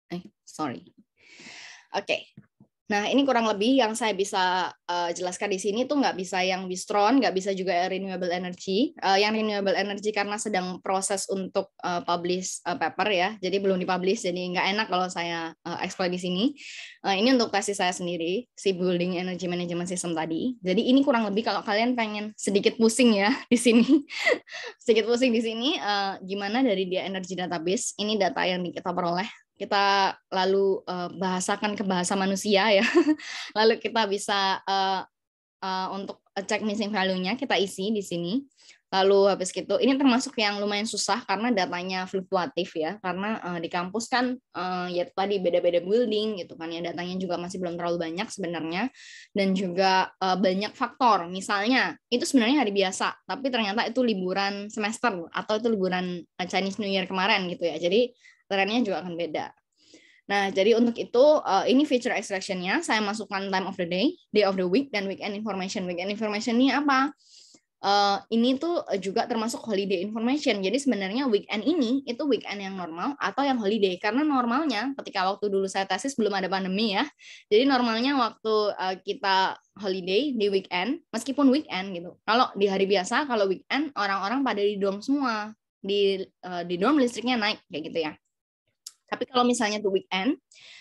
Eh, sorry. Oke, Nah, ini kurang lebih yang saya bisa uh, jelaskan di sini tuh nggak bisa yang Bistron, nggak bisa juga renewable energy. Uh, yang renewable energy karena sedang proses untuk uh, publish uh, paper ya, jadi belum dipublish, jadi nggak enak kalau saya uh, explore di sini. Uh, ini untuk tesis saya sendiri, si building energy management system tadi. Jadi ini kurang lebih kalau kalian pengen sedikit pusing ya di sini, sedikit pusing di sini, uh, gimana dari dia energy database, ini data yang kita peroleh kita lalu uh, bahasakan ke bahasa manusia ya lalu kita bisa uh, uh, untuk cek missing value-nya kita isi di sini lalu habis itu ini termasuk yang lumayan susah karena datanya fluktuatif ya karena uh, di kampus kan uh, ya tadi beda-beda building gitu kan ya datanya juga masih belum terlalu banyak sebenarnya dan juga uh, banyak faktor misalnya itu sebenarnya hari biasa tapi ternyata itu liburan semester atau itu liburan Chinese New Year kemarin gitu ya jadi trennya juga akan beda. Nah, jadi untuk itu, uh, ini feature extraction-nya, saya masukkan time of the day, day of the week, dan weekend information. Weekend information ini apa? Uh, ini tuh juga termasuk holiday information. Jadi sebenarnya weekend ini itu weekend yang normal atau yang holiday. Karena normalnya ketika waktu dulu saya tesis belum ada pandemi ya. Jadi normalnya waktu uh, kita holiday di weekend, meskipun weekend gitu. Kalau di hari biasa, kalau weekend orang-orang pada di dorm semua. Di, uh, di dorm listriknya naik kayak gitu ya. Tapi kalau misalnya itu weekend,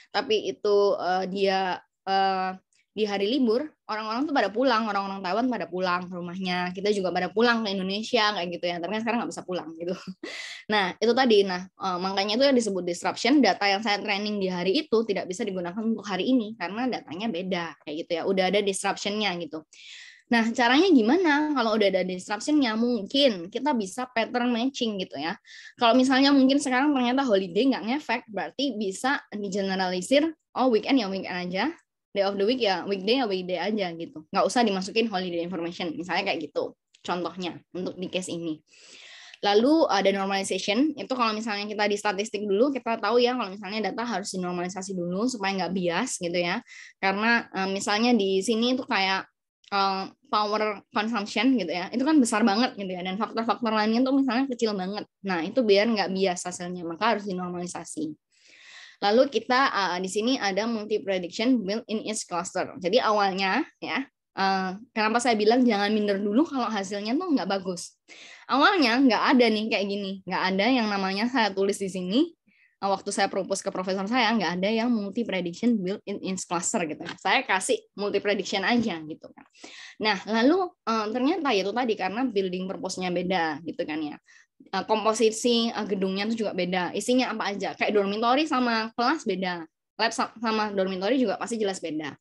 tapi itu uh, dia uh, di hari libur orang-orang tuh pada pulang orang-orang Taiwan pada pulang ke rumahnya kita juga pada pulang ke Indonesia kayak gitu ya tapi kan sekarang nggak bisa pulang gitu nah itu tadi nah eh, makanya itu yang disebut disruption data yang saya training di hari itu tidak bisa digunakan untuk hari ini karena datanya beda kayak gitu ya udah ada disruptionnya gitu Nah, caranya gimana? Kalau udah ada disruptionnya, mungkin kita bisa pattern matching gitu ya. Kalau misalnya mungkin sekarang ternyata holiday nggak ngefek, berarti bisa digeneralisir, oh weekend ya weekend aja, day of the week ya weekday ya weekday aja gitu. Nggak usah dimasukin holiday information, misalnya kayak gitu. Contohnya untuk di case ini. Lalu eh, ada normalization, itu kalau misalnya kita di statistik dulu, kita tahu ya kalau misalnya data harus dinormalisasi dulu supaya nggak bias gitu ya. Karena eh, misalnya di sini itu kayak um, power consumption gitu ya itu kan besar banget gitu ya dan faktor-faktor lainnya tuh misalnya kecil banget nah itu biar nggak bias hasilnya maka harus dinormalisasi lalu kita uh, di sini ada multi prediction built in each cluster jadi awalnya ya uh, kenapa saya bilang jangan minder dulu kalau hasilnya tuh nggak bagus awalnya nggak ada nih kayak gini nggak ada yang namanya saya tulis di sini Nah, waktu saya propose ke profesor saya, nggak ada yang multi prediction built-in in cluster gitu. Nah, saya kasih multi prediction aja gitu kan. Nah, lalu eh, ternyata itu tadi karena building purpose-nya beda gitu kan ya. Eh, komposisi eh, gedungnya itu juga beda. Isinya apa aja? Kayak dormitory sama kelas beda. Lab sama dormitory juga pasti jelas beda.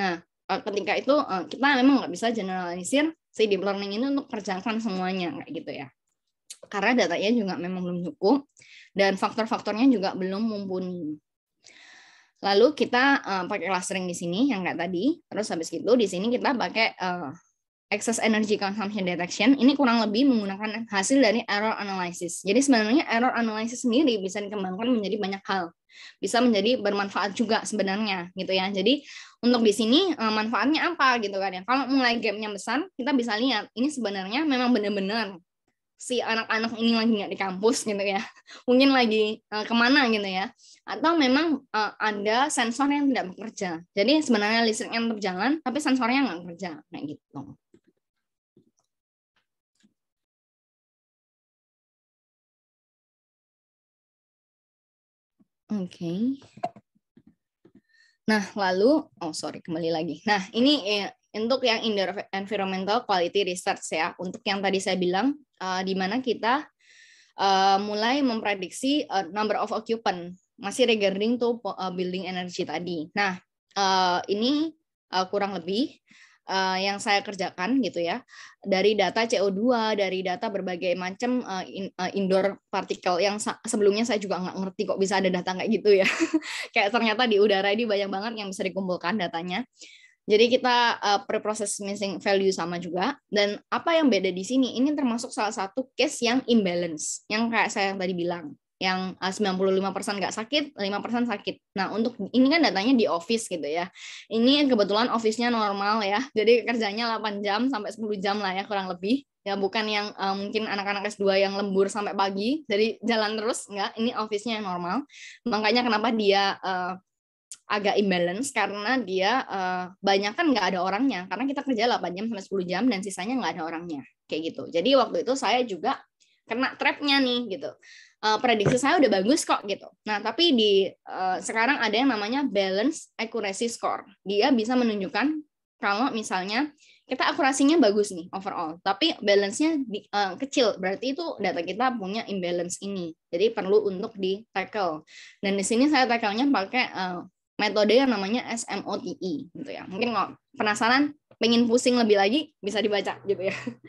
Nah, uh, ketika itu kita memang nggak bisa generalisir si deep learning ini untuk kerjakan semuanya kayak gitu ya karena datanya juga memang belum cukup dan faktor-faktornya juga belum mumpuni. Lalu kita uh, pakai clustering di sini yang kayak tadi. Terus habis itu di sini kita pakai uh, excess energy consumption detection. Ini kurang lebih menggunakan hasil dari error analysis. Jadi sebenarnya error analysis sendiri bisa dikembangkan menjadi banyak hal. Bisa menjadi bermanfaat juga sebenarnya gitu ya. Jadi untuk di sini uh, manfaatnya apa gitu kan ya. Kalau mulai gapnya besar, kita bisa lihat ini sebenarnya memang benar-benar si anak-anak ini lagi nggak di kampus gitu ya mungkin lagi uh, kemana gitu ya atau memang uh, ada sensor yang tidak bekerja jadi sebenarnya listriknya tetap jalan tapi sensornya nggak bekerja kayak gitu oke okay. nah lalu oh sorry kembali lagi nah ini eh, untuk yang environmental quality research ya untuk yang tadi saya bilang uh, di mana kita uh, mulai memprediksi uh, number of occupant masih regarding to building energy tadi. Nah, uh, ini uh, kurang lebih uh, yang saya kerjakan gitu ya. Dari data CO2, dari data berbagai macam uh, in, uh, indoor particle yang sa- sebelumnya saya juga nggak ngerti kok bisa ada data kayak gitu ya. kayak ternyata di udara ini banyak banget yang bisa dikumpulkan datanya. Jadi kita uh, pre-process missing value sama juga. Dan apa yang beda di sini, ini termasuk salah satu case yang imbalance, yang kayak saya yang tadi bilang, yang eh, uh, 95% nggak sakit, 5% sakit. Nah, untuk ini kan datanya di office gitu ya. Ini kebetulan office-nya normal ya, jadi kerjanya 8 jam sampai 10 jam lah ya kurang lebih. Ya bukan yang uh, mungkin anak-anak S2 yang lembur sampai pagi, jadi jalan terus, nggak. Ini office-nya normal. Makanya kenapa dia... Uh, agak imbalance karena dia uh, banyak kan nggak ada orangnya karena kita kerja 8 jam sampai 10 jam dan sisanya nggak ada orangnya kayak gitu jadi waktu itu saya juga kena trapnya nih gitu uh, prediksi saya udah bagus kok gitu nah tapi di uh, sekarang ada yang namanya balance accuracy score dia bisa menunjukkan kalau misalnya kita akurasinya bagus nih overall, tapi balance-nya di, uh, kecil. Berarti itu data kita punya imbalance ini. Jadi perlu untuk di tackle. Dan di sini saya tackle-nya pakai uh, metode yang namanya SMOTE gitu ya. Mungkin kalau penasaran, pengen pusing lebih lagi bisa dibaca gitu ya.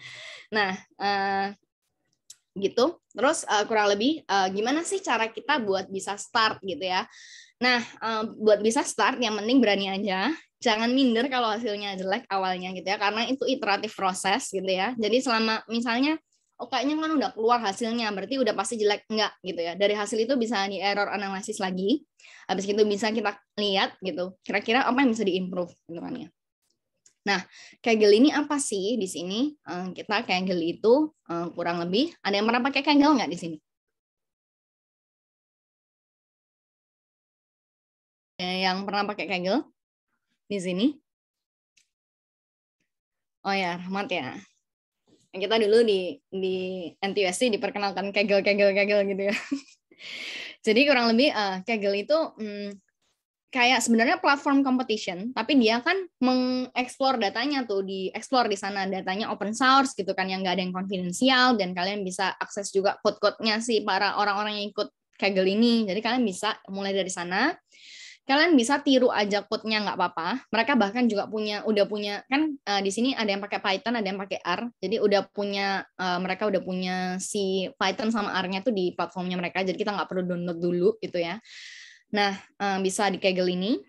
Nah, eh, gitu. Terus eh, kurang lebih eh, gimana sih cara kita buat bisa start gitu ya? Nah, buat bisa start yang penting berani aja. Jangan minder kalau hasilnya jelek awalnya gitu ya, karena itu iteratif proses gitu ya. Jadi selama misalnya oh kayaknya kan udah keluar hasilnya, berarti udah pasti jelek enggak gitu ya. Dari hasil itu bisa di error analisis lagi. Habis itu bisa kita lihat gitu, kira-kira apa yang bisa diimprove gitu kan ya. Nah, Kaggle ini apa sih di sini? Eh, kita Kaggle itu eh, kurang lebih, ada yang pernah pakai Kaggle nggak di sini? Yang pernah pakai Kaggle di sini? Oh ya, Rahmat ya kita dulu di di NTUSC diperkenalkan kegel kegel kegel gitu ya jadi kurang lebih uh, kegel itu um, kayak sebenarnya platform competition tapi dia kan mengeksplor datanya tuh di explore di sana datanya open source gitu kan yang nggak ada yang konfidensial dan kalian bisa akses juga code-codenya sih para orang-orang yang ikut kegel ini. Jadi kalian bisa mulai dari sana kalian bisa tiru aja code-nya nggak apa-apa. Mereka bahkan juga punya udah punya kan uh, di sini ada yang pakai Python, ada yang pakai R. Jadi udah punya uh, mereka udah punya si Python sama R-nya tuh di platformnya mereka. Jadi kita nggak perlu download dulu gitu ya. Nah, uh, bisa di Kaggle ini.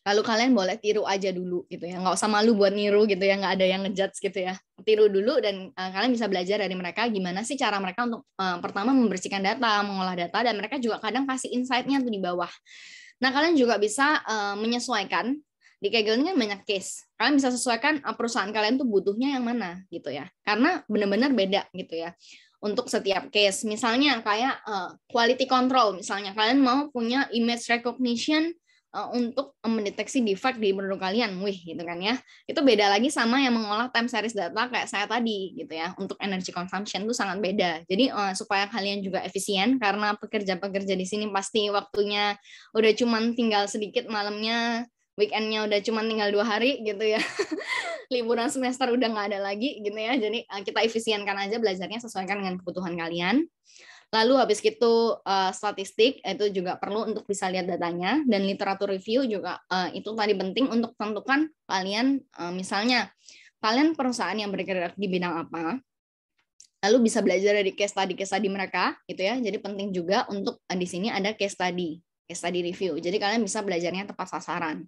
Lalu kalian boleh tiru aja dulu gitu ya. Nggak usah malu buat niru gitu ya, nggak ada yang ngejudge gitu ya. Tiru dulu dan uh, kalian bisa belajar dari mereka gimana sih cara mereka untuk uh, pertama membersihkan data, mengolah data dan mereka juga kadang kasih insight-nya tuh di bawah. Nah, kalian juga bisa uh, menyesuaikan di Kaggle ini kan banyak case. Kalian bisa sesuaikan eh, perusahaan kalian tuh butuhnya yang mana gitu ya. Karena benar-benar beda gitu ya. Untuk setiap case, misalnya kayak uh, quality control misalnya kalian mau punya image recognition Eh, untuk mendeteksi defect di menu kalian, wih gitu kan ya. Itu beda lagi sama yang mengolah time series data kayak saya tadi gitu ya. Untuk energy consumption itu sangat beda. Jadi uh, supaya kalian juga efisien karena pekerja-pekerja di sini pasti waktunya udah cuman tinggal sedikit malamnya weekendnya udah cuma tinggal dua hari gitu ya liburan semester udah nggak ada lagi gitu ya jadi eh, kita efisienkan aja belajarnya sesuaikan dengan kebutuhan kalian Lalu habis itu uh, eh, statistik eh, itu juga perlu untuk bisa lihat datanya dan literatur review juga uh, itu tadi penting untuk tentukan kalian uh, misalnya kalian perusahaan yang bergerak di bidang apa. Lalu bisa belajar dari case study case study mereka gitu ya. Jadi penting juga untuk uh, di sini ada case study case study review. Jadi kalian bisa belajarnya tepat sasaran.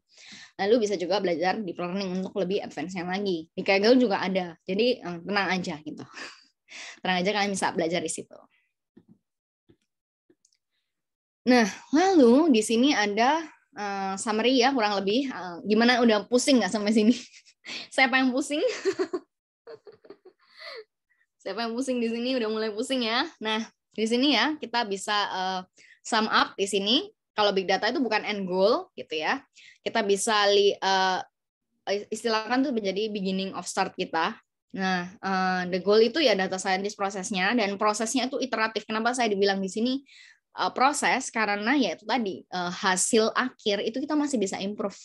Lalu bisa juga belajar di learning untuk lebih advance yang lagi. Di Kaggle juga ada. Jadi tenang aja gitu. Tenang aja kalian bisa belajar di situ. Nah, lalu di sini ada uh, summary ya kurang lebih. Uh, gimana udah pusing nggak sampai sini? Siapa yang pusing? Siapa yang pusing di sini udah mulai pusing ya. Nah, di sini ya kita bisa uh, sum up di sini. Kalau big data itu bukan end goal gitu ya. Kita bisa li, uh, istilahkan tuh menjadi beginning of start kita. Nah, uh, the goal itu ya data scientist prosesnya dan prosesnya itu iteratif. Kenapa saya dibilang di sini uh, proses karena ya itu tadi uh, hasil akhir itu kita masih bisa improve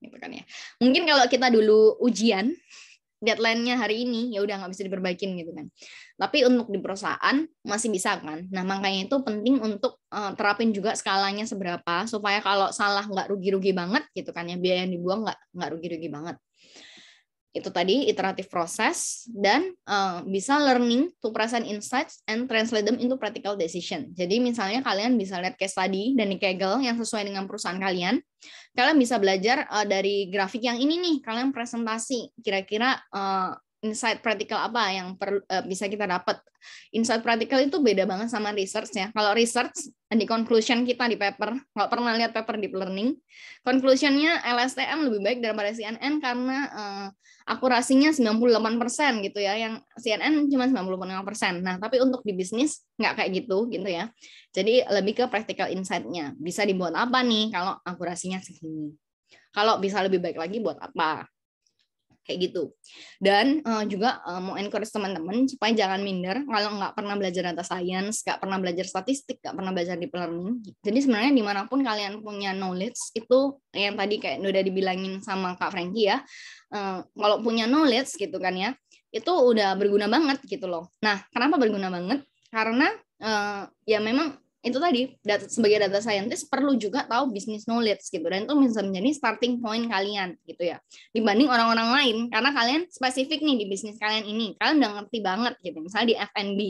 gitu kan ya. Mungkin kalau kita dulu ujian deadline-nya hari ini ya udah nggak bisa diperbaikin gitu kan. Tapi untuk di perusahaan masih bisa kan. Nah makanya itu penting untuk uh, terapin juga skalanya seberapa supaya kalau salah nggak rugi-rugi banget gitu kan ya biaya yang dibuang nggak nggak rugi-rugi banget itu tadi iteratif proses dan uh, bisa learning to present insights and translate them into practical decision. Jadi misalnya kalian bisa lihat case study dan Kegel yang sesuai dengan perusahaan kalian. Kalian bisa belajar uh, dari grafik yang ini nih, kalian presentasi kira-kira uh, insight practical apa yang per, uh, bisa kita dapat. Insight practical itu beda banget sama research ya. Kalau research di conclusion kita di paper, kalau pernah lihat paper deep learning, conclusionnya LSTM lebih baik daripada CNN karena uh, akurasinya 98% gitu ya, yang CNN cuma 95%. Nah, tapi untuk di bisnis nggak kayak gitu gitu ya. Jadi lebih ke practical insight-nya. Bisa dibuat apa nih kalau akurasinya segini? Kalau bisa lebih baik lagi buat apa? kayak gitu dan uh, juga uh, mau encourage teman-teman supaya jangan minder kalau nggak pernah belajar data science nggak pernah belajar statistik nggak pernah belajar deep learning jadi sebenarnya dimanapun kalian punya knowledge itu yang tadi kayak udah dibilangin sama kak Franky ya uh, kalau punya knowledge gitu kan ya itu udah berguna banget gitu loh nah kenapa berguna banget karena uh, ya memang itu tadi data, sebagai data scientist perlu juga tahu business knowledge gitu dan itu bisa menjadi starting point kalian gitu ya dibanding orang-orang lain karena kalian spesifik nih di bisnis kalian ini kalian udah ngerti banget gitu misalnya di F&B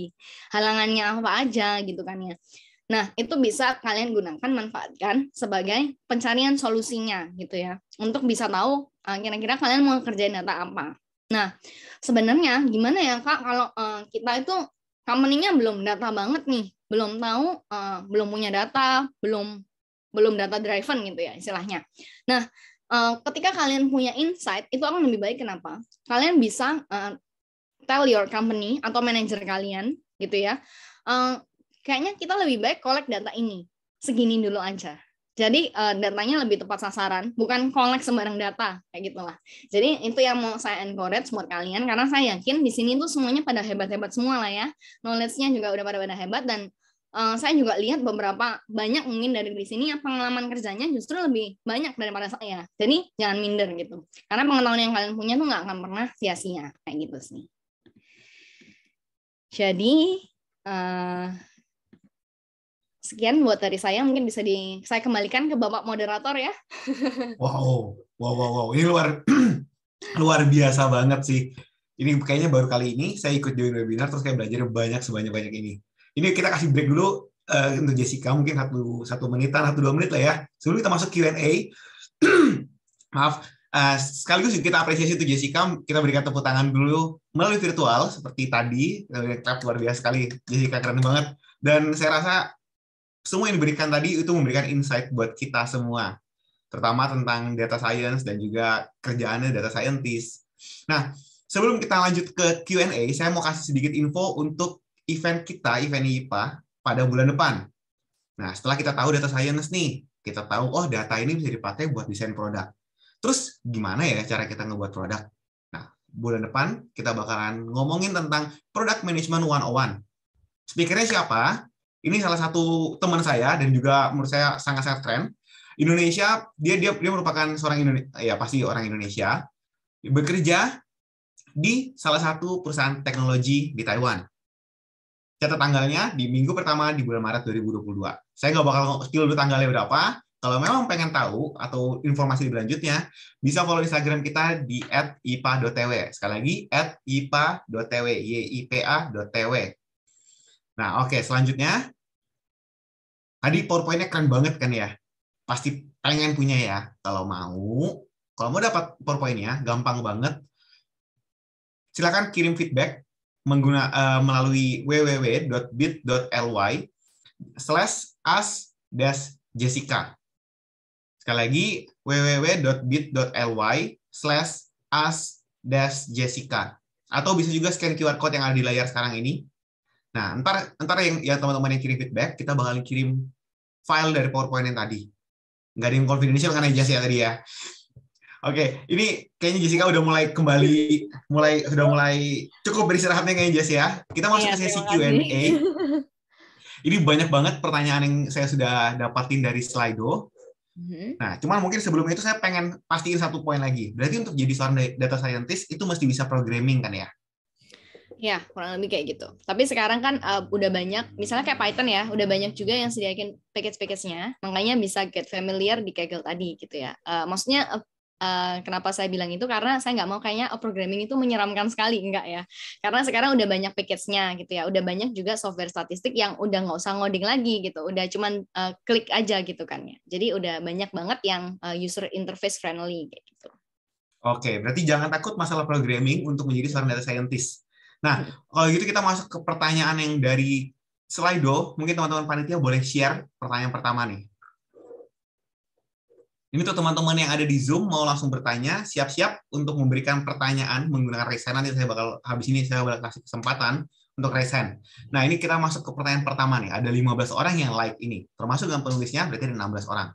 halangannya apa aja gitu kan ya Nah, itu bisa kalian gunakan, manfaatkan sebagai pencarian solusinya gitu ya. Untuk bisa tahu eh, kira-kira kalian mau kerjain data apa. Nah, sebenarnya gimana ya Kak kalau uh, kita itu company-nya belum data banget nih belum tahu, uh, belum punya data, belum belum data driven gitu ya istilahnya. Nah, uh, ketika kalian punya insight itu akan lebih baik kenapa? Kalian bisa uh, tell your company atau manajer kalian gitu ya. Uh, kayaknya kita lebih baik collect data ini segini dulu aja. Jadi uh, datanya lebih tepat sasaran, bukan kolek sembarang data kayak gitulah. Jadi itu yang mau saya encourage buat kalian karena saya yakin di sini tuh semuanya pada hebat-hebat semua lah ya. Knowledge-nya juga udah pada pada hebat dan Eh, saya juga lihat beberapa banyak mungkin dari di sini yang pengalaman kerjanya justru lebih banyak daripada saya. Jadi jangan minder gitu. Karena pengetahuan yang kalian punya tuh nggak akan pernah sia-sia kayak gitu sih. Jadi uh, sekian buat dari saya mungkin bisa di saya kembalikan ke bapak moderator ya. Wow, wow, wow, wow. Ini luar luar biasa banget sih. Ini kayaknya baru kali ini saya ikut join webinar terus kayak belajar banyak sebanyak-banyak ini. Ini kita kasih break dulu uh, untuk Jessica mungkin satu satu menitan satu dua menit lah ya. Sebelum kita masuk Q&A, maaf. Uh, sekaligus kita apresiasi untuk Jessica, kita berikan tepuk tangan dulu melalui virtual seperti tadi. Klap luar biasa sekali, Jessica keren banget. Dan saya rasa semua yang diberikan tadi itu memberikan insight buat kita semua, terutama tentang data science dan juga kerjaannya data scientist. Nah, sebelum kita lanjut ke Q&A, saya mau kasih sedikit info untuk event kita, event IPA pada bulan depan. Nah, setelah kita tahu data science nih, kita tahu oh data ini bisa dipakai buat desain produk. Terus gimana ya cara kita ngebuat produk? Nah, bulan depan kita bakalan ngomongin tentang product management 101. Speakernya siapa? Ini salah satu teman saya dan juga menurut saya sangat-sangat keren. Indonesia, dia dia dia merupakan seorang Indonesia, ya pasti orang Indonesia bekerja di salah satu perusahaan teknologi di Taiwan catat tanggalnya di minggu pertama di bulan Maret 2022. Saya nggak bakal spill dulu tanggalnya berapa. Kalau memang pengen tahu atau informasi lebih lanjutnya, bisa follow Instagram kita di @ipa.tw. Sekali lagi @ipa.tw, y i p w Nah, oke, okay, selanjutnya tadi PowerPoint-nya keren banget kan ya? Pasti pengen punya ya. Kalau mau, kalau mau dapat PowerPoint-nya gampang banget. Silakan kirim feedback mengguna, uh, melalui www.bit.ly slash as dash Jessica. Sekali lagi, www.bit.ly slash as dash Jessica. Atau bisa juga scan QR Code yang ada di layar sekarang ini. Nah, ntar, ntar yang ya teman-teman yang kirim feedback, kita bakal kirim file dari PowerPoint yang tadi. Nggak ada yang confidential karena jasa ya tadi ya. Oke, okay. ini kayaknya Jessica udah mulai kembali, mulai sudah mulai cukup beristirahatnya kayaknya Jess ya. Kita masuk iya, ke sesi Q&A. ini banyak banget pertanyaan yang saya sudah dapatin dari Slido. Mm-hmm. Nah, cuman mungkin sebelum itu saya pengen pastiin satu poin lagi. Berarti untuk jadi seorang data scientist itu mesti bisa programming kan ya? Ya, kurang lebih kayak gitu. Tapi sekarang kan uh, udah banyak, misalnya kayak Python ya, udah banyak juga yang sediakin package-package-nya. Makanya bisa get familiar di Kaggle tadi gitu ya. Uh, maksudnya uh, Eh, kenapa saya bilang itu karena saya nggak mau kayaknya oh, programming itu menyeramkan sekali enggak ya karena sekarang udah banyak package-nya gitu ya udah banyak juga software statistik yang udah nggak usah ngoding lagi gitu udah cuman uh, klik aja gitu kan ya jadi udah banyak banget yang uh, user interface friendly gitu oke berarti jangan takut masalah programming untuk menjadi seorang data scientist nah kalau gitu kita masuk ke pertanyaan yang dari Slido mungkin teman-teman panitia boleh share pertanyaan pertama nih ini tuh teman-teman yang ada di Zoom mau langsung bertanya, siap-siap untuk memberikan pertanyaan menggunakan resen. Nanti saya bakal habis ini saya bakal kasih kesempatan untuk resen. Nah, ini kita masuk ke pertanyaan pertama nih. Ada 15 orang yang like ini. Termasuk dengan penulisnya berarti ada 16 orang.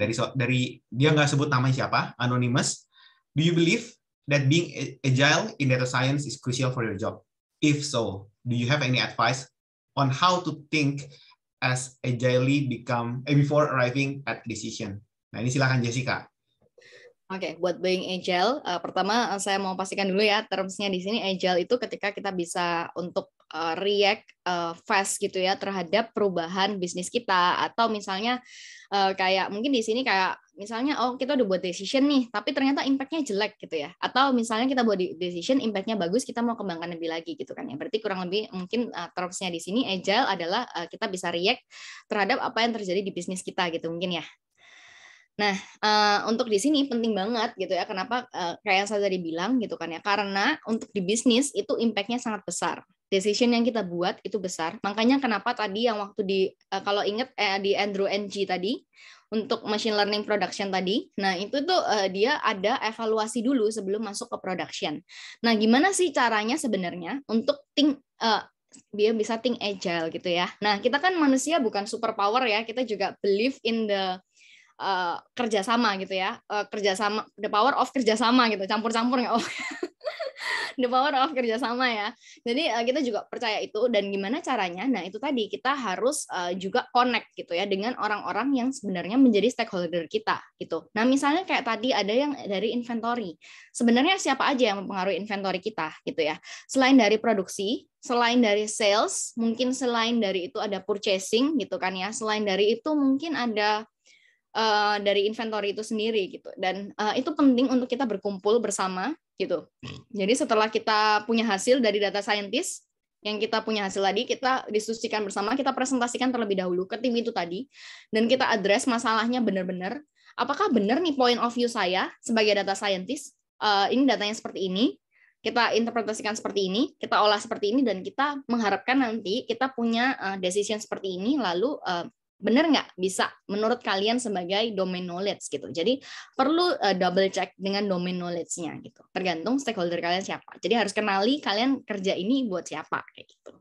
Dari dari dia nggak sebut namanya siapa, anonymous. Do you believe that being agile in data science is crucial for your job? If so, do you have any advice on how to think as agilely become eh, before arriving at decision? Nah ini silahkan Jessica. Oke, okay, buat being agile, uh, pertama eh, saya mau pastikan dulu ya termsnya di sini agile itu ketika kita bisa untuk uh, react uh, fast gitu ya terhadap perubahan bisnis kita atau misalnya uh, kayak mungkin di sini kayak misalnya oh kita udah buat decision nih tapi ternyata impactnya jelek gitu ya atau misalnya kita buat decision impactnya bagus kita mau kembangkan lebih lagi gitu kan ya berarti kurang lebih mungkin uh, termsnya di sini agile adalah uh, kita bisa react terhadap apa yang terjadi di bisnis kita gitu mungkin ya Nah, uh, untuk di sini penting banget gitu ya. Kenapa uh, kayak saya tadi bilang gitu kan ya? Karena untuk di bisnis itu impact-nya sangat besar. Decision yang kita buat itu besar. Makanya kenapa tadi yang waktu di uh, kalau ingat eh, di Andrew NG tadi untuk machine learning production tadi. Nah, itu tuh uh, dia ada evaluasi dulu sebelum masuk ke production. Nah, gimana sih caranya sebenarnya untuk think uh, dia bisa think agile gitu ya. Nah, kita kan manusia bukan superpower ya. Kita juga believe in the uh, kerjasama gitu ya uh, kerjasama the power of kerjasama gitu campur-campur nggak oh the power of kerjasama ya. Jadi uh, kita juga percaya itu dan gimana caranya? Nah itu tadi kita harus uh, juga connect gitu ya dengan orang-orang yang sebenarnya menjadi stakeholder kita gitu. Nah misalnya kayak tadi ada yang dari inventory. Sebenarnya siapa aja yang mempengaruhi inventory kita gitu ya? Selain dari produksi, selain dari sales, mungkin selain dari itu ada purchasing gitu kan ya. Selain dari itu mungkin ada uh, dari inventory itu sendiri gitu dan uh, itu penting untuk kita berkumpul bersama gitu jadi setelah kita punya hasil dari data scientist yang kita punya hasil tadi kita diskusikan bersama kita presentasikan terlebih dahulu ke tim itu tadi dan kita address masalahnya benar-benar apakah benar nih point of view saya sebagai data scientist uh, ini datanya seperti ini kita interpretasikan seperti ini, kita olah seperti ini, dan kita mengharapkan nanti kita punya decision seperti ini, lalu Benar nggak? Bisa. Menurut kalian sebagai domain knowledge gitu. Jadi perlu uh, double check dengan domain knowledge-nya gitu. Tergantung stakeholder kalian siapa. Jadi harus kenali kalian kerja ini buat siapa kayak gitu.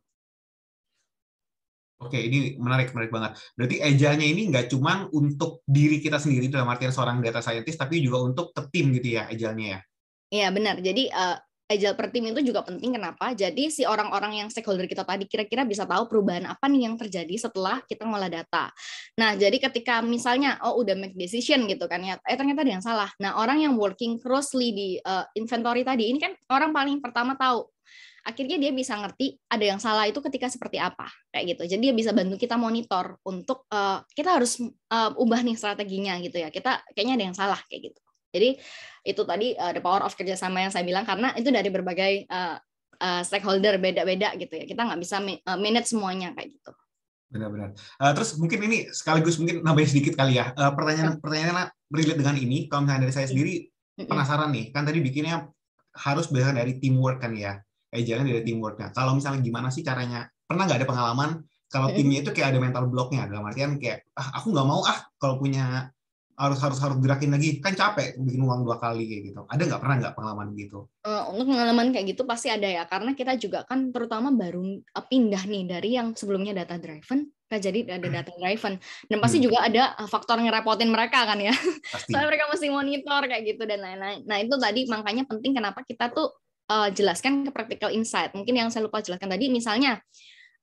Oke, ini menarik, menarik banget. Berarti ejanya ini nggak cuma untuk diri kita sendiri dalam artian seorang data scientist, tapi juga untuk tim gitu ya ejalnya ya? Iya, benar. Jadi uh, agile per tim itu juga penting kenapa? Jadi si orang-orang yang stakeholder kita tadi kira-kira bisa tahu perubahan apa nih yang terjadi setelah kita ngolah data. Nah, jadi ketika misalnya oh udah make decision gitu kan ya, eh ternyata ada yang salah. Nah, orang yang working closely di uh, inventory tadi ini kan orang paling pertama tahu akhirnya dia bisa ngerti ada yang salah itu ketika seperti apa kayak gitu jadi dia bisa bantu kita monitor untuk uh, kita harus uh, ubah nih strateginya gitu ya kita kayaknya ada yang salah kayak gitu jadi itu tadi uh, the power of kerjasama yang saya bilang karena itu dari berbagai uh, uh, stakeholder beda-beda gitu ya. Kita nggak bisa uh, manage semuanya kayak gitu. Benar-benar. Uh, terus mungkin ini sekaligus mungkin nambahin sedikit kali ya. Uh, pertanyaan iya. pertanyaannya berkait dengan ini kalau misalnya dari saya iya. sendiri penasaran nih kan tadi bikinnya harus berasal dari teamwork kan ya Eh jalan dari teamworknya kalau misalnya gimana sih caranya pernah nggak ada pengalaman kalau timnya itu kayak ada mental blocknya dalam artian kayak ah aku nggak mau ah kalau punya harus harus harus gerakin lagi kan capek bikin uang dua kali kayak gitu ada nggak pernah nggak pengalaman gitu uh, untuk pengalaman kayak gitu pasti ada ya karena kita juga kan terutama baru eh, pindah nih dari yang sebelumnya data driven Nah, jadi ada hmm. data driven dan pasti hmm. juga ada eh, faktor ngerepotin mereka kan ya. Pasti. Soalnya mereka mesti monitor kayak gitu dan lain-lain. Nah, itu tadi makanya penting kenapa kita tuh uh, jelaskan ke practical insight. Mungkin yang saya lupa jelaskan tadi misalnya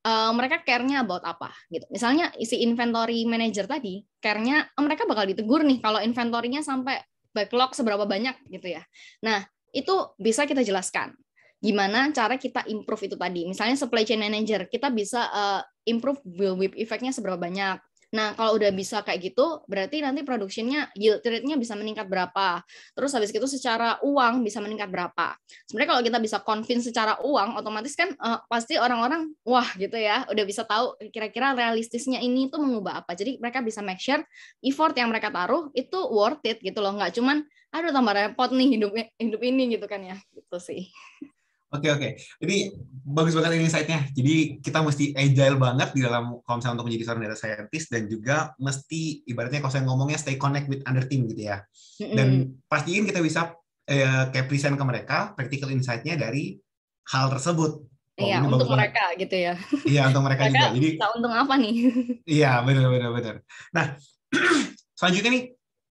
uh, mereka care-nya about apa gitu. Misalnya isi inventory manager tadi, care-nya oh, mereka bakal ditegur nih kalau inventory nya sampai backlog seberapa banyak gitu ya. Nah, itu bisa kita jelaskan. Gimana cara kita improve itu tadi? Misalnya supply chain manager, kita bisa uh, improve build whip effect-nya seberapa banyak. Nah, kalau udah bisa kayak gitu, berarti nanti produksinya yield rate-nya bisa meningkat berapa. Terus habis itu secara uang bisa meningkat berapa. Sebenarnya kalau kita bisa convince secara uang, otomatis kan uh, pasti orang-orang wah gitu ya, udah bisa tahu kira-kira realistisnya ini tuh mengubah apa. Jadi mereka bisa make sure effort yang mereka taruh itu worth it gitu loh, nggak cuman aduh tambah repot nih hidup hidup ini gitu kan ya. Gitu sih. Oke oke. jadi bagus banget ini insight-nya. Jadi kita mesti agile banget di dalam kalau untuk menjadi seorang data scientist dan juga mesti ibaratnya kalau saya ngomongnya stay connect with other team gitu ya. Dan pastiin kita bisa eh, kayak present ke mereka practical insight-nya dari hal tersebut. Oh, iya, untuk banget. mereka gitu ya. Iya, untuk mereka, mereka juga. Jadi untung apa nih? Iya, benar benar benar. Nah, selanjutnya nih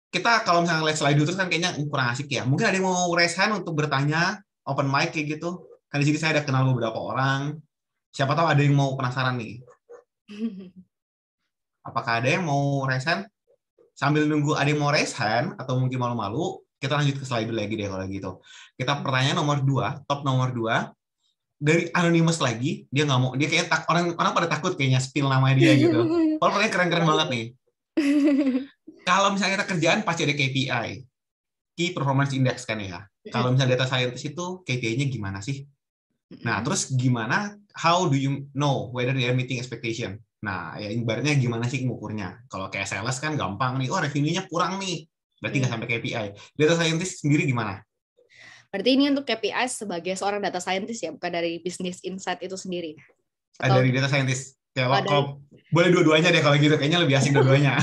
kita kalau misalnya lihat slide dulu terus kan kayaknya kurang asik ya. Mungkin ada yang mau raise hand untuk bertanya open mic kayak gitu kan di sini saya ada kenal beberapa orang. Siapa tahu ada yang mau penasaran nih. Apakah ada yang mau resen? Sambil nunggu ada yang mau resen atau mungkin malu-malu, kita lanjut ke slide lagi deh kalau gitu. Kita pertanyaan nomor dua, top nomor dua dari anonymous lagi dia nggak mau dia kayak tak orang orang pada takut kayaknya spill nama dia gitu. Kalau pertanyaan keren-keren banget nih. Kalau misalnya kita kerjaan pasti ada KPI, Key Performance Index kan ya. Kalau misalnya data scientist itu KPI-nya gimana sih? Nah, terus gimana? How do you know whether they are meeting expectation? Nah, ya ibaratnya gimana sih ngukurnya? Kalau kayak sales kan gampang nih, oh revenue-nya kurang nih. Berarti nggak -hmm. sampai KPI. Data scientist sendiri gimana? Berarti ini untuk KPI sebagai seorang data scientist ya, bukan dari business insight itu sendiri. Eh, Atau... Dari data scientist. Ya, oh, kalau, kalau boleh dua-duanya deh kalau gitu, kayaknya lebih asik dua-duanya.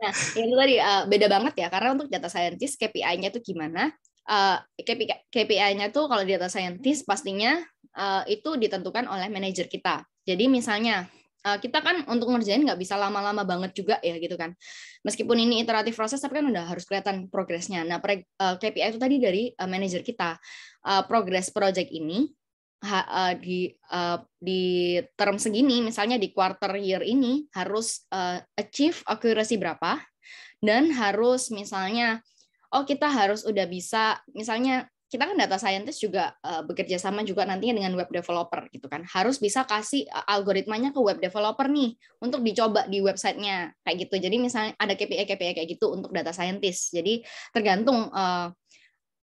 nah, ya itu tadi uh, beda banget ya, karena untuk data scientist KPI-nya itu gimana, Eh, KPI-nya tuh kalau data scientist pastinya eh, itu ditentukan oleh manajer kita. Jadi misalnya eh, kita kan untuk ngerjain nggak bisa lama-lama banget juga ya gitu kan. Meskipun ini iteratif proses tapi kan udah harus kelihatan progresnya. Nah KPI itu tadi dari uh, manajer kita. Uh, progres project ini di di term segini misalnya di quarter year ini harus achieve akurasi berapa dan harus misalnya oh kita harus udah bisa misalnya kita kan data scientist juga uh, bekerja sama juga nantinya dengan web developer gitu kan harus bisa kasih eh, algoritmanya ke web developer nih untuk dicoba di websitenya kayak gitu jadi misalnya ada KPI KPI kayak gitu untuk data scientist jadi tergantung uh,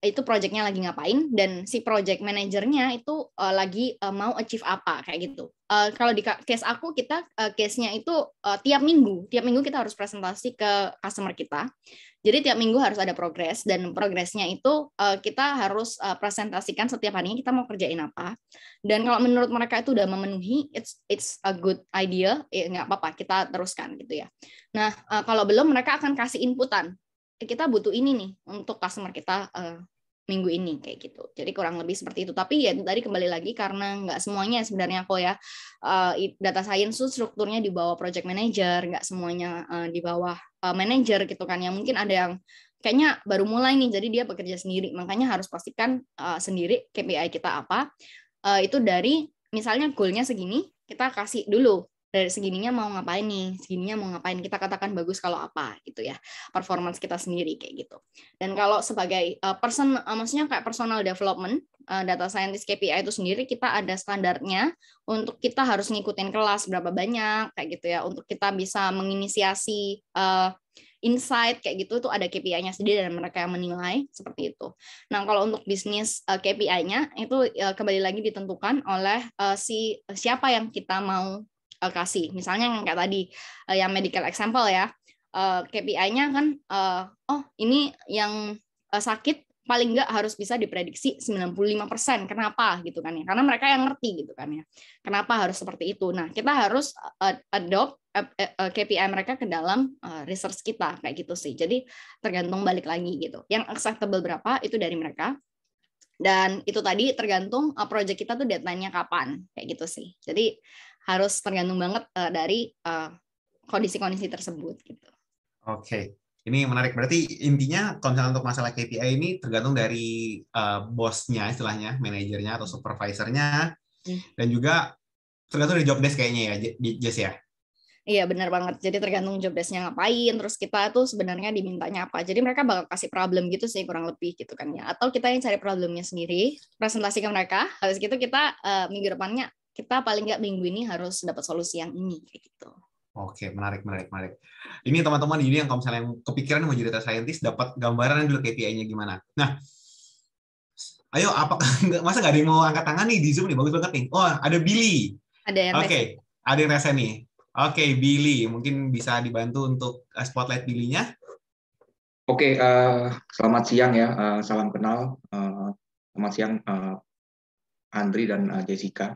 itu projectnya lagi ngapain dan si project manajernya itu uh, lagi uh, mau achieve apa kayak gitu. Uh, kalau di case aku kita uh, case-nya itu uh, tiap minggu, tiap minggu kita harus presentasi ke customer kita. Jadi tiap minggu harus ada progres dan progresnya itu uh, kita harus uh, presentasikan setiap harinya kita mau kerjain apa. Dan kalau menurut mereka itu udah memenuhi, it's it's a good idea, ya nggak apa-apa kita teruskan gitu ya. Nah uh, kalau belum mereka akan kasih inputan kita butuh ini nih untuk customer kita uh, minggu ini kayak gitu. Jadi kurang lebih seperti itu. Tapi ya tadi kembali lagi karena nggak semuanya sebenarnya kok ya uh, data science itu strukturnya di bawah project manager, nggak semuanya uh, di bawah eh, manager gitu kan. Yang mungkin ada yang kayaknya baru mulai nih, jadi dia bekerja sendiri. Makanya harus pastikan uh, sendiri KPI kita apa. Uh, itu dari misalnya goalnya segini, kita kasih dulu dari segininya mau ngapain nih segininya mau ngapain kita katakan bagus kalau apa gitu ya performance kita sendiri kayak gitu dan kalau sebagai uh, person eh, maksudnya kayak personal development eh, data scientist KPI itu sendiri kita ada standarnya untuk kita harus ngikutin kelas berapa banyak kayak gitu ya untuk kita bisa menginisiasi uh, insight kayak gitu itu ada KPI-nya sendiri dan mereka yang menilai seperti itu. Nah, kalau untuk bisnis uh, KPI-nya itu uh, kembali lagi ditentukan oleh uh, si siapa yang kita mau uh, kasih. Misalnya yang kayak tadi uh, yang medical example ya. Uh, eh, KPI-nya kan uh, oh ini yang uh, sakit paling nggak harus bisa diprediksi 95%. Kenapa gitu kan ya? Karena mereka yang ngerti gitu kan ya. Kenapa harus seperti itu? Nah, kita harus uh, adopt KPI mereka ke dalam research kita kayak gitu sih. Jadi tergantung balik lagi gitu. Yang acceptable berapa itu dari mereka. Dan itu tadi tergantung project kita tuh deadline-nya kapan kayak gitu sih. Jadi harus tergantung banget uh, dari eh, kondisi-kondisi uh, tersebut gitu. Oke. Okay. Ini menarik. Berarti intinya konsen untuk masalah KPI ini tergantung dari uh, bosnya istilahnya, manajernya atau supervisornya hmm. dan juga tergantung dari jobdesk kayaknya ya, Jess ya. Iya benar banget. Jadi tergantung jobdesknya ngapain, terus kita tuh sebenarnya dimintanya apa. Jadi mereka bakal kasih problem gitu sih kurang lebih gitu kan ya. Atau kita yang cari problemnya sendiri, presentasi ke mereka. Habis itu kita uh, minggu depannya kita paling nggak minggu ini harus dapat solusi yang ini kayak gitu. Oke, menarik, menarik, menarik. Ini teman-teman, ini yang kalau misalnya yang kepikiran mau jadi data scientist, dapat gambaran dulu KPI-nya gimana. Nah, ayo, apa, masa nggak ada yang mau angkat tangan nih di Zoom nih? Bagus banget nih. Oh, ada Billy. Ada yang Oke, okay. ada yang rasa nih. Oke, okay, Billy. Mungkin bisa dibantu untuk eh, spotlight Billy-nya. Oke, okay, uh, eh, selamat siang ya. Uh, salam kenal. Uh, selamat siang, uh, Andri dan uh, Jessica.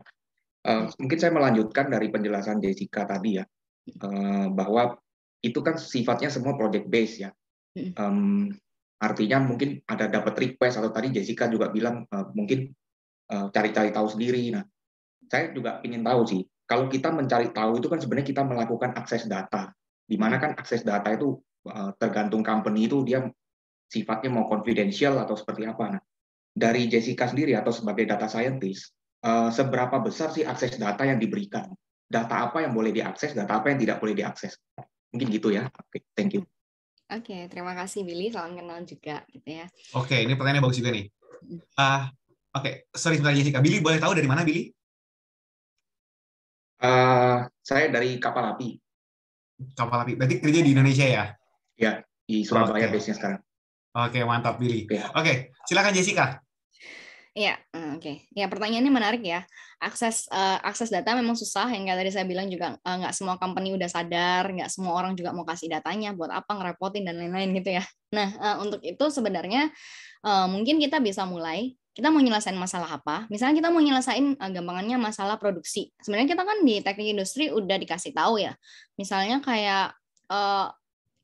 Eh, mungkin saya melanjutkan dari penjelasan Jessica tadi ya, uh, bahwa itu kan sifatnya semua project base ya. Um, artinya mungkin ada dapat request atau tadi Jessica juga bilang uh, mungkin cari-cari uh, tahu sendiri. Nah, saya juga ingin tahu sih, kalau kita mencari tahu itu kan sebenarnya kita melakukan akses data, di mana kan akses data itu tergantung company itu dia sifatnya mau confidential atau seperti apa. Nah, dari Jessica sendiri atau sebagai data scientist, Eh, seberapa besar sih akses data yang diberikan, data apa yang boleh diakses, data apa yang tidak boleh diakses. Mungkin gitu ya. Oke, okay, thank you. Oke, okay, terima kasih Billy, salam kenal juga gitu ya. Oke, okay, ini pertanyaannya bagus juga nih. Uh, Oke, okay, sorry sebentar Jessica. Billy boleh tahu dari mana Billy? Uh, saya dari Kapal Api. Kapal Api. Berarti kerja di Indonesia ya? Iya, di Surabaya okay. biasanya sekarang. Oke, okay, mantap Billy. Iya. Oke, okay, silakan Jessica. Iya, mm, oke. Okay. Ya pertanyaannya menarik ya. Akses uh, akses data memang susah. Yang kayak tadi saya bilang juga uh, nggak semua company udah sadar, nggak semua orang juga mau kasih datanya. Buat apa ngerepotin dan lain-lain gitu ya. Nah uh, untuk itu sebenarnya uh, mungkin kita bisa mulai. Kita mau nyelesain masalah apa? Misalnya kita mau nyelesain uh, gampangannya masalah produksi. Sebenarnya kita kan di teknik industri udah dikasih tahu ya. Misalnya kayak uh,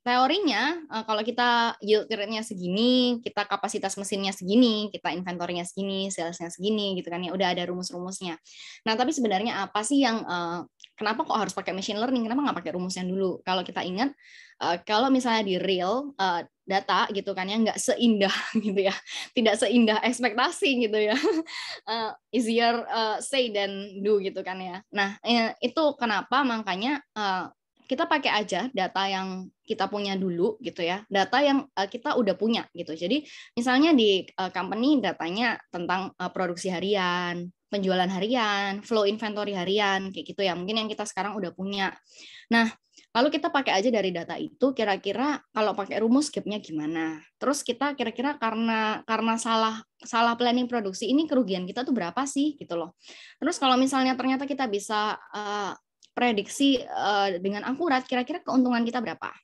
teorinya uh, kalau kita yield rate-nya segini, kita kapasitas mesinnya segini, kita inventornya segini, salesnya segini gitu kan ya udah ada rumus-rumusnya. Nah tapi sebenarnya apa sih yang uh, kenapa kok harus pakai machine learning? Kenapa nggak pakai rumusnya dulu? Kalau kita ingat uh, kalau misalnya di real uh, data gitu kan ya nggak seindah gitu ya, tidak seindah ekspektasi gitu ya. Uh, easier uh, say than do gitu kan ya. Nah itu kenapa makanya uh, kita pakai aja data yang kita punya dulu gitu ya data yang eh, kita udah punya gitu jadi misalnya di eh, company datanya tentang eh, produksi harian penjualan harian flow inventory harian kayak gitu ya mungkin yang kita sekarang udah punya nah lalu kita pakai aja dari data itu kira-kira kalau pakai rumus gapnya gimana terus kita kira-kira karena karena salah salah planning produksi ini kerugian kita tuh berapa sih gitu loh terus kalau misalnya ternyata kita bisa uh, prediksi uh, dengan akurat kira-kira keuntungan kita berapa.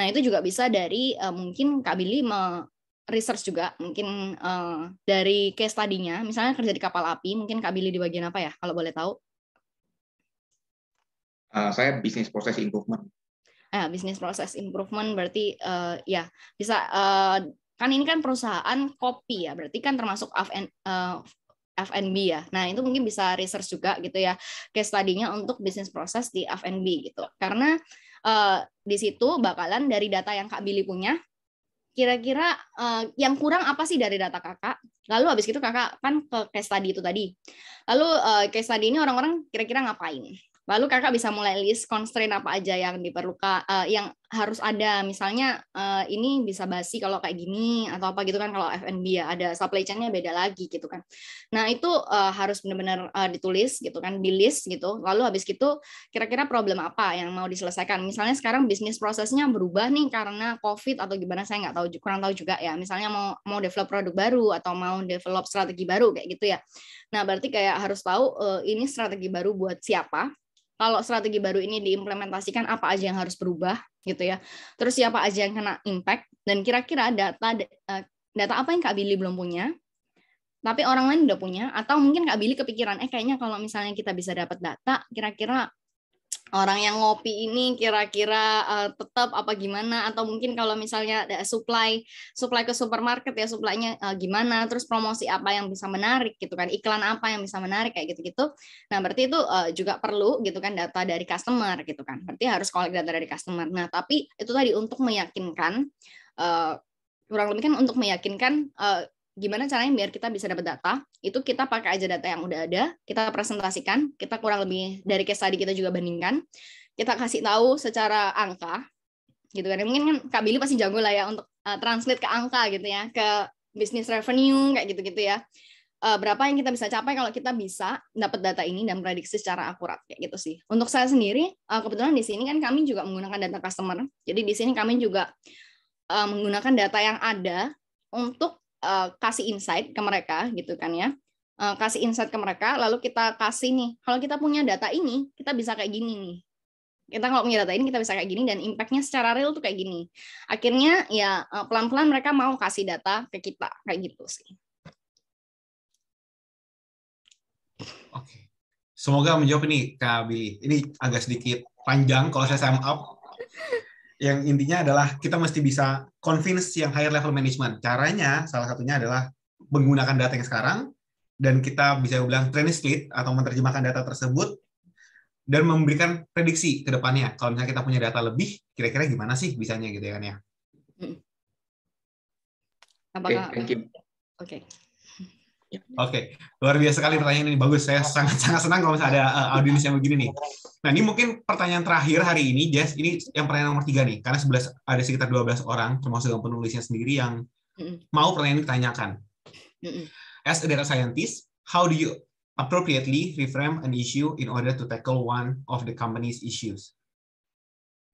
Nah, itu juga bisa dari uh, mungkin Kak Billy me research juga mungkin uh, dari case tadinya misalnya kerja di kapal api mungkin Kak Billy di bagian apa ya kalau boleh tahu uh, saya bisnis proses improvement ah uh, bisnis proses improvement berarti uh, ya bisa uh, kan ini kan perusahaan kopi ya berarti kan termasuk F&B ya. Nah, itu mungkin bisa research juga gitu ya case tadinya untuk bisnis proses di F&B gitu. Karena uh, di situ bakalan dari data yang Kak Billy punya kira-kira uh, yang kurang apa sih dari data kakak? Lalu habis itu kakak kan ke case tadi itu tadi. Lalu uh, case tadi ini orang-orang kira-kira ngapain? Lalu kakak bisa mulai list constraint apa aja yang diperlukan, uh, yang harus ada misalnya eh, ini bisa basi kalau kayak gini atau apa gitu kan kalau F&B ya ada supply chain-nya beda lagi gitu kan nah itu eh, harus benar-benar eh, ditulis gitu kan di list gitu lalu habis gitu kira-kira problem apa yang mau diselesaikan misalnya sekarang bisnis prosesnya berubah nih karena covid atau gimana saya nggak tahu kurang tahu juga ya misalnya mau mau develop produk baru atau mau develop strategi baru kayak gitu ya nah berarti kayak harus tahu ini strategi baru buat siapa kalau strategi baru ini diimplementasikan apa aja yang harus berubah gitu ya. Terus siapa aja yang kena impact dan kira-kira data eh, data apa yang Kak Billy belum punya? Tapi orang lain udah punya atau mungkin Kak Billy kepikiran eh kayaknya kalau misalnya kita bisa dapat data kira-kira orang yang ngopi ini kira-kira uh, tetap apa gimana atau mungkin kalau misalnya ada supply supply ke supermarket ya supply-nya uh, gimana terus promosi apa yang bisa menarik gitu kan iklan apa yang bisa menarik kayak gitu-gitu nah berarti itu uh, juga perlu gitu kan data dari customer gitu kan berarti harus collect data dari customer nah tapi itu tadi untuk meyakinkan uh, kurang lebih kan untuk meyakinkan uh, gimana caranya biar kita bisa dapat data itu kita pakai aja data yang udah ada kita presentasikan kita kurang lebih dari case tadi kita juga bandingkan kita kasih tahu secara angka gitu kan mungkin kan Kak Billy pasti jago lah ya untuk uh, translate ke angka gitu ya ke business revenue kayak gitu-gitu ya uh, berapa yang kita bisa capai kalau kita bisa dapat data ini dan prediksi secara akurat kayak gitu sih untuk saya sendiri uh, kebetulan di sini kan kami juga menggunakan data customer jadi di sini kami juga uh, menggunakan data yang ada untuk Eh, kasih insight ke mereka gitu kan ya eh, kasih insight ke mereka lalu kita kasih nih kalau kita punya data ini kita bisa kayak gini nih kita kalau punya data ini kita bisa kayak gini dan impactnya secara real tuh kayak gini akhirnya ya eh, pelan-pelan mereka mau kasih data ke kita kayak gitu sih oke semoga menjawab ini kak Billy ini agak sedikit panjang kalau saya sum up yang intinya adalah kita mesti bisa convince yang higher level management. Caranya salah satunya adalah menggunakan data yang sekarang dan kita bisa bilang translate atau menerjemahkan data tersebut dan memberikan prediksi ke depannya. Kalau misalnya kita punya data lebih, kira-kira gimana sih bisanya gitu ya kan ya? Apakah, okay, thank you. Oke. Okay. Ya. Oke, okay. luar biasa sekali pertanyaan ini bagus. Saya sangat sangat senang kalau misalnya ada uh, audiens yang begini nih. Nah ini mungkin pertanyaan terakhir hari ini, Jess. Ini yang pertanyaan nomor tiga nih, karena sebelas ada sekitar 12 orang, termasuk yang penulisnya sendiri yang mau pertanyaan ini ditanyakan. As a data scientist, how do you appropriately reframe an issue in order to tackle one of the company's issues?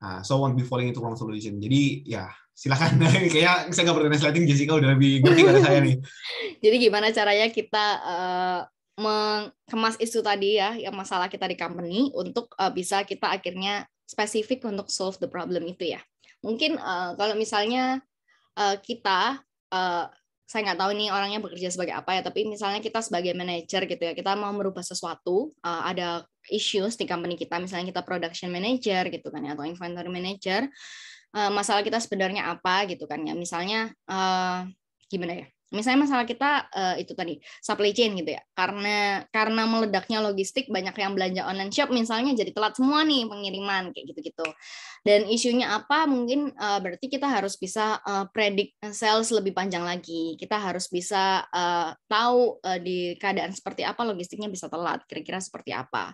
Nah, so won't be falling into wrong solution. Jadi ya silakan kayak saya nggak pernah slating Jessica udah lebih ngerti dari saya nih jadi gimana caranya kita uh, eh, mengemas isu tadi ya yang masalah kita di company untuk uh, bisa kita akhirnya spesifik untuk solve the problem itu ya mungkin uh, kalau misalnya uh, kita uh, saya nggak tahu nih orangnya bekerja sebagai apa ya tapi misalnya kita sebagai manager gitu ya kita mau merubah sesuatu uh, ada issues di company kita misalnya kita production manager gitu kan ya, atau inventory manager Eh, masalah kita sebenarnya apa gitu kan ya. Misalnya uh, gimana ya? Misalnya masalah kita uh, itu tadi supply chain gitu ya. Karena karena meledaknya logistik banyak yang belanja online shop misalnya jadi telat semua nih pengiriman kayak gitu-gitu. Dan isunya apa? Mungkin uh, berarti kita harus bisa uh, predik sales lebih panjang lagi. Kita harus bisa uh, tahu uh, di keadaan seperti apa logistiknya bisa telat, kira-kira seperti apa.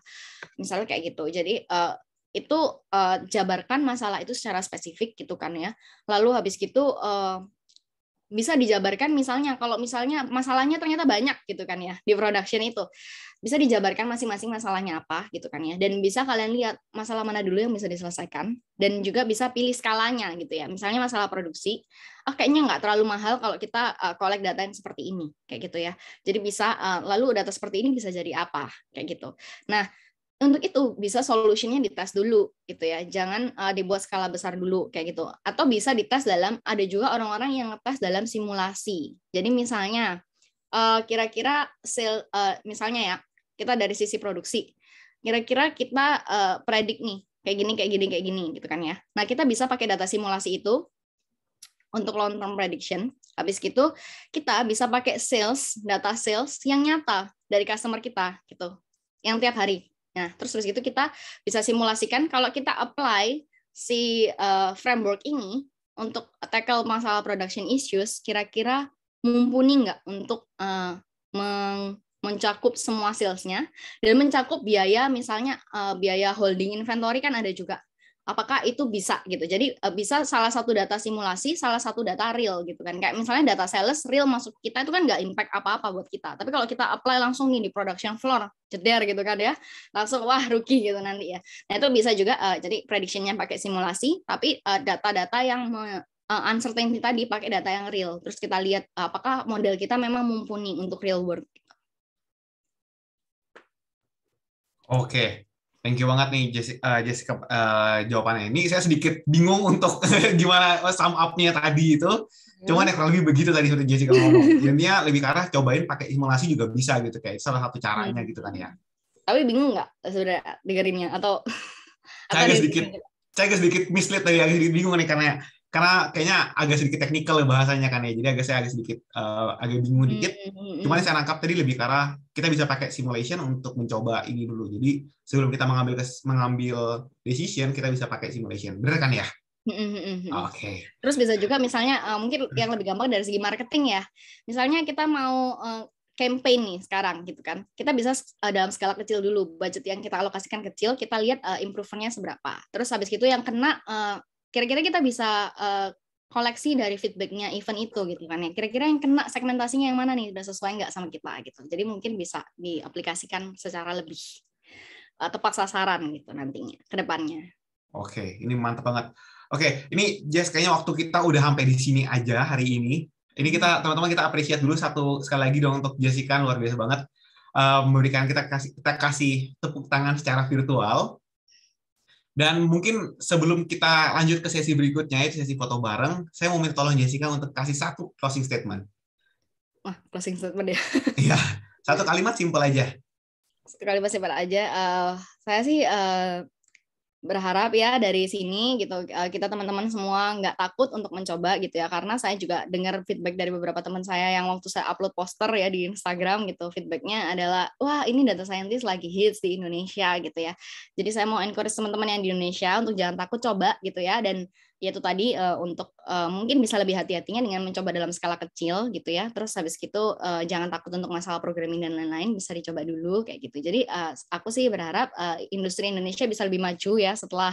Misalnya kayak gitu. Jadi uh, itu uh, jabarkan masalah itu secara spesifik gitu kan ya. Lalu habis gitu uh, bisa dijabarkan misalnya kalau misalnya masalahnya ternyata banyak gitu kan ya di production itu bisa dijabarkan masing-masing masalahnya apa gitu kan ya dan bisa kalian lihat masalah mana dulu yang bisa diselesaikan dan juga bisa pilih skalanya gitu ya misalnya masalah produksi oh kayaknya nggak terlalu mahal kalau kita uh, collect data yang seperti ini kayak gitu ya jadi bisa uh, lalu data seperti ini bisa jadi apa kayak gitu nah untuk itu bisa solusinya di tes dulu gitu ya jangan uh, dibuat skala besar dulu kayak gitu atau bisa di tes dalam ada juga orang-orang yang ngetes dalam simulasi jadi misalnya uh, kira-kira sel uh, misalnya ya kita dari sisi produksi kira-kira kita uh, predik nih kayak gini kayak gini kayak gini gitu kan ya nah kita bisa pakai data simulasi itu untuk long term prediction habis gitu kita bisa pakai sales data sales yang nyata dari customer kita gitu yang tiap hari Nah, terus habis itu kita bisa simulasikan kalau kita apply si uh, framework ini untuk tackle masalah production issues, kira-kira mumpuni nggak untuk uh, meng mencakup semua salesnya dan mencakup biaya misalnya uh, biaya holding inventory kan ada juga apakah itu bisa gitu. Jadi e, bisa salah satu data simulasi, salah satu data real gitu kan. Kayak misalnya data sales real masuk kita itu kan nggak impact apa-apa buat kita. Tapi kalau kita apply langsung nih di production floor, jeder gitu kan ya, langsung wah rugi gitu nanti ya. Nah itu bisa juga uh, jadi prediksinya pakai simulasi, tapi e, data-data uh, yang me, uh, uncertainty tadi pakai data yang real. Terus kita lihat uh, apakah model kita memang mumpuni untuk real world. Oke, Thank you banget nih Jessica, uh, Jessica uh, jawabannya. Ini saya sedikit bingung untuk gimana sum up-nya tadi itu. Iya. Cuman ya kurang lebih begitu tadi sudah Jessica ngomong. Jadinya lebih ke cobain pakai simulasi juga bisa gitu kayak salah satu caranya gitu kan ya. Tapi bingung nggak sebenarnya dengerinnya atau saya sedikit saya sedikit mislead tadi agak sedikit bingung nih karena karena kayaknya agak sedikit teknikal ya bahasanya kan ya jadi agak saya agak sedikit uh, agak bingung hmm, dikit mm-hmm. cuman saya rangkap tadi lebih karena kita bisa pakai simulation untuk mencoba ini dulu jadi sebelum kita mengambil mengambil decision kita bisa pakai simulation benar kan ya Mm-hmm. Oke. Okay. Terus bisa juga misalnya uh, mungkin yang lebih gampang dari segi marketing ya. Misalnya kita mau uh, campaign nih sekarang gitu kan. Kita bisa uh, dalam skala kecil dulu budget yang kita alokasikan kecil, kita lihat uh, improvementnya seberapa. Terus habis itu yang kena uh, kira-kira kita bisa uh, koleksi dari feedbacknya event itu gitu kan ya. Kira-kira yang kena segmentasinya yang mana nih sudah sesuai nggak sama kita gitu. Jadi mungkin bisa diaplikasikan secara lebih uh, tepat sasaran gitu nantinya kedepannya depannya. Oke, ini mantap banget. Oke, ini Jess kayaknya waktu kita udah sampai di sini aja hari ini. Ini kita hmm. teman-teman kita apresiat dulu satu sekali lagi dong untuk Jessica luar biasa banget uh, memberikan kita kasih kita kasih tepuk tangan secara virtual dan mungkin sebelum kita lanjut ke sesi berikutnya, itu sesi foto bareng, saya mau minta tolong Jessica untuk kasih satu closing statement. Wah, closing statement ya? Iya, satu kalimat simpel aja. Satu kalimat simpel aja. Uh, saya sih uh, berharap ya dari sini gitu eh, kita teman-teman semua nggak takut untuk mencoba gitu ya karena saya juga dengar feedback dari beberapa teman saya yang waktu saya upload poster ya di Instagram gitu feedbacknya adalah wah ini data scientist lagi hits di Indonesia gitu ya jadi saya mau encourage teman-teman yang di Indonesia untuk jangan takut coba gitu ya dan yaitu tadi uh, untuk uh, mungkin bisa lebih hati-hatinya dengan mencoba dalam skala kecil gitu ya. Terus habis itu uh, eh, jangan takut untuk masalah programming dan lain-lain bisa dicoba dulu kayak gitu. Jadi uh, aku sih berharap uh, industri Indonesia bisa lebih maju ya setelah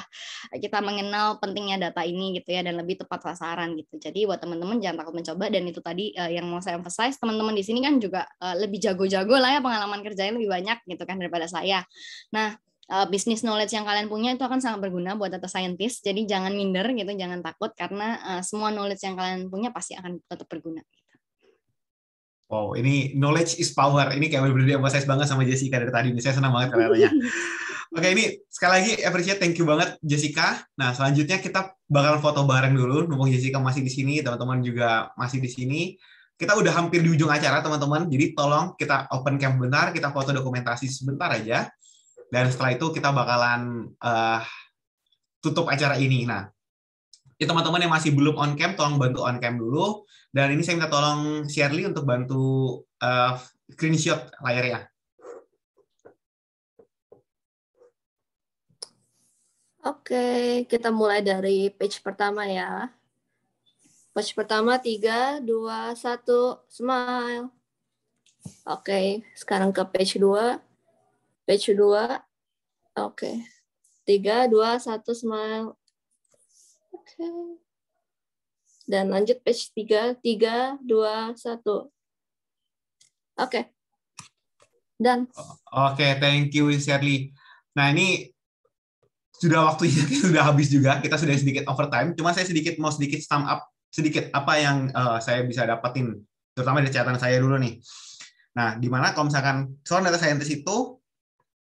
kita mengenal pentingnya data ini gitu ya dan lebih tepat sasaran gitu. Jadi buat teman-teman jangan takut mencoba dan itu tadi uh, yang mau saya emphasize teman-teman di sini kan juga uh, lebih jago-jago lah ya pengalaman kerjanya lebih banyak gitu kan daripada saya. Nah, uh, bisnis knowledge yang kalian punya itu akan sangat berguna buat data scientist. Jadi jangan minder gitu, jangan takut karena eh, semua knowledge yang kalian punya pasti akan tetap berguna. Wow, ini knowledge is power. Ini kayak berbeda yang saya banget sama Jessica dari tadi. Ini saya senang banget kalian Oke, ini sekali lagi appreciate, thank you banget Jessica. Nah, selanjutnya kita bakal foto bareng dulu. Mumpung Jessica masih di sini, teman-teman juga masih di sini kita udah hampir di ujung acara teman-teman jadi tolong kita open cam bentar kita foto dokumentasi sebentar aja dan setelah itu kita bakalan uh, tutup acara ini. Nah, ya teman-teman yang masih belum on cam, tolong bantu on cam dulu. Dan ini saya minta tolong Shirley untuk bantu uh, screenshot layarnya. Oke, kita mulai dari page pertama ya. Page pertama 3, 2, 1, smile. Oke, sekarang ke page 2 batch 2. Oke. Okay. 3, 2, 1, smile. Oke. Okay. Dan lanjut batch 3. 3, 2, 1. Oke. Okay. Dan. Oke, okay, thank you Shirley. Nah ini sudah waktunya sudah habis juga. Kita sudah sedikit overtime. Cuma saya sedikit mau sedikit sum up sedikit apa yang uh, saya bisa dapetin, terutama di catatan saya dulu nih. Nah, di mana kalau misalkan seorang data scientist itu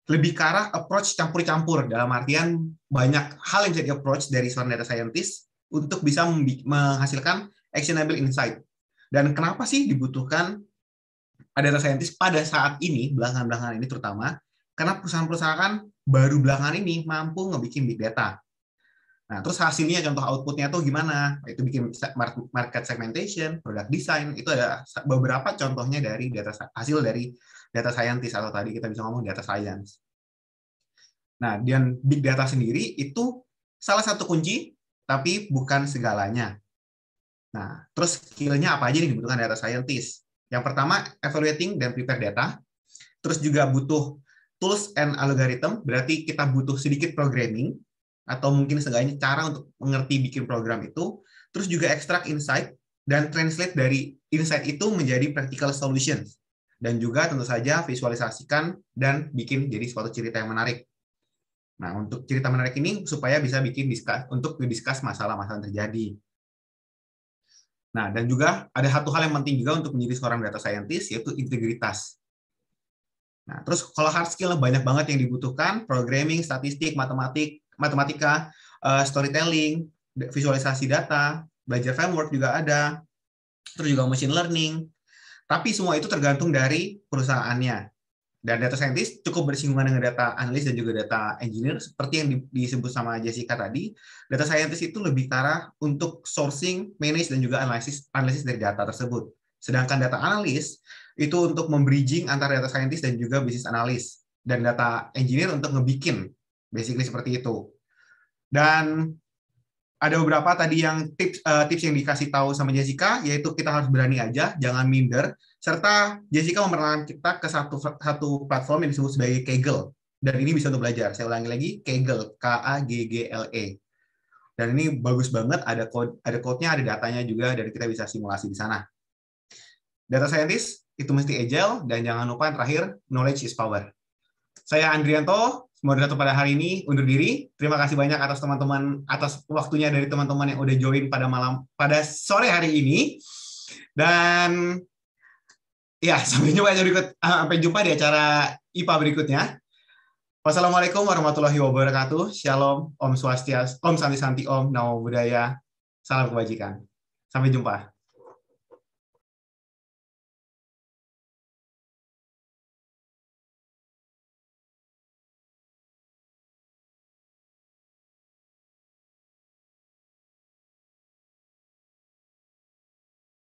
lebih ke arah approach campur-campur dalam artian banyak hal yang bisa di-approach dari seorang data scientist untuk bisa menghasilkan actionable insight. Dan kenapa sih dibutuhkan data scientist pada saat ini, belakangan-belakangan ini terutama, karena perusahaan-perusahaan baru belakangan ini mampu ngebikin big data. Nah, terus hasilnya contoh outputnya tuh gimana? Itu bikin market segmentation, product design, itu ada beberapa contohnya dari data hasil dari data scientist atau tadi kita bisa ngomong data science. Nah, dan big data sendiri itu salah satu kunci, tapi bukan segalanya. Nah, terus skill-nya apa aja nih dibutuhkan data scientist? Yang pertama, evaluating dan prepare data. Terus juga butuh tools and algorithm, berarti kita butuh sedikit programming, atau mungkin seenggaknya cara untuk mengerti bikin program itu. Terus juga extract insight, dan translate dari insight itu menjadi practical solutions dan juga tentu saja visualisasikan dan bikin jadi suatu cerita yang menarik. Nah, untuk cerita menarik ini supaya bisa bikin diskus untuk diskus masalah-masalah terjadi. Nah, dan juga ada satu hal yang penting juga untuk menjadi seorang data scientist yaitu integritas. Nah, terus kalau hard skill banyak banget yang dibutuhkan, programming, statistik, matematik, matematika, eh, storytelling, visualisasi data, belajar framework juga ada, terus juga machine learning, tapi semua itu tergantung dari perusahaannya. Dan data scientist cukup bersinggungan dengan data analis dan juga data engineer. Seperti yang disebut sama Jessica tadi, data scientist itu lebih ke untuk sourcing, manage, dan juga analisis, analisis dari data tersebut. Sedangkan data analis itu untuk membridging antara data scientist dan juga bisnis analis. Dan data engineer untuk ngebikin, basically seperti itu. Dan ada beberapa tadi yang tips uh, tips yang dikasih tahu sama Jessica yaitu kita harus berani aja, jangan minder serta Jessica memperkenalkan kita ke satu satu platform yang disebut sebagai Kegel dan ini bisa untuk belajar. Saya ulangi lagi Kegel K A G G L E. Dan ini bagus banget ada code ada code-nya, ada datanya juga dan kita bisa simulasi di sana. Data scientist itu mesti agile dan jangan lupa yang terakhir knowledge is power. Saya Andrianto moderator pada hari ini undur diri. Terima kasih banyak atas teman-teman atas waktunya dari teman-teman yang udah join pada malam pada sore hari ini. Dan ya sampai jumpa berikut ah, sampai jumpa di acara IPA berikutnya. Wassalamualaikum warahmatullahi wabarakatuh. Shalom, Om Swastiastu, Om Santi Santi, Om Namo Buddhaya. Salam kebajikan. Sampai jumpa.